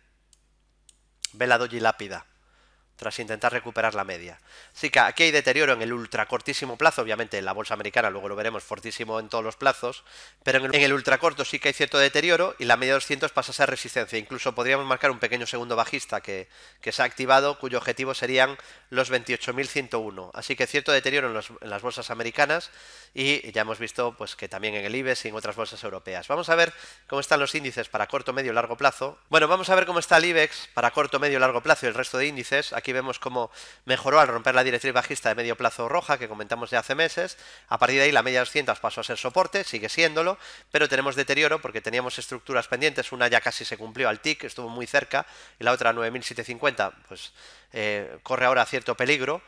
Vela lápida tras intentar recuperar la media. Sí que aquí hay deterioro en el ultracortísimo plazo, obviamente en la bolsa americana luego lo veremos fortísimo en todos los plazos, pero en el, ultra corto sí que hay cierto deterioro y la media 200 pasa a ser resistencia. Incluso podríamos marcar un pequeño segundo bajista que, que se ha activado, cuyo objetivo serían los 28.101. Así que cierto deterioro en, las bolsas americanas y ya hemos visto pues, que también en el IBEX y en otras bolsas europeas. Vamos a ver cómo están los índices para corto, medio, y largo plazo. Bueno, vamos a ver cómo está el IBEX para corto, medio, y largo plazo y el resto de índices. Aquí vemos cómo mejoró al romper la directriz bajista de medio plazo roja que comentamos ya hace meses. A partir de ahí la media 200 pasó a ser soporte, sigue siéndolo, pero tenemos deterioro porque teníamos estructuras pendientes. Una ya casi se cumplió al TIC, estuvo muy cerca, y la otra 9750, pues eh, corre ahora cierto peligro.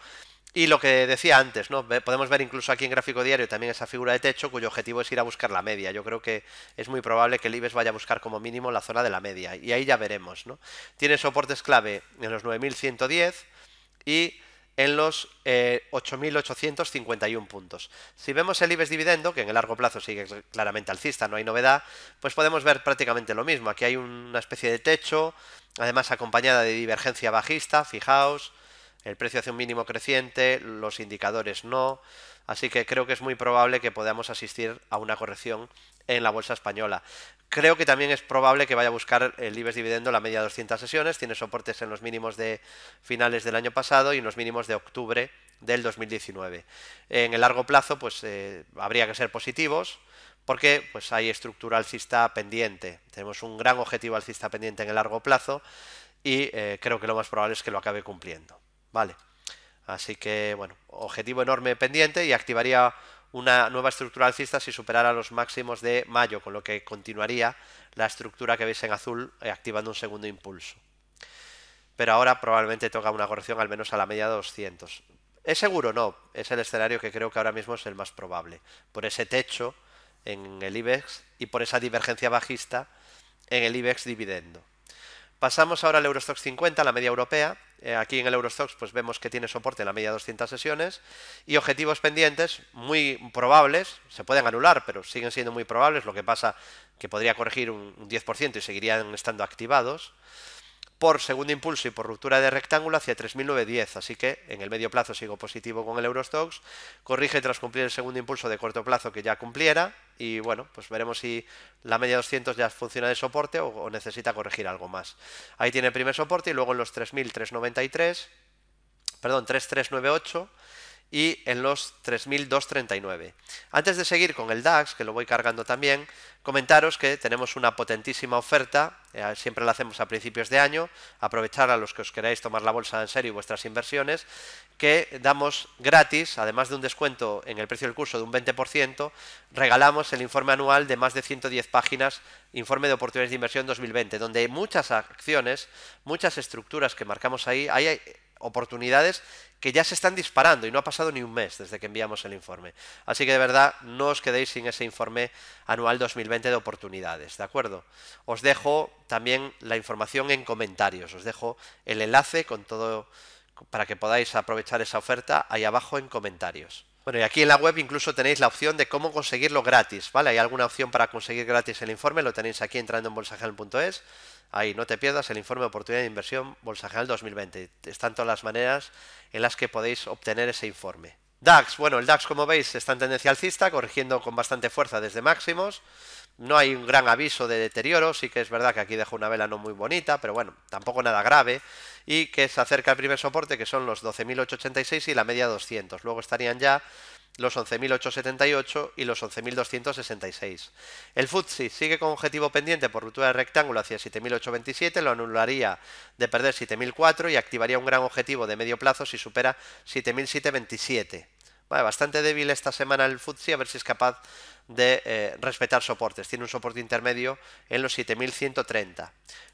Y lo que decía antes, ¿no? Podemos ver incluso aquí en gráfico diario también esa figura de techo cuyo objetivo es ir a buscar la media. Yo creo que es muy probable que el IBEX vaya a buscar como mínimo la zona de la media. Y ahí ya veremos, ¿no? Tiene soportes clave en los 9.110 y en los 8.851 eh, puntos. Si vemos el IBEX dividendo, que en el largo plazo sigue claramente alcista, no hay novedad, pues podemos ver prácticamente lo mismo. Aquí hay una especie de techo, además acompañada de divergencia bajista, fijaos el precio hace un mínimo creciente, los indicadores no, así que creo que es muy probable que podamos asistir a una corrección en la bolsa española. Creo que también es probable que vaya a buscar el IBEX dividendo la media de 200 sesiones, tiene soportes en los mínimos de finales del año pasado y en los mínimos de octubre del 2019. En el largo plazo, pues eh, habría que ser positivos porque pues hay estructura alcista pendiente. Tenemos un gran objetivo alcista pendiente en el largo plazo y eh, creo que lo más probable es que lo acabe cumpliendo. Vale. Así que, bueno, objetivo enorme pendiente y activaría una nueva estructura alcista si superara los máximos de mayo, con lo que continuaría la estructura que veis en azul eh, activando un segundo impulso. Pero ahora probablemente toca una corrección al menos a la media de 200. ¿Es seguro? No, es el escenario que creo que ahora mismo es el más probable, por ese techo en el IBEX y por esa divergencia bajista en el IBEX dividendo. Pasamos ahora al Eurostox 50, la media europea. Eh, aquí en el Eurostox pues vemos que tiene soporte en la media 200 sesiones y objetivos pendientes muy probables, se pueden anular, pero siguen siendo muy probables, lo que pasa que podría corregir un 10% y seguirían estando activados por segundo impulso y por ruptura de rectángulo hacia 3.910, así que en el medio plazo sigo positivo con el Eurostox, corrige tras cumplir el segundo impulso de corto plazo que ya cumpliera y bueno, pues veremos si la media 200 ya funciona de soporte o, necesita corregir algo más. Ahí tiene el primer soporte y luego en los 3.393, perdón, 3.398 y en los 3.239. Antes de seguir con el DAX, que lo voy cargando también, comentaros que tenemos una potentísima oferta, eh, siempre la hacemos a principios de año, aprovechar a los que os queráis tomar la bolsa en serio y vuestras inversiones, que damos gratis, además de un descuento en el precio del curso de un 20%, regalamos el informe anual de más de 110 páginas, informe de oportunidades de inversión 2020, donde hay muchas acciones, muchas estructuras que marcamos ahí, hay oportunidades que ya se están disparando y no ha pasado ni un mes desde que enviamos el informe. Así que de verdad no os quedéis sin ese informe anual 2020 de oportunidades, ¿de acuerdo? Os dejo también la información en comentarios, os dejo el enlace con todo para que podáis aprovechar esa oferta ahí abajo en comentarios. Bueno, y aquí en la web incluso tenéis la opción de cómo conseguirlo gratis, ¿vale? Hay alguna opción para conseguir gratis el informe, lo tenéis aquí entrando en bolsajal.es. Ahí, no te pierdas el informe de oportunidad de inversión Bolsa General 2020. Están todas las maneras en las que podéis obtener ese informe. DAX, bueno, el DAX como veis está en tendencia alcista, corrigiendo con bastante fuerza desde máximos. No hay un gran aviso de deterioro, sí que es verdad que aquí dejo una vela no muy bonita, pero bueno, tampoco nada grave. Y que se acerca el primer soporte, que son los 12.886 y la media 200. Luego estarían ya los 11.878 y los 11.266. El futsi sigue con objetivo pendiente por ruptura de rectángulo hacia 7.827, lo anularía de perder 7.004 y activaría un gran objetivo de medio plazo si supera 7.727. bastante débil esta semana el FTSE, a ver si es capaz de eh, respetar soportes. Tiene un soporte intermedio en los 7.130.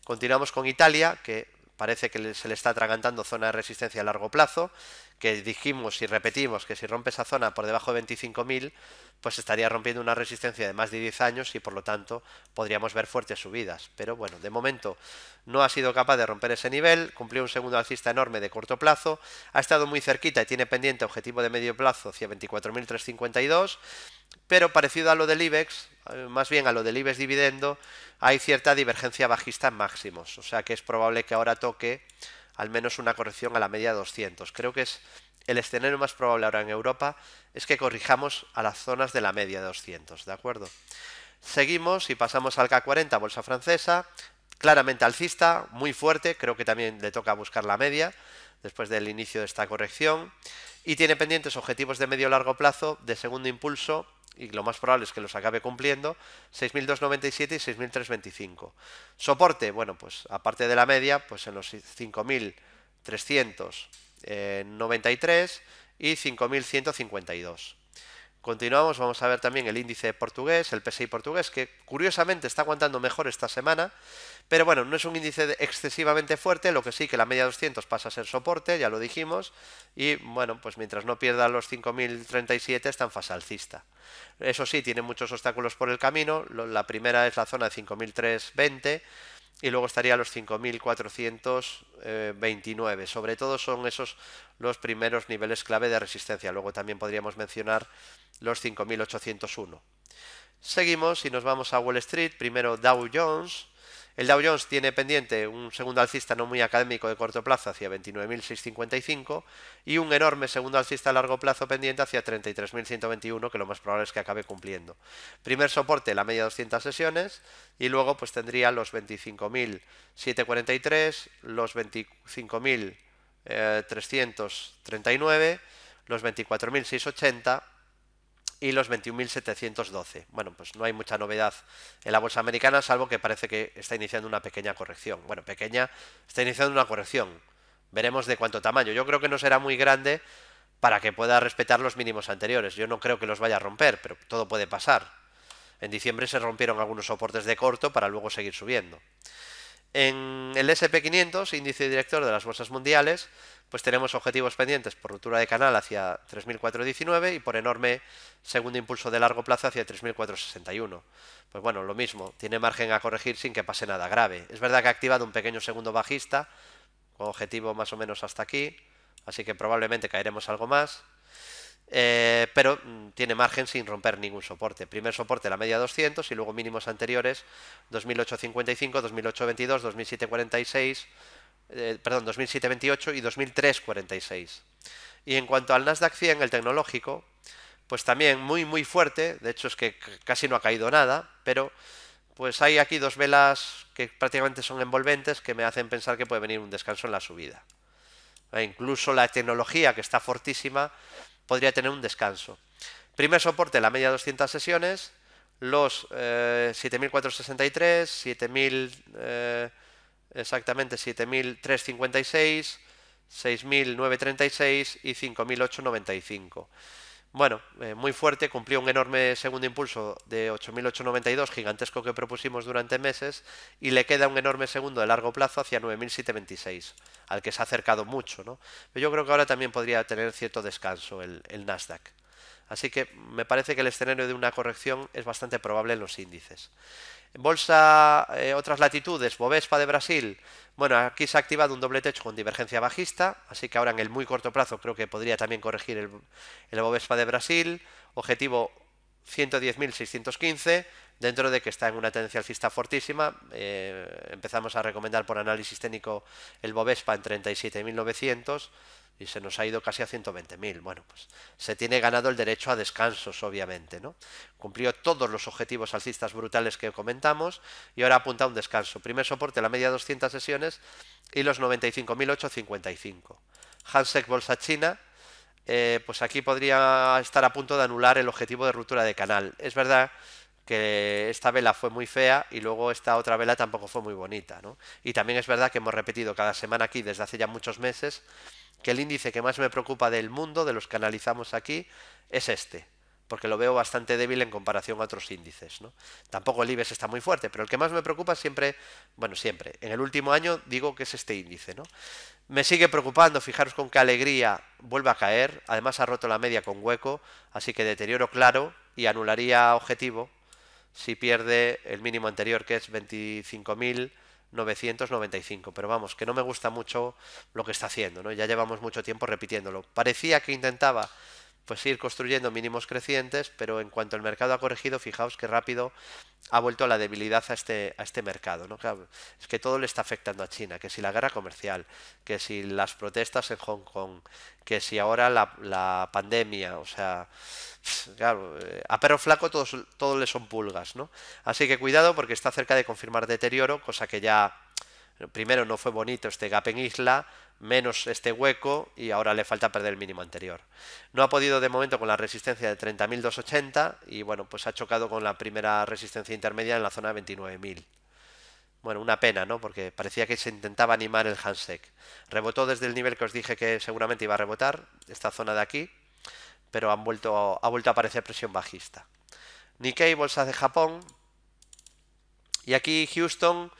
Continuamos con Italia, que parece que se le está atragantando zona de resistencia a largo plazo que dijimos y repetimos que si rompe esa zona por debajo de 25.000, pues estaría rompiendo una resistencia de más de 10 años y por lo tanto podríamos ver fuertes subidas. Pero bueno, de momento no ha sido capaz de romper ese nivel, cumplió un segundo alcista enorme de corto plazo, ha estado muy cerquita y tiene pendiente objetivo de medio plazo hacia 24.352, pero parecido a lo del IBEX, eh, más bien a lo del IBEX dividendo, hay cierta divergencia bajista en máximos, o sea que es probable que ahora toque al menos una corrección a la media de 200. Creo que es el escenario más probable ahora en Europa es que corrijamos a las zonas de la media de 200, ¿de acuerdo? Seguimos y pasamos al K40, bolsa francesa, claramente alcista, muy fuerte, creo que también le toca buscar la media después del inicio de esta corrección y tiene pendientes objetivos de medio largo plazo de segundo impulso y lo más probable es que los acabe cumpliendo, 6.297 y 6.325. Soporte, bueno, pues aparte de la media, pues en los 5.393 y 5.152. Continuamos, vamos a ver también el índice portugués, el PSI portugués, que curiosamente está aguantando mejor esta semana, pero bueno, no es un índice excesivamente fuerte, lo que sí que la media 200 pasa a ser soporte, ya lo dijimos, y bueno, pues mientras no pierda los 5.037 está en fase alcista. Eso sí, tiene muchos obstáculos por el camino, la primera es la zona de 5.320, y luego estaría los 5.429. Eh, Sobre todo son esos los primeros niveles clave de resistencia. Luego también podríamos mencionar los 5.801. Seguimos y nos vamos a Wall Street. Primero Dow Jones el Dow Jones tiene pendiente un segundo alcista no muy académico de corto plazo hacia 29.655 y un enorme segundo alcista a largo plazo pendiente hacia 33.121 que lo más probable es que acabe cumpliendo. Primer soporte la media 200 sesiones y luego pues tendría los 25.743, los 25.339, eh, los 24.680 y los 21.712. Bueno, pues no hay mucha novedad en la bolsa americana, salvo que parece que está iniciando una pequeña corrección. Bueno, pequeña, está iniciando una corrección. Veremos de cuánto tamaño. Yo creo que no será muy grande para que pueda respetar los mínimos anteriores. Yo no creo que los vaya a romper, pero todo puede pasar. En diciembre se rompieron algunos soportes de corto para luego seguir subiendo. En el SP500, índice director de las bolsas mundiales, pues tenemos objetivos pendientes por ruptura de canal hacia 3.419 y por enorme segundo impulso de largo plazo hacia 3.461. Pues bueno, lo mismo, tiene margen a corregir sin que pase nada grave. Es verdad que ha activado un pequeño segundo bajista, con objetivo más o menos hasta aquí, así que probablemente caeremos algo más. Eh, pero mm, tiene margen sin romper ningún soporte. Primer soporte la media 200 y luego mínimos anteriores 2855, 2822, 2746, eh, perdón, 2007 y 2003 Y en cuanto al Nasdaq 100, el tecnológico, pues también muy muy fuerte, de hecho es que casi no ha caído nada, pero pues hay aquí dos velas que prácticamente son envolventes que me hacen pensar que puede venir un descanso en la subida. E incluso la tecnología, que está fortísima, podría tener un descanso. Primer soporte, la media 200 sesiones, los 7.463, eh, 7.000 exactamente 7.356, 6.936 y 5.895. Bueno, eh, muy fuerte, cumplió un enorme segundo impulso de 8.892, gigantesco que propusimos durante meses, y le queda un enorme segundo de largo plazo hacia 9.726, al que se ha acercado mucho. ¿no? Pero yo creo que ahora también podría tener cierto descanso el Nasdaq. Así que me parece que el escenario de una corrección es bastante probable en los índices. Bolsa, eh, otras latitudes, Bovespa de Brasil. Bueno, aquí se ha activado un doble techo con divergencia bajista, así que ahora en el muy corto plazo creo que podría también corregir el, el Bovespa de Brasil. Objetivo 110.615, dentro de que está en una tendencia alcista fortísima. Eh, empezamos a recomendar por análisis técnico el Bovespa en 37.900 y se nos ha ido casi a 120.000. Bueno, pues se tiene ganado el derecho a descansos, obviamente, ¿no? Cumplió todos los objetivos alcistas brutales que comentamos y ahora apunta a un descanso. Primer soporte, la media 200 sesiones y los 95.855. Hansek Bolsa China, eh, pues aquí podría estar a punto de anular el objetivo de ruptura de canal. Es verdad que esta vela fue muy fea y luego esta otra vela tampoco fue muy bonita. ¿no? Y también es verdad que hemos repetido cada semana aquí desde hace ya muchos meses que el índice que más me preocupa del mundo, de los que analizamos aquí, es este, porque lo veo bastante débil en comparación a otros índices. ¿no? Tampoco el IBEX está muy fuerte, pero el que más me preocupa siempre, bueno, siempre, en el último año digo que es este índice. ¿no? Me sigue preocupando, fijaros con qué alegría vuelve a caer, además ha roto la media con hueco, así que deterioro claro y anularía objetivo, si pierde el mínimo anterior que es 25.995. Pero vamos, que no me gusta mucho lo que está haciendo, ¿no? Ya llevamos mucho tiempo repitiéndolo. Parecía que intentaba pues ir construyendo mínimos crecientes, pero en cuanto el mercado ha corregido, fijaos que rápido ha vuelto la debilidad a este, a este mercado. ¿no? Es que todo le está afectando a China, que si la guerra comercial, que si las protestas en Hong Kong, que si ahora la, la pandemia, o sea, claro, eh, a perro flaco todos, todos le son pulgas. ¿no? Así que cuidado porque está cerca de confirmar deterioro, cosa que ya primero no fue bonito este gap en isla, menos este hueco y ahora le falta perder el mínimo anterior. No ha podido de momento con la resistencia de 30.280 y bueno, pues ha chocado con la primera resistencia intermedia en la zona de 29.000. Bueno, una pena, ¿no? Porque parecía que se intentaba animar el Hansek. Rebotó desde el nivel que os dije que seguramente iba a rebotar, esta zona de aquí, pero han vuelto, ha vuelto a aparecer presión bajista. Nikkei, bolsas de Japón. Y aquí Houston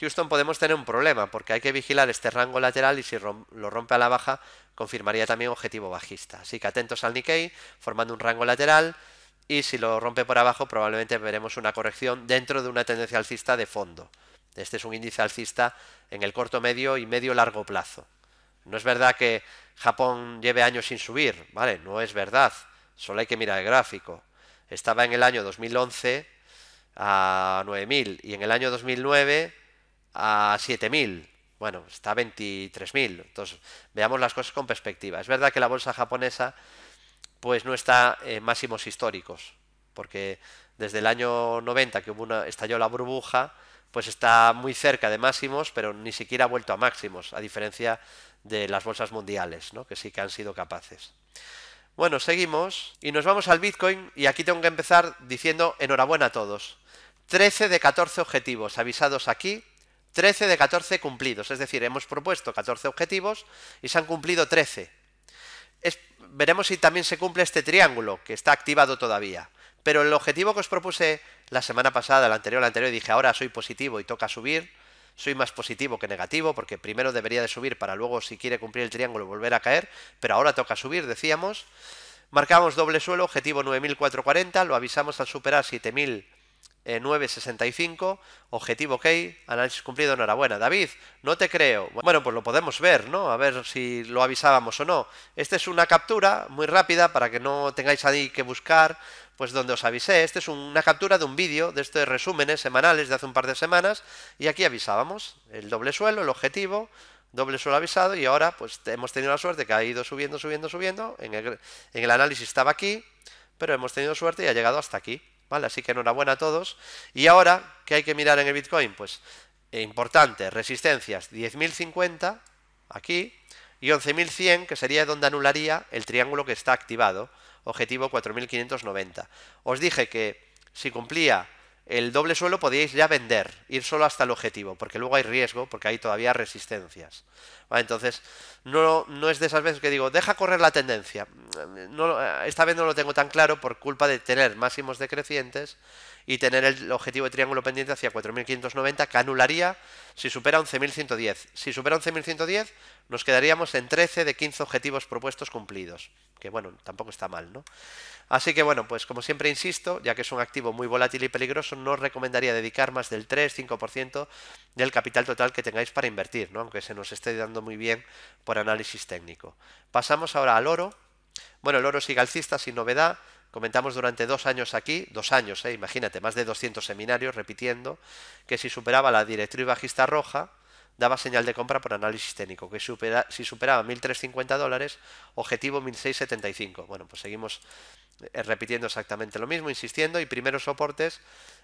Houston podemos tener un problema porque hay que vigilar este rango lateral y si lo rompe a la baja confirmaría también objetivo bajista. Así que atentos al Nikkei formando un rango lateral y si lo rompe por abajo probablemente veremos una corrección dentro de una tendencia alcista de fondo. Este es un índice alcista en el corto, medio y medio largo plazo. No es verdad que Japón lleve años sin subir, ¿vale? No es verdad. Solo hay que mirar el gráfico. Estaba en el año 2011 a 9.000 y en el año 2009 a 7.000. Bueno, está a 23.000. Entonces, veamos las cosas con perspectiva. Es verdad que la bolsa japonesa pues no está en máximos históricos, porque desde el año 90 que hubo una, estalló la burbuja, pues está muy cerca de máximos, pero ni siquiera ha vuelto a máximos, a diferencia de las bolsas mundiales, ¿no? que sí que han sido capaces. Bueno, seguimos y nos vamos al Bitcoin y aquí tengo que empezar diciendo enhorabuena a todos. 13 de 14 objetivos avisados aquí 13 de 14 cumplidos, es decir, hemos propuesto 14 objetivos y se han cumplido 13. veremos si también se cumple este triángulo, que está activado todavía. Pero el objetivo que os propuse la semana pasada, la anterior, la anterior, dije ahora soy positivo y toca subir, soy más positivo que negativo, porque primero debería de subir para luego, si quiere cumplir el triángulo, volver a caer, pero ahora toca subir, decíamos. Marcamos doble suelo, objetivo 9.440, lo avisamos al superar 7.000 9.65, eh, objetivo ok, análisis cumplido, enhorabuena. David, no te creo. Bueno, pues lo podemos ver, ¿no? A ver si lo avisábamos o no. Esta es una captura muy rápida para que no tengáis ahí que buscar, pues donde os avisé. Esta es una captura de un vídeo de estos resúmenes semanales de hace un par de semanas y aquí avisábamos el doble suelo, el objetivo, doble suelo avisado y ahora pues hemos tenido la suerte que ha ido subiendo, subiendo, subiendo. en el análisis estaba aquí, pero hemos tenido suerte y ha llegado hasta aquí. Así que enhorabuena a todos. Y ahora, ¿qué hay que mirar en el Bitcoin? Pues eh, importante, resistencias 10.050 aquí y 11.100, que sería donde anularía el triángulo que está activado, objetivo 4.590. Os dije que si cumplía el doble suelo podíais ya vender, ir solo hasta el objetivo, porque luego hay riesgo, porque hay todavía resistencias. Entonces, no, no es de esas veces que digo, deja correr la tendencia. No, esta vez no lo tengo tan claro por culpa de tener máximos decrecientes y tener el objetivo de triángulo pendiente hacia 4.590 que anularía si supera 11.110. Si supera 11.110 nos quedaríamos en 13 de 15 objetivos propuestos cumplidos, que bueno, tampoco está mal, ¿no? Así que bueno, pues como siempre insisto, ya que es un activo muy volátil y peligroso, no os recomendaría dedicar más del 3-5% del capital total que tengáis para invertir, ¿no? aunque se nos esté dando muy bien por análisis técnico. Pasamos ahora al oro. Bueno, el oro sigue alcista sin novedad, Comentamos durante dos años aquí, dos años, eh, imagínate, más de 200 seminarios repitiendo, que si superaba la directriz bajista roja, daba señal de compra por análisis técnico, que si superaba 1.350 dólares, objetivo 1.675. Bueno, pues seguimos eh, repitiendo exactamente lo mismo, insistiendo, y primeros soportes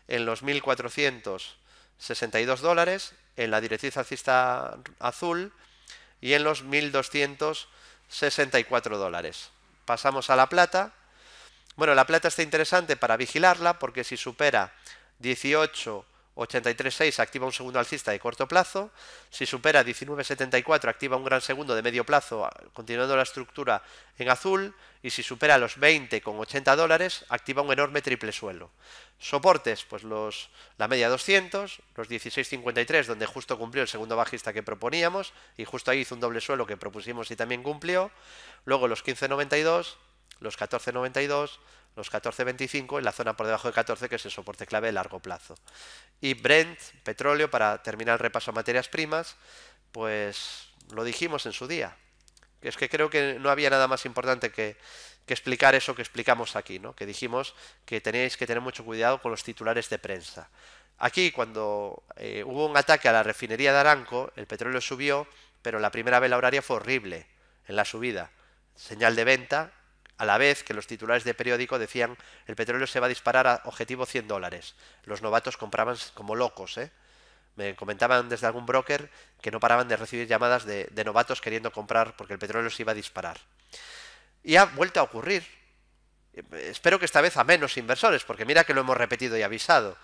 en los 1.462 dólares, en la directriz alcista azul y en los 1.264 dólares. Pasamos a la plata, bueno, la plata está interesante para vigilarla porque si supera 18,836 activa un segundo alcista de corto plazo, si supera 19.74 activa un gran segundo de medio plazo continuando la estructura en azul y si supera los 20,80 dólares activa un enorme triple suelo. Soportes, pues los, la media 200, los 16.53 donde justo cumplió el segundo bajista que proponíamos y justo ahí hizo un doble suelo que propusimos y también cumplió, luego los 15.92 los 14.92, los 14.25 en la zona por debajo de 14 que es el soporte clave de largo plazo. Y Brent, petróleo, para terminar el repaso a materias primas, pues lo dijimos en su día. Es que creo que no había nada más importante que, explicar eso que explicamos aquí, ¿no? que dijimos que tenéis que tener mucho cuidado con los titulares de prensa. Aquí, cuando eh, hubo un ataque a la refinería de Aranco, el petróleo subió, pero la primera vela horaria fue horrible en la subida. Señal de venta a la vez que los titulares de periódico decían el petróleo se va a disparar a objetivo 100 dólares. Los novatos compraban como locos, ¿eh? Me comentaban desde algún broker que no paraban de recibir llamadas de, novatos queriendo comprar porque el petróleo se iba a disparar. Y ha vuelto a ocurrir. Espero que esta vez a menos inversores, porque mira que lo hemos repetido y avisado.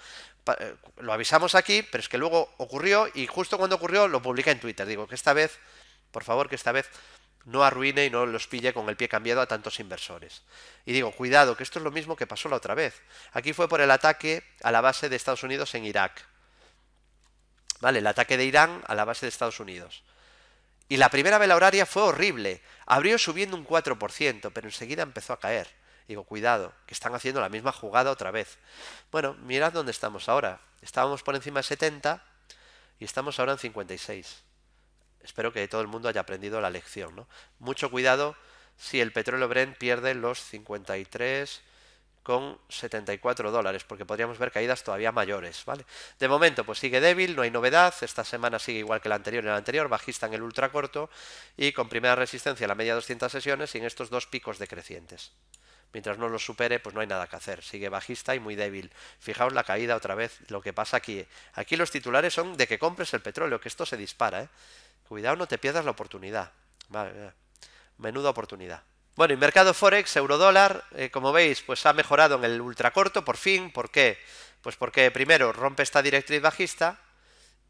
Eh, lo avisamos aquí, pero es que luego ocurrió y justo cuando ocurrió lo publica en Twitter. Digo que esta vez, por favor, que esta vez no arruine y no los pille con el pie cambiado a tantos inversores. Y digo, cuidado, que esto es lo mismo que pasó la otra vez. Aquí fue por el ataque a la base de Estados Unidos en Irak. ¿Vale? El ataque de Irán a la base de Estados Unidos. Y la primera vela horaria fue horrible. Abrió subiendo un 4%, pero enseguida empezó a caer. Digo, cuidado, que están haciendo la misma jugada otra vez. Bueno, mirad dónde estamos ahora. Estábamos por encima de 70 y estamos ahora en 56 espero que todo el mundo haya aprendido la lección. ¿no? Mucho cuidado si el petróleo Brent pierde los 53 con 74 dólares, porque podríamos ver caídas todavía mayores, ¿vale? De momento, pues sigue débil, no hay novedad, esta semana sigue igual que la anterior y la anterior, bajista en el ultracorto y con primera resistencia a la media 200 sesiones y en estos dos picos decrecientes. Mientras no los supere, pues no hay nada que hacer, sigue bajista y muy débil. Fijaos la caída otra vez, lo que pasa aquí. Eh, aquí los titulares son de que compres el petróleo, que esto se dispara, ¿eh? Cuidado, no te pierdas la oportunidad. Vale, menuda oportunidad. Bueno, y mercado Forex, eurodólar, eh, como veis, pues ha mejorado en el ultracorto, por fin. ¿Por qué? Pues porque primero rompe esta directriz bajista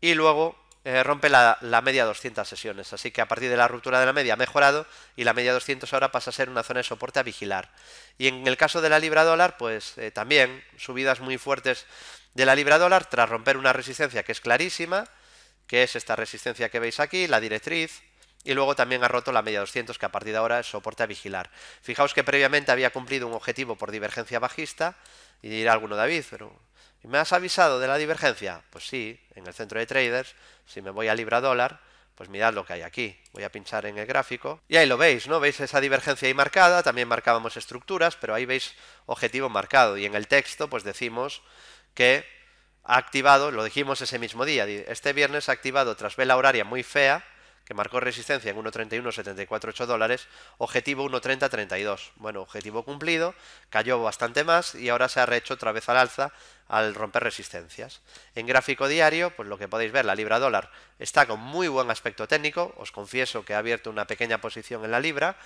y luego eh, rompe la, media 200 sesiones. Así que a partir de la ruptura de la media ha mejorado y la media 200 ahora pasa a ser una zona de soporte a vigilar. Y en el caso de la libra dólar, pues eh, también subidas muy fuertes de la libra dólar tras romper una resistencia que es clarísima que es esta resistencia que veis aquí, la directriz, y luego también ha roto la media 200 que a partir de ahora es soporte a vigilar. Fijaos que previamente había cumplido un objetivo por divergencia bajista y dirá alguno David, pero ¿me has avisado de la divergencia? Pues sí, en el centro de traders, si me voy a libra dólar, pues mirad lo que hay aquí. Voy a pinchar en el gráfico y ahí lo veis, ¿no? Veis esa divergencia ahí marcada, también marcábamos estructuras, pero ahí veis objetivo marcado y en el texto pues decimos que ha activado, lo dijimos ese mismo día, este viernes ha activado tras vela horaria muy fea, que marcó resistencia en 1.31.748 dólares, objetivo 1.30.32. Bueno, objetivo cumplido, cayó bastante más y ahora se ha rehecho otra vez al alza al romper resistencias. En gráfico diario, pues lo que podéis ver, la libra dólar está con muy buen aspecto técnico, os confieso que ha abierto una pequeña posición en la libra,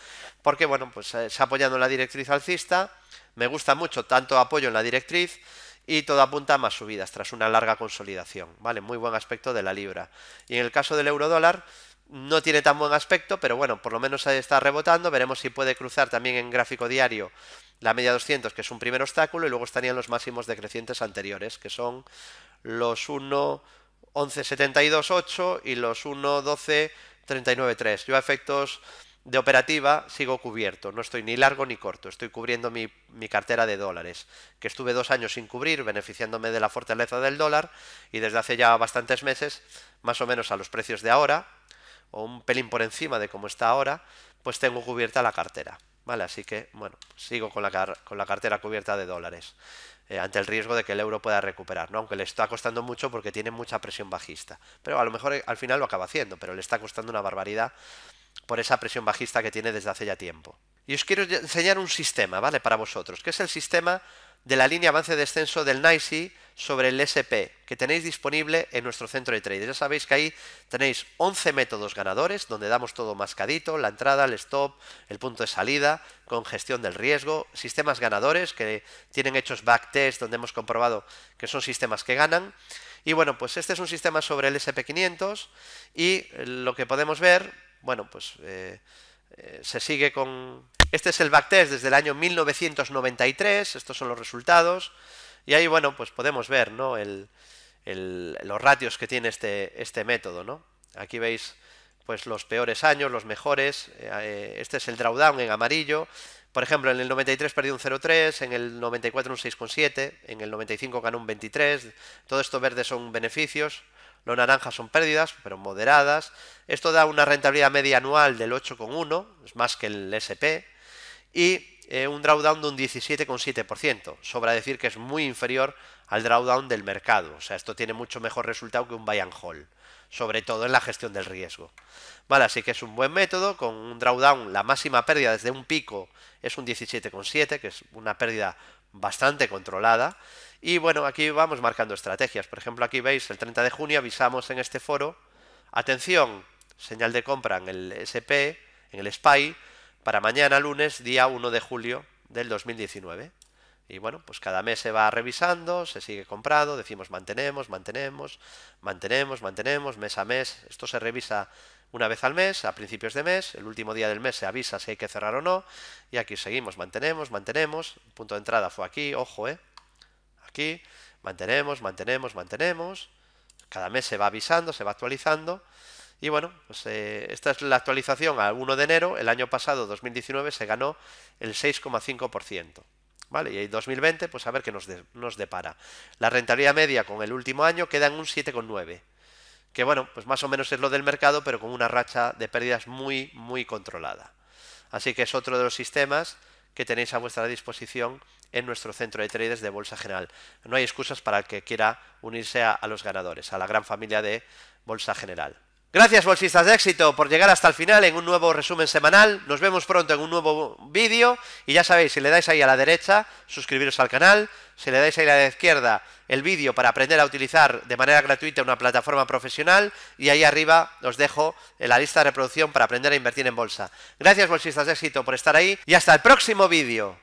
porque bueno, pues eh, se ha apoyado en la directriz alcista, me gusta mucho tanto apoyo en la directriz, y todo apunta a más subidas tras una larga consolidación. ¿vale? Muy buen aspecto de la libra. Y en el caso del euro dólar no tiene tan buen aspecto, pero bueno, por lo menos está rebotando. Veremos si puede cruzar también en gráfico diario la media 200, que es un primer obstáculo, y luego estarían los máximos decrecientes anteriores, que son los 1,1172,8 y los 1,1239,3. Yo a efectos de operativa sigo cubierto, no estoy ni largo ni corto, estoy cubriendo mi, cartera de dólares, que estuve dos años sin cubrir, beneficiándome de la fortaleza del dólar, y desde hace ya bastantes meses, más o menos a los precios de ahora, o un pelín por encima de como está ahora, pues tengo cubierta la cartera. ¿Vale? Así que, bueno, sigo con la, con la cartera cubierta de dólares, eh, ante el riesgo de que el euro pueda recuperar, ¿no? Aunque le está costando mucho porque tiene mucha presión bajista. Pero a lo mejor eh, al final lo acaba haciendo, pero le está costando una barbaridad por esa presión bajista que tiene desde hace ya tiempo. Y os quiero enseñar un sistema, ¿vale? Para vosotros, que es el sistema de la línea avance-descenso del NYSE sobre el SP, que tenéis disponible en nuestro centro de traders. Ya sabéis que ahí tenéis 11 métodos ganadores, donde damos todo mascadito, la entrada, el stop, el punto de salida, con gestión del riesgo, sistemas ganadores que tienen hechos backtest, donde hemos comprobado que son sistemas que ganan. Y bueno, pues este es un sistema sobre el SP500 y lo que podemos ver bueno, pues eh, eh, se sigue con... Este es el backtest desde el año 1993, estos son los resultados, y ahí, bueno, pues podemos ver, ¿no? El, los ratios que tiene este, este método, ¿no? Aquí veis, pues los peores años, los mejores, eh, este es el drawdown en amarillo, por ejemplo, en el 93 perdió un 0,3, en el 94 un 6,7, en el 95 ganó un 23, todo esto verde son beneficios, los naranjas son pérdidas, pero moderadas. Esto da una rentabilidad media anual del 8,1, es más que el SP, y eh, un drawdown de un 17,7%. Sobra decir que es muy inferior al drawdown del mercado. O sea, esto tiene mucho mejor resultado que un buy and hold, sobre todo en la gestión del riesgo. Vale, así que es un buen método. Con un drawdown, la máxima pérdida desde un pico es un 17,7, que es una pérdida bastante controlada. Y bueno, aquí vamos marcando estrategias. Por ejemplo, aquí veis el 30 de junio avisamos en este foro, atención, señal de compra en el SP, en el SPY, para mañana lunes, día 1 de julio del 2019. Y bueno, pues cada mes se va revisando, se sigue comprado, decimos mantenemos, mantenemos, mantenemos, mantenemos, mes a mes. Esto se revisa una vez al mes, a principios de mes, el último día del mes se avisa si hay que cerrar o no, y aquí seguimos, mantenemos, mantenemos, punto de entrada fue aquí, ojo, eh, aquí, mantenemos, mantenemos, mantenemos. Cada mes se va avisando, se va actualizando. Y bueno, pues, eh, esta es la actualización al 1 de enero. El año pasado, 2019, se ganó el 6,5%. ¿Vale? Y 2020, pues a ver qué nos, nos, depara. La rentabilidad media con el último año queda en un 7,9. Que bueno, pues más o menos es lo del mercado, pero con una racha de pérdidas muy, muy controlada. Así que es otro de los sistemas que tenéis a vuestra disposición en nuestro centro de traders de Bolsa General. No hay excusas para el que quiera unirse a, a los ganadores, a la gran familia de Bolsa General. Gracias bolsistas de éxito por llegar hasta el final en un nuevo resumen semanal. Nos vemos pronto en un nuevo vídeo y ya sabéis, si le dais ahí a la derecha, suscribiros al canal, si le dais ahí a la izquierda, el vídeo para aprender a utilizar de manera gratuita una plataforma profesional y ahí arriba os dejo la lista de reproducción para aprender a invertir en bolsa. Gracias bolsistas de éxito por estar ahí y hasta el próximo vídeo.